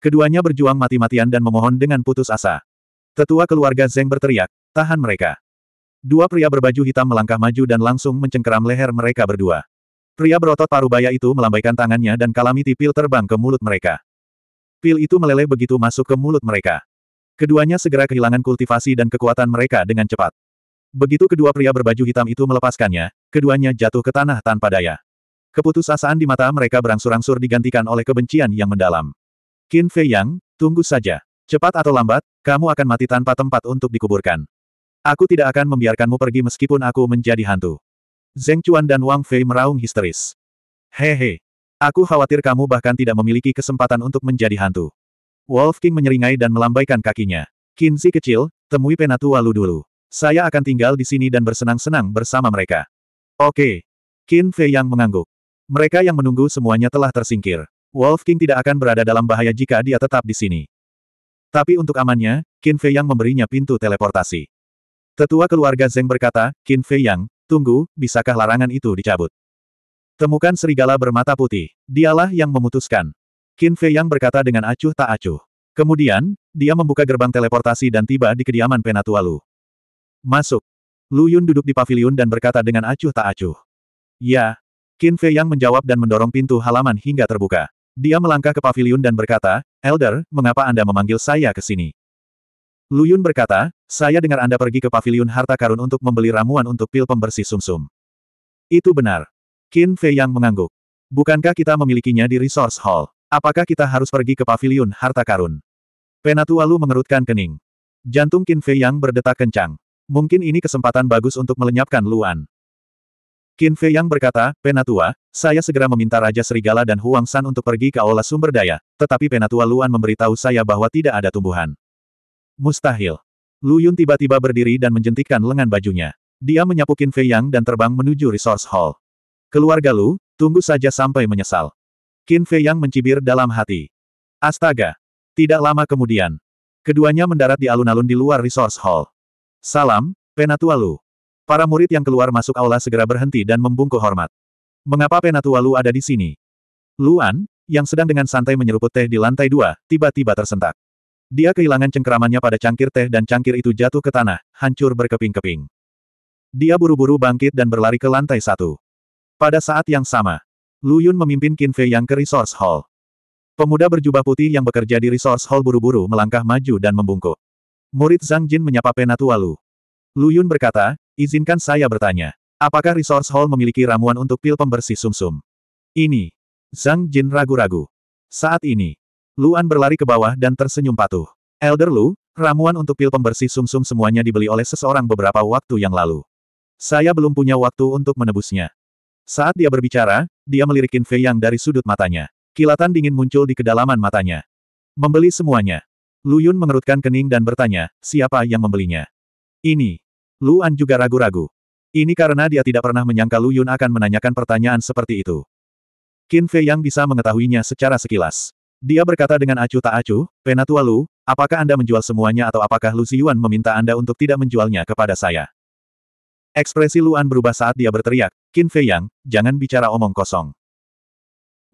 Keduanya berjuang mati-matian dan memohon dengan putus asa. Tetua keluarga Zeng berteriak, tahan mereka. Dua pria berbaju hitam melangkah maju dan langsung mencengkeram leher mereka berdua. Pria berotot parubaya itu melambaikan tangannya dan kalamiti pil terbang ke mulut mereka. Pil itu meleleh begitu masuk ke mulut mereka. Keduanya segera kehilangan kultivasi dan kekuatan mereka dengan cepat. Begitu kedua pria berbaju hitam itu melepaskannya, keduanya jatuh ke tanah tanpa daya. Keputusasaan di mata mereka berangsur-angsur digantikan oleh kebencian yang mendalam. Qin Fei Yang, tunggu saja. Cepat atau lambat, kamu akan mati tanpa tempat untuk dikuburkan. Aku tidak akan membiarkanmu pergi meskipun aku menjadi hantu. Zeng Chuan dan Wang Fei meraung histeris. Hehe. Aku khawatir kamu bahkan tidak memiliki kesempatan untuk menjadi hantu. Wolf King menyeringai dan melambaikan kakinya. Zi kecil, temui penatua lu dulu. Saya akan tinggal di sini dan bersenang-senang bersama mereka. Oke. Qin Fei yang mengangguk. Mereka yang menunggu semuanya telah tersingkir. Wolf King tidak akan berada dalam bahaya jika dia tetap di sini. Tapi untuk amannya, Qin Fei Yang memberinya pintu teleportasi. Tetua keluarga Zeng berkata, Qin Fei Yang, tunggu, bisakah larangan itu dicabut? Temukan serigala bermata putih. Dialah yang memutuskan. Qin Fei Yang berkata dengan acuh tak acuh. Kemudian, dia membuka gerbang teleportasi dan tiba di kediaman Penatua Lu. Masuk. Lu Yun duduk di pavilion dan berkata dengan acuh tak acuh. Ya. Qin Fei Yang menjawab dan mendorong pintu halaman hingga terbuka. Dia melangkah ke pavilion dan berkata, Elder, mengapa Anda memanggil saya ke sini? Lu Yun berkata, saya dengar Anda pergi ke pavilion harta karun untuk membeli ramuan untuk pil pembersih sumsum. -sum. Itu benar. Qin Fei yang mengangguk. Bukankah kita memilikinya di Resource Hall? Apakah kita harus pergi ke pavilion harta karun? Penatua Lu mengerutkan kening. Jantung Qin Fei yang berdetak kencang. Mungkin ini kesempatan bagus untuk melenyapkan Luan. Qin Fei yang berkata, Penatua, saya segera meminta Raja Serigala dan Huang San untuk pergi ke aula sumber daya, tetapi Penatua Luan memberitahu saya bahwa tidak ada tumbuhan. Mustahil. Lu Yun tiba-tiba berdiri dan menjentikkan lengan bajunya. Dia menyapu Qin Fei Yang dan terbang menuju resource hall. Keluarga Lu, tunggu saja sampai menyesal. Qin Fei Yang mencibir dalam hati. Astaga. Tidak lama kemudian. Keduanya mendarat di alun-alun di luar resource hall. Salam, Penatua Lu. Para murid yang keluar masuk aula segera berhenti dan membungkuk hormat. Mengapa Penatua Lu ada di sini? Luan, yang sedang dengan santai menyeruput teh di lantai dua, tiba-tiba tersentak. Dia kehilangan cengkeramannya pada cangkir teh dan cangkir itu jatuh ke tanah, hancur berkeping-keping. Dia buru-buru bangkit dan berlari ke lantai satu. Pada saat yang sama, Lu Yun memimpin Qin Fei yang ke Resource Hall. Pemuda berjubah putih yang bekerja di Resource Hall buru-buru melangkah maju dan membungkuk. Murid Zhang Jin menyapa Penatua Lu. Lu Yun berkata, izinkan saya bertanya. Apakah Resource Hall memiliki ramuan untuk pil pembersih sumsum? -sum? Ini. Zhang Jin ragu-ragu. Saat ini. Luan berlari ke bawah dan tersenyum patuh. Elder Lu, ramuan untuk pil pembersih sumsum -sum semuanya dibeli oleh seseorang beberapa waktu yang lalu. Saya belum punya waktu untuk menebusnya. Saat dia berbicara, dia melirikin Fei Yang dari sudut matanya. Kilatan dingin muncul di kedalaman matanya. Membeli semuanya. Lu Yun mengerutkan kening dan bertanya, siapa yang membelinya? Ini. Luan juga ragu-ragu. Ini karena dia tidak pernah menyangka Lu Yun akan menanyakan pertanyaan seperti itu. Qin Fei yang bisa mengetahuinya secara sekilas. Dia berkata dengan acuh tak acuh, Penatua Lu, apakah Anda menjual semuanya atau apakah Lu Ziyuan meminta Anda untuk tidak menjualnya kepada saya? Ekspresi Luan berubah saat dia berteriak, Qin Fei Yang, jangan bicara omong kosong.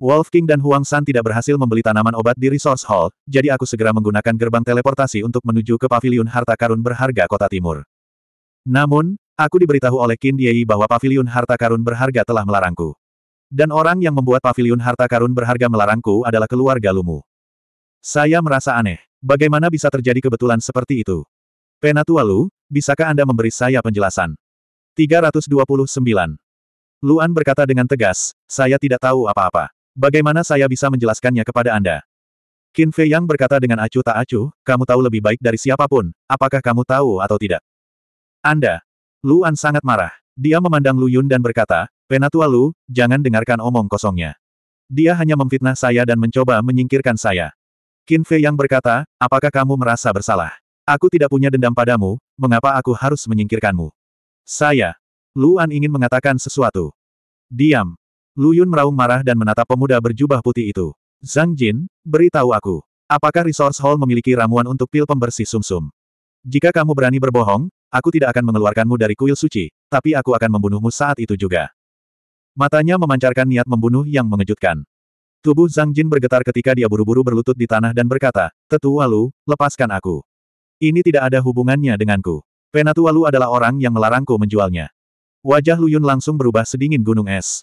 Wolf King dan Huang San tidak berhasil membeli tanaman obat di Resource Hall, jadi aku segera menggunakan gerbang teleportasi untuk menuju ke Paviliun Harta Karun berharga Kota Timur. Namun, aku diberitahu oleh Qin Diei bahwa pavilion harta karun berharga telah melarangku. Dan orang yang membuat pavilion harta karun berharga melarangku adalah keluarga Lumu. Saya merasa aneh. Bagaimana bisa terjadi kebetulan seperti itu? Penatua Lu, bisakah Anda memberi saya penjelasan? 329. Luan berkata dengan tegas, saya tidak tahu apa-apa. Bagaimana saya bisa menjelaskannya kepada Anda? Qin Fei Yang berkata dengan acuh tak acuh, kamu tahu lebih baik dari siapapun, apakah kamu tahu atau tidak? Anda. Luan sangat marah. Dia memandang Lu Yun dan berkata, Penatua Lu, jangan dengarkan omong kosongnya. Dia hanya memfitnah saya dan mencoba menyingkirkan saya. Qin Fei yang berkata, apakah kamu merasa bersalah? Aku tidak punya dendam padamu, mengapa aku harus menyingkirkanmu? Saya. Luan ingin mengatakan sesuatu. Diam. Lu Yun meraung marah dan menatap pemuda berjubah putih itu. Zhang Jin, beritahu aku. Apakah Resource Hall memiliki ramuan untuk pil pembersih sumsum? -sum? Jika kamu berani berbohong, Aku tidak akan mengeluarkanmu dari kuil suci, tapi aku akan membunuhmu saat itu juga. Matanya memancarkan niat membunuh yang mengejutkan. Tubuh Zhang Jin bergetar ketika dia buru-buru berlutut di tanah dan berkata, "Tetua Lu, lepaskan aku. Ini tidak ada hubungannya denganku. Penatua Lu adalah orang yang melarangku menjualnya. Wajah Lu Yun langsung berubah sedingin gunung es.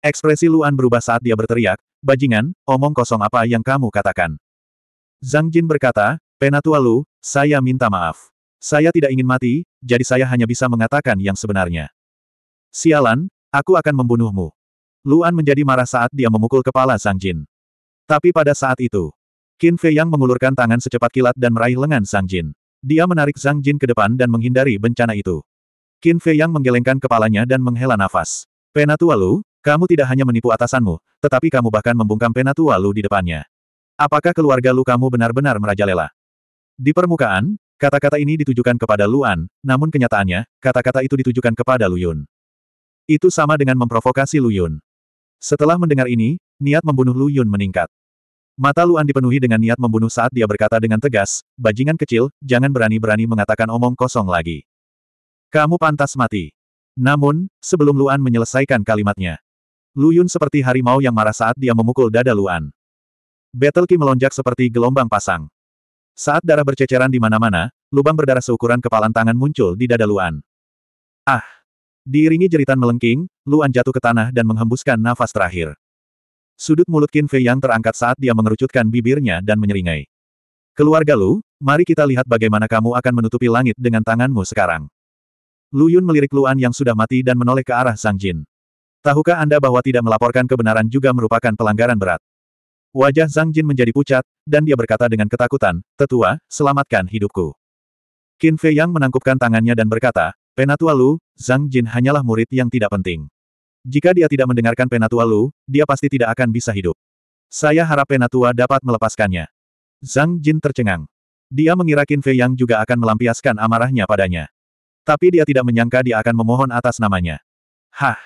Ekspresi Luan berubah saat dia berteriak, Bajingan, omong kosong apa yang kamu katakan. Zhang Jin berkata, "Penatua Lu, saya minta maaf. Saya tidak ingin mati, jadi saya hanya bisa mengatakan yang sebenarnya. Sialan, aku akan membunuhmu. Luan menjadi marah saat dia memukul kepala Sang Jin. Tapi pada saat itu, Qin Fei Yang mengulurkan tangan secepat kilat dan meraih lengan Sang Jin. Dia menarik Sang Jin ke depan dan menghindari bencana itu. Qin Fei Yang menggelengkan kepalanya dan menghela nafas. Penatua Lu, kamu tidak hanya menipu atasanmu, tetapi kamu bahkan membungkam Penatua Lu di depannya. Apakah keluarga Lu kamu benar-benar merajalela? Di permukaan, Kata-kata ini ditujukan kepada Luan, namun kenyataannya, kata-kata itu ditujukan kepada Luyun. Itu sama dengan memprovokasi Luyun. Setelah mendengar ini, niat membunuh Luyun meningkat. Mata Luan dipenuhi dengan niat membunuh saat dia berkata dengan tegas, bajingan kecil, jangan berani-berani mengatakan omong kosong lagi. Kamu pantas mati. Namun, sebelum Luan menyelesaikan kalimatnya, Luyun seperti harimau yang marah saat dia memukul dada Luan. Battle Ki melonjak seperti gelombang pasang. Saat darah berceceran di mana-mana, lubang berdarah seukuran kepalan tangan muncul di dada Luan. Ah! Diiringi jeritan melengking, Luan jatuh ke tanah dan menghembuskan nafas terakhir. Sudut mulut Qin Fei yang terangkat saat dia mengerucutkan bibirnya dan menyeringai. Keluarga Lu, mari kita lihat bagaimana kamu akan menutupi langit dengan tanganmu sekarang. Lu Yun melirik Luan yang sudah mati dan menoleh ke arah Sang Jin. Tahukah Anda bahwa tidak melaporkan kebenaran juga merupakan pelanggaran berat? Wajah Zhang Jin menjadi pucat, dan dia berkata dengan ketakutan, Tetua, selamatkan hidupku. Qin Fei Yang menangkupkan tangannya dan berkata, Penatua Lu, Zhang Jin hanyalah murid yang tidak penting. Jika dia tidak mendengarkan Penatua Lu, dia pasti tidak akan bisa hidup. Saya harap Penatua dapat melepaskannya. Zhang Jin tercengang. Dia mengira Qin Fei Yang juga akan melampiaskan amarahnya padanya. Tapi dia tidak menyangka dia akan memohon atas namanya. Hah!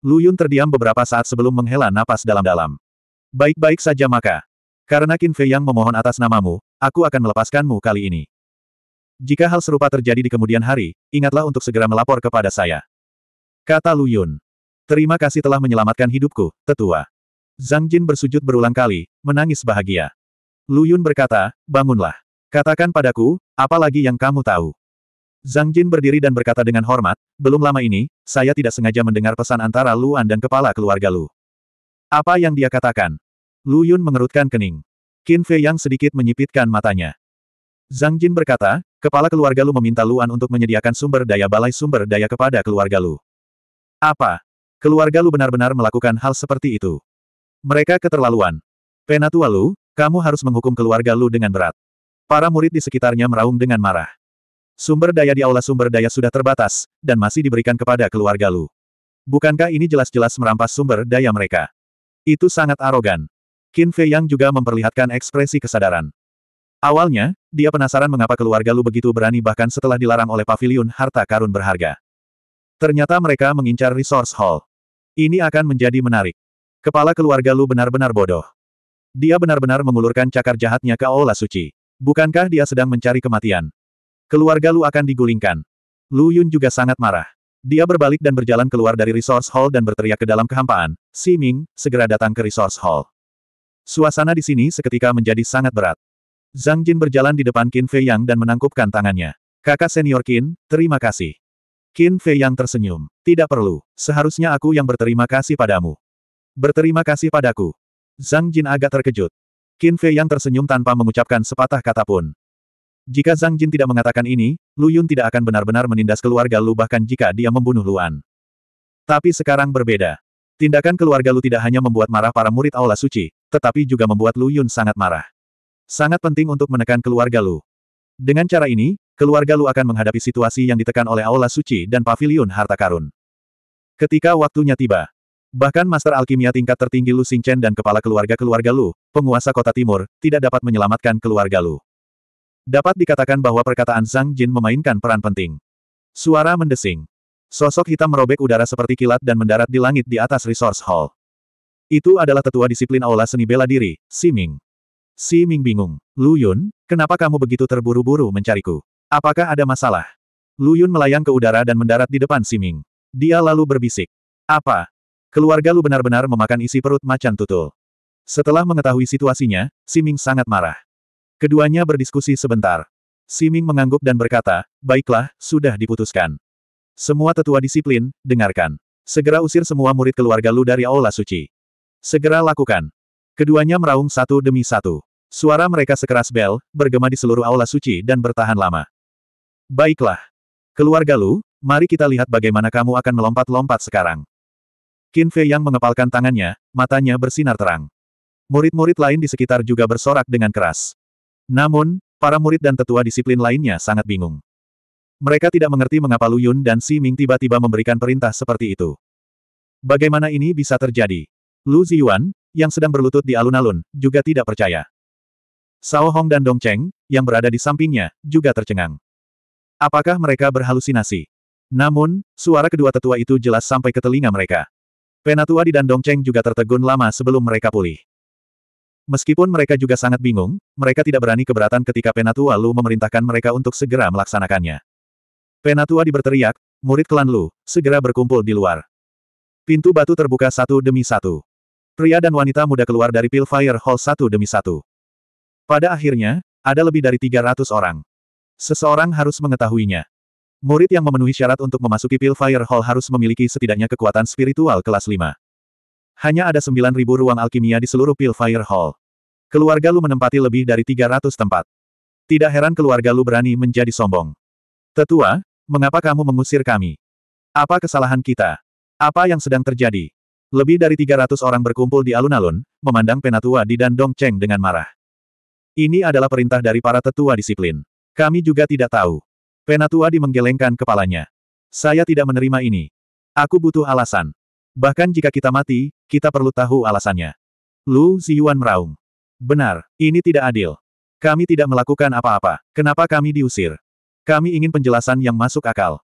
Lu Yun terdiam beberapa saat sebelum menghela napas dalam-dalam. Baik-baik saja maka. Karena Qin Fei yang memohon atas namamu, aku akan melepaskanmu kali ini. Jika hal serupa terjadi di kemudian hari, ingatlah untuk segera melapor kepada saya. Kata Lu Yun. Terima kasih telah menyelamatkan hidupku, tetua. Zhang Jin bersujud berulang kali, menangis bahagia. Lu Yun berkata, bangunlah. Katakan padaku, apa lagi yang kamu tahu. Zhang Jin berdiri dan berkata dengan hormat, belum lama ini, saya tidak sengaja mendengar pesan antara Luan dan kepala keluarga Lu. Apa yang dia katakan? Lu Yun mengerutkan kening. Qin Fei yang sedikit menyipitkan matanya. Zhang Jin berkata, kepala keluarga Lu meminta Luan untuk menyediakan sumber daya balai sumber daya kepada keluarga Lu. Apa? Keluarga Lu benar-benar melakukan hal seperti itu. Mereka keterlaluan. Penatua Lu, kamu harus menghukum keluarga Lu dengan berat. Para murid di sekitarnya meraung dengan marah. Sumber daya di aula sumber daya sudah terbatas, dan masih diberikan kepada keluarga Lu. Bukankah ini jelas-jelas merampas sumber daya mereka? Itu sangat arogan. Qin Fei Yang juga memperlihatkan ekspresi kesadaran. Awalnya, dia penasaran mengapa keluarga Lu begitu berani bahkan setelah dilarang oleh pavilion harta karun berharga. Ternyata mereka mengincar resource hall. Ini akan menjadi menarik. Kepala keluarga Lu benar-benar bodoh. Dia benar-benar mengulurkan cakar jahatnya ke Aula Suci. Bukankah dia sedang mencari kematian? Keluarga Lu akan digulingkan. Lu Yun juga sangat marah. Dia berbalik dan berjalan keluar dari resource hall dan berteriak ke dalam kehampaan, Si Ming, segera datang ke resource hall. Suasana di sini seketika menjadi sangat berat. Zhang Jin berjalan di depan Qin Fei Yang dan menangkupkan tangannya. Kakak senior Qin, terima kasih. Qin Fei Yang tersenyum. Tidak perlu, seharusnya aku yang berterima kasih padamu. Berterima kasih padaku. Zhang Jin agak terkejut. Qin Fei Yang tersenyum tanpa mengucapkan sepatah kata pun. Jika Zhang Jin tidak mengatakan ini, Lu Yun tidak akan benar-benar menindas keluarga Lu bahkan jika dia membunuh Luan. Tapi sekarang berbeda. Tindakan keluarga Lu tidak hanya membuat marah para murid Aula Suci, tetapi juga membuat Lu Yun sangat marah. Sangat penting untuk menekan keluarga Lu. Dengan cara ini, keluarga Lu akan menghadapi situasi yang ditekan oleh Aula Suci dan Paviliun Harta Karun. Ketika waktunya tiba, bahkan Master Alkimia tingkat tertinggi Lu Xingchen dan kepala keluarga-keluarga Lu, penguasa kota timur, tidak dapat menyelamatkan keluarga Lu. Dapat dikatakan bahwa perkataan Zhang Jin memainkan peran penting. Suara mendesing. Sosok hitam merobek udara seperti kilat dan mendarat di langit di atas resource hall. Itu adalah tetua disiplin aula seni bela diri, Si Ming. Si Ming bingung. Lu Yun, kenapa kamu begitu terburu-buru mencariku? Apakah ada masalah? Lu Yun melayang ke udara dan mendarat di depan Si Ming. Dia lalu berbisik. Apa? Keluarga lu benar-benar memakan isi perut macan tutul. Setelah mengetahui situasinya, Si Ming sangat marah. Keduanya berdiskusi sebentar. Si Ming mengangguk dan berkata, baiklah, sudah diputuskan. Semua tetua disiplin, dengarkan. Segera usir semua murid keluarga Lu dari Aula Suci. Segera lakukan. Keduanya meraung satu demi satu. Suara mereka sekeras bel, bergema di seluruh Aula Suci dan bertahan lama. Baiklah. Keluarga Lu, mari kita lihat bagaimana kamu akan melompat-lompat sekarang. Qin Fei yang mengepalkan tangannya, matanya bersinar terang. Murid-murid lain di sekitar juga bersorak dengan keras. Namun, para murid dan tetua disiplin lainnya sangat bingung. Mereka tidak mengerti mengapa Lu Yun dan Si Ming tiba-tiba memberikan perintah seperti itu. Bagaimana ini bisa terjadi? Lu Ziyuan, yang sedang berlutut di alun-alun, juga tidak percaya. Sao Hong dan Dong Cheng, yang berada di sampingnya, juga tercengang. Apakah mereka berhalusinasi? Namun, suara kedua tetua itu jelas sampai ke telinga mereka. Penatua di dan Dong Cheng juga tertegun lama sebelum mereka pulih. Meskipun mereka juga sangat bingung, mereka tidak berani keberatan ketika Penatua Lu memerintahkan mereka untuk segera melaksanakannya. Penatua di berteriak, murid klan Lu, segera berkumpul di luar. Pintu batu terbuka satu demi satu. Pria dan wanita muda keluar dari Pil Fire Hall satu demi satu. Pada akhirnya, ada lebih dari 300 orang. Seseorang harus mengetahuinya. Murid yang memenuhi syarat untuk memasuki Pil Fire Hall harus memiliki setidaknya kekuatan spiritual kelas 5. Hanya ada 9.000 ruang alkimia di seluruh Pil Fire Hall. Keluarga Lu menempati lebih dari 300 tempat. Tidak heran keluarga Lu berani menjadi sombong. Tetua, Mengapa kamu mengusir kami? Apa kesalahan kita? Apa yang sedang terjadi? Lebih dari 300 orang berkumpul di alun-alun, memandang penatua di dan Dong Cheng dengan marah. Ini adalah perintah dari para tetua disiplin. Kami juga tidak tahu. Penatua Di menggelengkan kepalanya. Saya tidak menerima ini. Aku butuh alasan. Bahkan jika kita mati, kita perlu tahu alasannya. Lu Ziyuan meraung. Benar, ini tidak adil. Kami tidak melakukan apa-apa. Kenapa kami diusir? Kami ingin penjelasan yang masuk akal.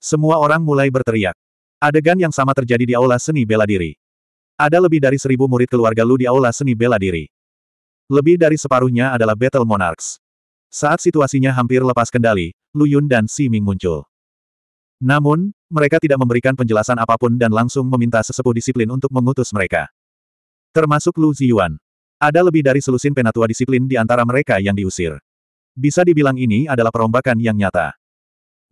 Semua orang mulai berteriak. Adegan yang sama terjadi di aula seni bela diri. Ada lebih dari seribu murid keluarga Lu di aula seni bela diri. Lebih dari separuhnya adalah Battle Monarchs. Saat situasinya hampir lepas kendali, Lu Yun dan Si Ming muncul. Namun, mereka tidak memberikan penjelasan apapun dan langsung meminta sesepuh disiplin untuk mengutus mereka. Termasuk Lu Ziyuan. Ada lebih dari selusin penatua disiplin di antara mereka yang diusir. Bisa dibilang ini adalah perombakan yang nyata.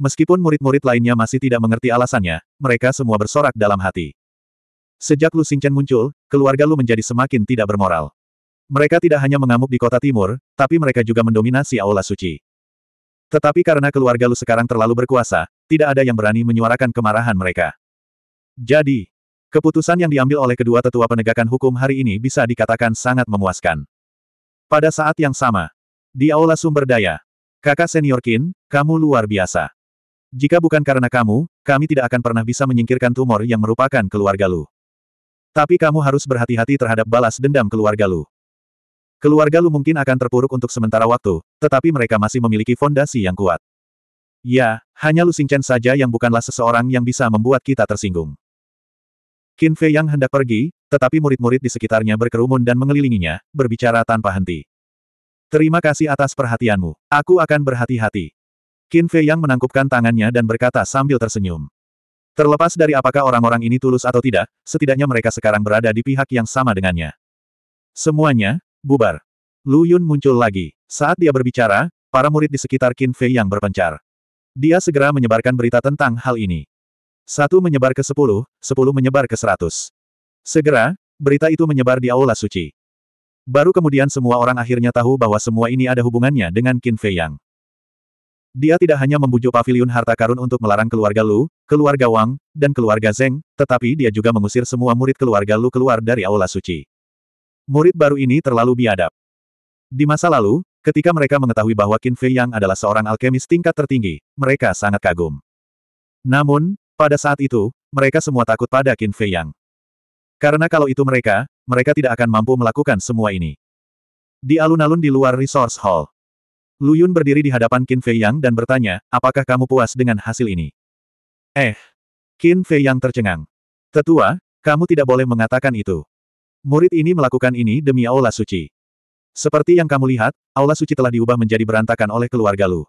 Meskipun murid-murid lainnya masih tidak mengerti alasannya, mereka semua bersorak dalam hati. Sejak Lu Xingchen muncul, keluarga Lu menjadi semakin tidak bermoral. Mereka tidak hanya mengamuk di kota timur, tapi mereka juga mendominasi aula suci. Tetapi karena keluarga Lu sekarang terlalu berkuasa, tidak ada yang berani menyuarakan kemarahan mereka. Jadi, keputusan yang diambil oleh kedua tetua penegakan hukum hari ini bisa dikatakan sangat memuaskan. Pada saat yang sama, di Aula Sumber Daya. Kakak senior Kin, kamu luar biasa. Jika bukan karena kamu, kami tidak akan pernah bisa menyingkirkan tumor yang merupakan keluarga Lu. Tapi kamu harus berhati-hati terhadap balas dendam keluarga Lu. Keluarga Lu mungkin akan terpuruk untuk sementara waktu, tetapi mereka masih memiliki fondasi yang kuat. Ya, hanya Lu Xingchen saja yang bukanlah seseorang yang bisa membuat kita tersinggung. Qin Fei yang hendak pergi, tetapi murid-murid di sekitarnya berkerumun dan mengelilinginya, berbicara tanpa henti. Terima kasih atas perhatianmu. Aku akan berhati-hati. Qin Fei Yang menangkupkan tangannya dan berkata sambil tersenyum. Terlepas dari apakah orang-orang ini tulus atau tidak, setidaknya mereka sekarang berada di pihak yang sama dengannya. Semuanya, bubar. Lu Yun muncul lagi. Saat dia berbicara, para murid di sekitar Qin Fei Yang berpencar. Dia segera menyebarkan berita tentang hal ini. Satu menyebar ke sepuluh, sepuluh menyebar ke seratus. Segera, berita itu menyebar di Aula Suci. Baru kemudian semua orang akhirnya tahu bahwa semua ini ada hubungannya dengan Qin Fei Yang. Dia tidak hanya membujuk pavilion harta karun untuk melarang keluarga Lu, keluarga Wang, dan keluarga Zeng, tetapi dia juga mengusir semua murid keluarga Lu keluar dari aula suci. Murid baru ini terlalu biadab. Di masa lalu, ketika mereka mengetahui bahwa Qin Fei Yang adalah seorang alkemis tingkat tertinggi, mereka sangat kagum. Namun, pada saat itu, mereka semua takut pada Qin Fei Yang. Karena kalau itu mereka, mereka tidak akan mampu melakukan semua ini. Di alun-alun di luar Resource Hall, Lu Yun berdiri di hadapan Qin Fei Yang dan bertanya, apakah kamu puas dengan hasil ini? Eh, Qin Fei Yang tercengang. Tetua, kamu tidak boleh mengatakan itu. Murid ini melakukan ini demi Aula Suci. Seperti yang kamu lihat, Aula Suci telah diubah menjadi berantakan oleh keluarga Lu.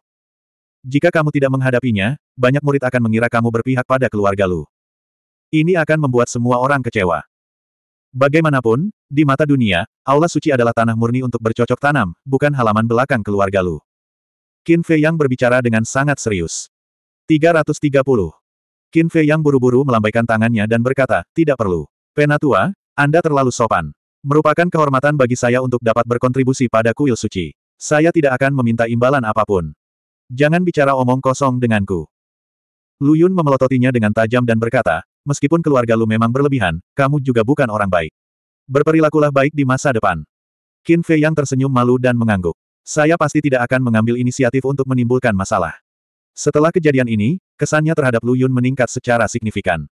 Jika kamu tidak menghadapinya, banyak murid akan mengira kamu berpihak pada keluarga Lu. Ini akan membuat semua orang kecewa. Bagaimanapun, di mata dunia, Aula Suci adalah tanah murni untuk bercocok tanam, bukan halaman belakang keluarga Lu. Qin Fei Yang berbicara dengan sangat serius. 330. Qin Fei Yang buru-buru melambaikan tangannya dan berkata, tidak perlu. Penatua, Anda terlalu sopan. Merupakan kehormatan bagi saya untuk dapat berkontribusi pada kuil suci. Saya tidak akan meminta imbalan apapun. Jangan bicara omong kosong denganku. Lu Yun memelototinya dengan tajam dan berkata, meskipun keluarga Lu memang berlebihan, kamu juga bukan orang baik. Berperilakulah baik di masa depan. Qin Fei yang tersenyum malu dan mengangguk. Saya pasti tidak akan mengambil inisiatif untuk menimbulkan masalah. Setelah kejadian ini, kesannya terhadap Lu Yun meningkat secara signifikan.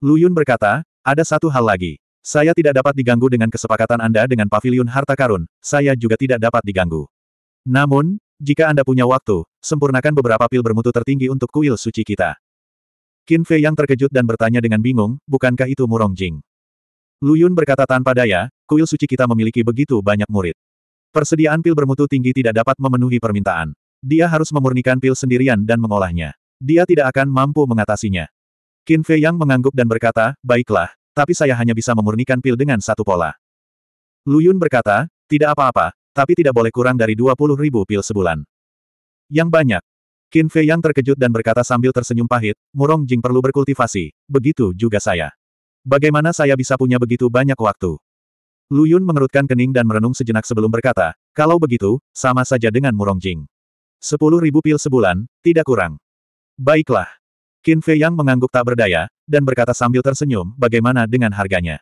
Lu Yun berkata, ada satu hal lagi. Saya tidak dapat diganggu dengan kesepakatan Anda dengan Paviliun harta karun, saya juga tidak dapat diganggu. Namun, jika Anda punya waktu, sempurnakan beberapa pil bermutu tertinggi untuk kuil suci kita. Qin Fei yang terkejut dan bertanya dengan bingung, bukankah itu Murong Jing? Lu Yun berkata tanpa daya, kuil suci kita memiliki begitu banyak murid. Persediaan pil bermutu tinggi tidak dapat memenuhi permintaan. Dia harus memurnikan pil sendirian dan mengolahnya. Dia tidak akan mampu mengatasinya. Qin Fei yang mengangguk dan berkata, baiklah, tapi saya hanya bisa memurnikan pil dengan satu pola. Lu Yun berkata, tidak apa-apa, tapi tidak boleh kurang dari 20 ribu pil sebulan. Yang banyak, Qin Fei yang terkejut dan berkata sambil tersenyum pahit, Murong Jing perlu berkultivasi, begitu juga saya. Bagaimana saya bisa punya begitu banyak waktu? Lu Yun mengerutkan kening dan merenung sejenak sebelum berkata, kalau begitu, sama saja dengan Murong Jing. Sepuluh ribu pil sebulan, tidak kurang. Baiklah. Qin Fei Yang mengangguk tak berdaya, dan berkata sambil tersenyum, bagaimana dengan harganya?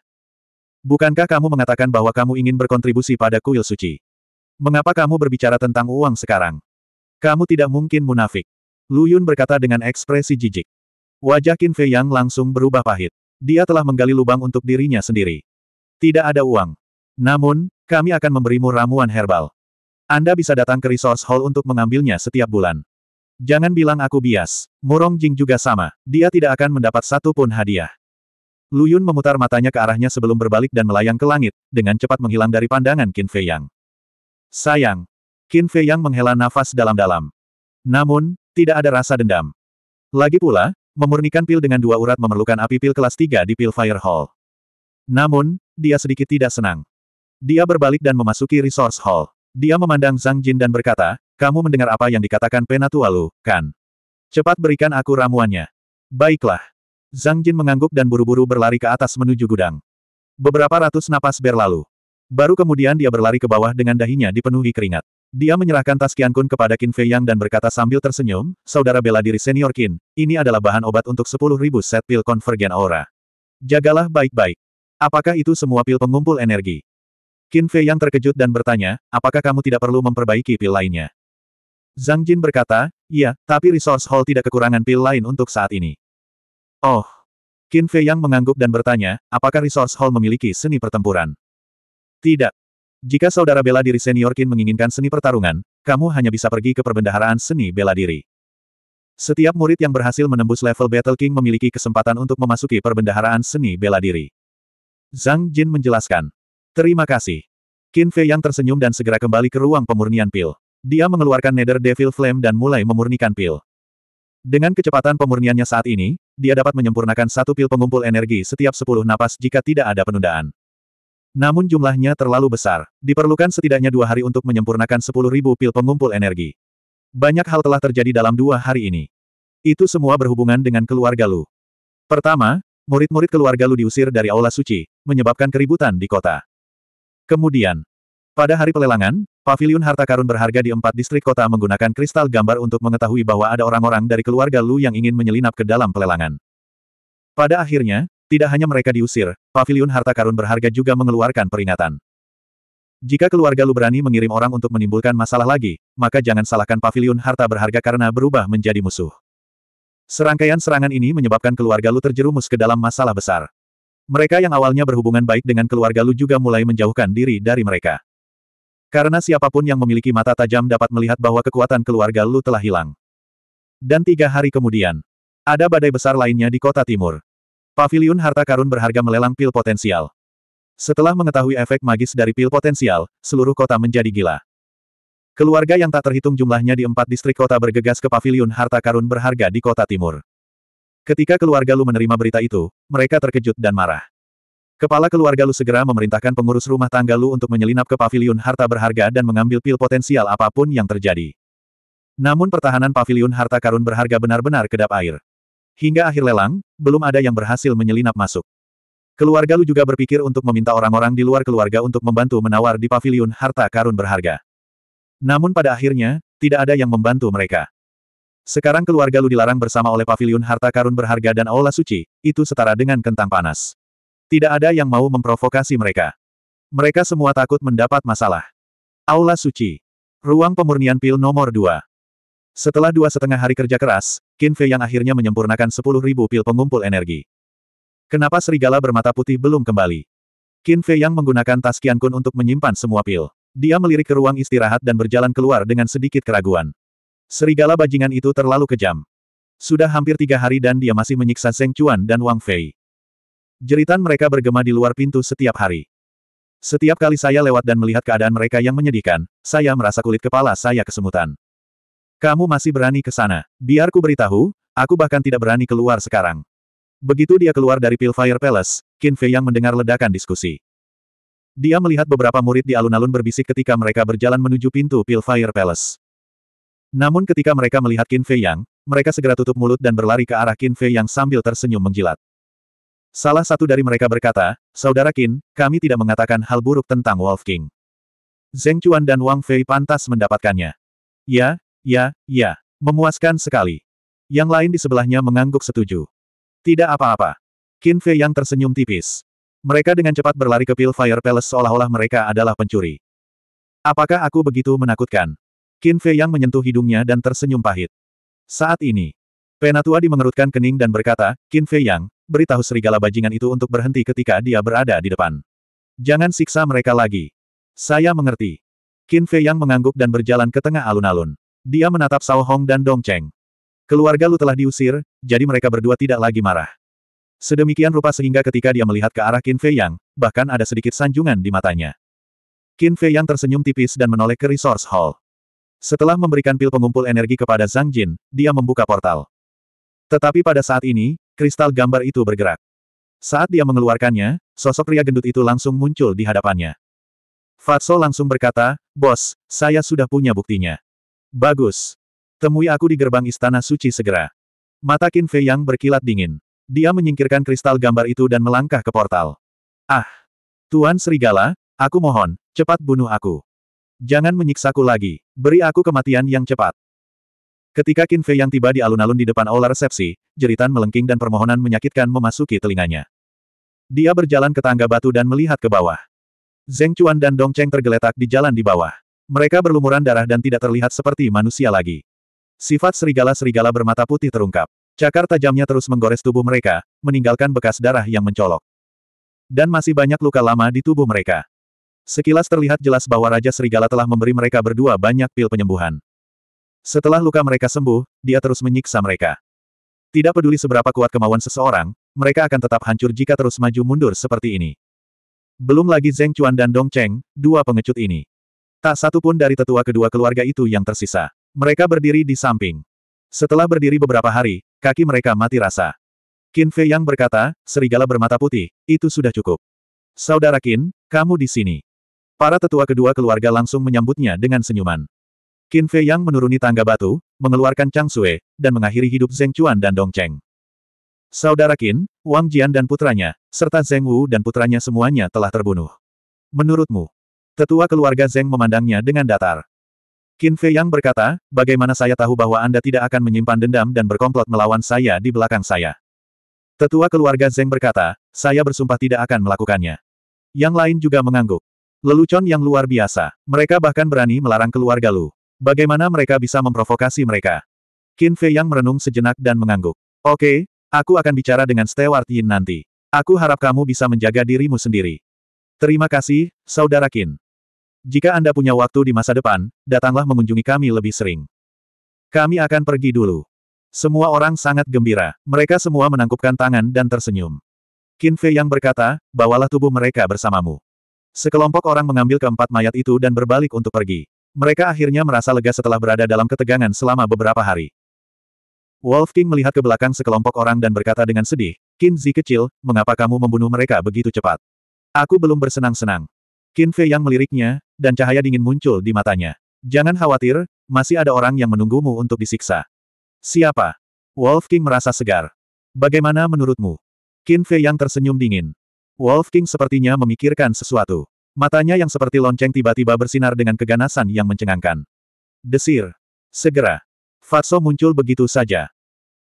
Bukankah kamu mengatakan bahwa kamu ingin berkontribusi pada kuil suci? Mengapa kamu berbicara tentang uang sekarang? Kamu tidak mungkin munafik. Lu Yun berkata dengan ekspresi jijik. Wajah Qin Fei Yang langsung berubah pahit. Dia telah menggali lubang untuk dirinya sendiri. Tidak ada uang. Namun, kami akan memberimu ramuan herbal. Anda bisa datang ke resource hall untuk mengambilnya setiap bulan. Jangan bilang aku bias. Murong Jing juga sama. Dia tidak akan mendapat satu pun hadiah. Lu Yun memutar matanya ke arahnya sebelum berbalik dan melayang ke langit, dengan cepat menghilang dari pandangan Qin Fei Yang. Sayang, Qin Fei yang menghela nafas dalam-dalam. Namun, tidak ada rasa dendam. Lagi pula, memurnikan pil dengan dua urat memerlukan api pil kelas 3 di pil Fire Hall. Namun, dia sedikit tidak senang. Dia berbalik dan memasuki Resource Hall. Dia memandang Zhang Jin dan berkata, kamu mendengar apa yang dikatakan Penatualu, kan? Cepat berikan aku ramuannya. Baiklah. Zhang Jin mengangguk dan buru-buru berlari ke atas menuju gudang. Beberapa ratus napas berlalu. Baru kemudian dia berlari ke bawah dengan dahinya dipenuhi keringat. Dia menyerahkan tas Kun kepada Qin Fei Yang dan berkata sambil tersenyum, Saudara bela diri senior Qin, ini adalah bahan obat untuk 10.000 set pil konvergen aura. Jagalah baik-baik. Apakah itu semua pil pengumpul energi? Qin Fei Yang terkejut dan bertanya, apakah kamu tidak perlu memperbaiki pil lainnya? Zhang Jin berkata, iya, tapi resource hall tidak kekurangan pil lain untuk saat ini. Oh. Qin Fei Yang mengangguk dan bertanya, apakah resource hall memiliki seni pertempuran? Tidak. Jika saudara bela diri senior Kin menginginkan seni pertarungan, kamu hanya bisa pergi ke perbendaharaan seni bela diri. Setiap murid yang berhasil menembus level Battle King memiliki kesempatan untuk memasuki perbendaharaan seni bela diri. Zhang Jin menjelaskan. Terima kasih. Qin Fei yang tersenyum dan segera kembali ke ruang pemurnian pil. Dia mengeluarkan Nether Devil Flame dan mulai memurnikan pil. Dengan kecepatan pemurniannya saat ini, dia dapat menyempurnakan satu pil pengumpul energi setiap 10 napas jika tidak ada penundaan. Namun jumlahnya terlalu besar, diperlukan setidaknya dua hari untuk menyempurnakan sepuluh ribu pil pengumpul energi. Banyak hal telah terjadi dalam dua hari ini. Itu semua berhubungan dengan keluarga Lu. Pertama, murid-murid keluarga Lu diusir dari Aula Suci, menyebabkan keributan di kota. Kemudian, pada hari pelelangan, pavilion harta karun berharga di empat distrik kota menggunakan kristal gambar untuk mengetahui bahwa ada orang-orang dari keluarga Lu yang ingin menyelinap ke dalam pelelangan. Pada akhirnya, tidak hanya mereka diusir, pavilion harta karun berharga juga mengeluarkan peringatan. Jika keluarga lu berani mengirim orang untuk menimbulkan masalah lagi, maka jangan salahkan pavilion harta berharga karena berubah menjadi musuh. Serangkaian serangan ini menyebabkan keluarga lu terjerumus ke dalam masalah besar. Mereka yang awalnya berhubungan baik dengan keluarga lu juga mulai menjauhkan diri dari mereka. Karena siapapun yang memiliki mata tajam dapat melihat bahwa kekuatan keluarga lu telah hilang. Dan tiga hari kemudian, ada badai besar lainnya di kota timur. Pavilion Harta Karun berharga melelang pil potensial. Setelah mengetahui efek magis dari pil potensial, seluruh kota menjadi gila. Keluarga yang tak terhitung jumlahnya di empat distrik kota bergegas ke pavilion Harta Karun berharga di kota timur. Ketika keluarga Lu menerima berita itu, mereka terkejut dan marah. Kepala keluarga Lu segera memerintahkan pengurus rumah tangga Lu untuk menyelinap ke pavilion harta berharga dan mengambil pil potensial apapun yang terjadi. Namun pertahanan pavilion harta karun berharga benar-benar kedap air. Hingga akhir lelang, belum ada yang berhasil menyelinap masuk. Keluarga Lu juga berpikir untuk meminta orang-orang di luar keluarga untuk membantu menawar di pavilion harta karun berharga. Namun pada akhirnya, tidak ada yang membantu mereka. Sekarang keluarga Lu dilarang bersama oleh pavilion harta karun berharga dan aula suci, itu setara dengan kentang panas. Tidak ada yang mau memprovokasi mereka. Mereka semua takut mendapat masalah. Aula Suci. Ruang pemurnian pil nomor 2. Setelah dua setengah hari kerja keras, Qin Fei yang akhirnya menyempurnakan sepuluh ribu pil pengumpul energi. Kenapa serigala bermata putih belum kembali? Qin Fei yang menggunakan tas Qian Kun untuk menyimpan semua pil. Dia melirik ke ruang istirahat dan berjalan keluar dengan sedikit keraguan. Serigala bajingan itu terlalu kejam. Sudah hampir tiga hari dan dia masih menyiksa Zeng Chuan dan Wang Fei. Jeritan mereka bergema di luar pintu setiap hari. Setiap kali saya lewat dan melihat keadaan mereka yang menyedihkan, saya merasa kulit kepala saya kesemutan. Kamu masih berani ke sana. Biar beritahu, aku bahkan tidak berani keluar sekarang. Begitu dia keluar dari Pilfire Palace, Qin Fei yang mendengar ledakan diskusi. Dia melihat beberapa murid di alun-alun berbisik ketika mereka berjalan menuju pintu Pilfire Palace. Namun ketika mereka melihat Qin Fei Yang, mereka segera tutup mulut dan berlari ke arah Qin Fei Yang sambil tersenyum menjilat. Salah satu dari mereka berkata, Saudara Qin, kami tidak mengatakan hal buruk tentang Wolf King. Zeng Chuan dan Wang Fei pantas mendapatkannya. Ya, Ya, ya. Memuaskan sekali. Yang lain di sebelahnya mengangguk setuju. Tidak apa-apa. Qin Fei yang tersenyum tipis. Mereka dengan cepat berlari ke Pil Fire Palace seolah-olah mereka adalah pencuri. Apakah aku begitu menakutkan? Qin Fei yang menyentuh hidungnya dan tersenyum pahit. Saat ini, Penatua dimengerutkan kening dan berkata, Qin Fei yang, beritahu serigala bajingan itu untuk berhenti ketika dia berada di depan. Jangan siksa mereka lagi. Saya mengerti. Qin Fei yang mengangguk dan berjalan ke tengah alun-alun. Dia menatap Sao Hong dan Dong Cheng. Keluarga Lu telah diusir, jadi mereka berdua tidak lagi marah. Sedemikian rupa sehingga ketika dia melihat ke arah Qin Fei Yang, bahkan ada sedikit sanjungan di matanya. Qin Fei Yang tersenyum tipis dan menoleh ke Resource Hall. Setelah memberikan pil pengumpul energi kepada Zhang Jin, dia membuka portal. Tetapi pada saat ini, kristal gambar itu bergerak. Saat dia mengeluarkannya, sosok pria gendut itu langsung muncul di hadapannya. Fatso langsung berkata, Bos, saya sudah punya buktinya. Bagus. Temui aku di gerbang istana suci segera. Mata Qin Fei yang berkilat dingin. Dia menyingkirkan kristal gambar itu dan melangkah ke portal. Ah! Tuan Serigala, aku mohon, cepat bunuh aku. Jangan menyiksaku lagi, beri aku kematian yang cepat. Ketika Qin Fei yang tiba di alun-alun di depan aula resepsi, jeritan melengking dan permohonan menyakitkan memasuki telinganya. Dia berjalan ke tangga batu dan melihat ke bawah. Zeng Chuan dan Dong Cheng tergeletak di jalan di bawah. Mereka berlumuran darah dan tidak terlihat seperti manusia lagi. Sifat serigala-serigala bermata putih terungkap. Cakar tajamnya terus menggores tubuh mereka, meninggalkan bekas darah yang mencolok. Dan masih banyak luka lama di tubuh mereka. Sekilas terlihat jelas bahwa Raja Serigala telah memberi mereka berdua banyak pil penyembuhan. Setelah luka mereka sembuh, dia terus menyiksa mereka. Tidak peduli seberapa kuat kemauan seseorang, mereka akan tetap hancur jika terus maju mundur seperti ini. Belum lagi Zeng Chuan dan Dong Cheng, dua pengecut ini. Tak satu pun dari tetua kedua keluarga itu yang tersisa. Mereka berdiri di samping. Setelah berdiri beberapa hari, kaki mereka mati rasa. Qin Fei yang berkata, serigala bermata putih, itu sudah cukup. Saudara Qin, kamu di sini. Para tetua kedua keluarga langsung menyambutnya dengan senyuman. Qin Fei yang menuruni tangga batu, mengeluarkan Chang Sue, dan mengakhiri hidup Zeng Chuan dan Dong Cheng. Saudara Qin, Wang Jian dan putranya, serta Zeng Wu dan putranya semuanya telah terbunuh. Menurutmu, Tetua keluarga Zeng memandangnya dengan datar. Qin Fei Yang berkata, bagaimana saya tahu bahwa Anda tidak akan menyimpan dendam dan berkomplot melawan saya di belakang saya. Tetua keluarga Zeng berkata, saya bersumpah tidak akan melakukannya. Yang lain juga mengangguk. Lelucon yang luar biasa. Mereka bahkan berani melarang keluarga Lu. Bagaimana mereka bisa memprovokasi mereka? Qin Fei Yang merenung sejenak dan mengangguk. Oke, aku akan bicara dengan Steward Yin nanti. Aku harap kamu bisa menjaga dirimu sendiri. Terima kasih, Saudara Qin. Jika Anda punya waktu di masa depan, datanglah mengunjungi kami lebih sering. Kami akan pergi dulu. Semua orang sangat gembira. Mereka semua menangkupkan tangan dan tersenyum. Qin Fei yang berkata, bawalah tubuh mereka bersamamu. Sekelompok orang mengambil keempat mayat itu dan berbalik untuk pergi. Mereka akhirnya merasa lega setelah berada dalam ketegangan selama beberapa hari. Wolf King melihat ke belakang sekelompok orang dan berkata dengan sedih, Qin Zi kecil, mengapa kamu membunuh mereka begitu cepat? Aku belum bersenang-senang. Qin Fei yang meliriknya, dan cahaya dingin muncul di matanya. Jangan khawatir, masih ada orang yang menunggumu untuk disiksa. Siapa? Wolf King merasa segar. Bagaimana menurutmu? Qin Fei yang tersenyum dingin. Wolf King sepertinya memikirkan sesuatu. Matanya yang seperti lonceng tiba-tiba bersinar dengan keganasan yang mencengangkan. Desir. Segera. Fatso muncul begitu saja.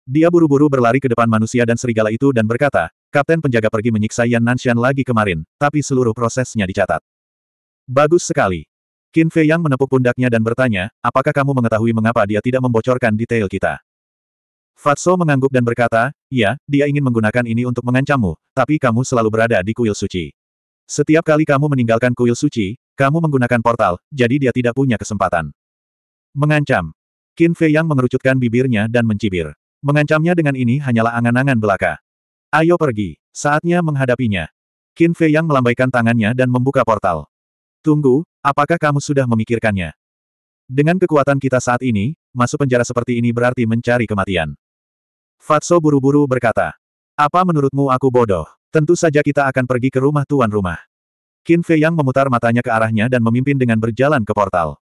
Dia buru-buru berlari ke depan manusia dan serigala itu dan berkata, Kapten penjaga pergi menyiksa Yan Nanshan lagi kemarin, tapi seluruh prosesnya dicatat. Bagus sekali. Qin Fei Yang menepuk pundaknya dan bertanya, apakah kamu mengetahui mengapa dia tidak membocorkan detail kita? Fatso mengangguk dan berkata, ya, dia ingin menggunakan ini untuk mengancammu, tapi kamu selalu berada di kuil suci. Setiap kali kamu meninggalkan kuil suci, kamu menggunakan portal, jadi dia tidak punya kesempatan. Mengancam. Qin Fei Yang mengerucutkan bibirnya dan mencibir. Mengancamnya dengan ini hanyalah angan-angan belaka. Ayo pergi. Saatnya menghadapinya. Qin Fei Yang melambaikan tangannya dan membuka portal. Tunggu, apakah kamu sudah memikirkannya? Dengan kekuatan kita saat ini, masuk penjara seperti ini berarti mencari kematian. Fatso buru-buru berkata. Apa menurutmu aku bodoh? Tentu saja kita akan pergi ke rumah tuan rumah. Qin Fei Yang memutar matanya ke arahnya dan memimpin dengan berjalan ke portal.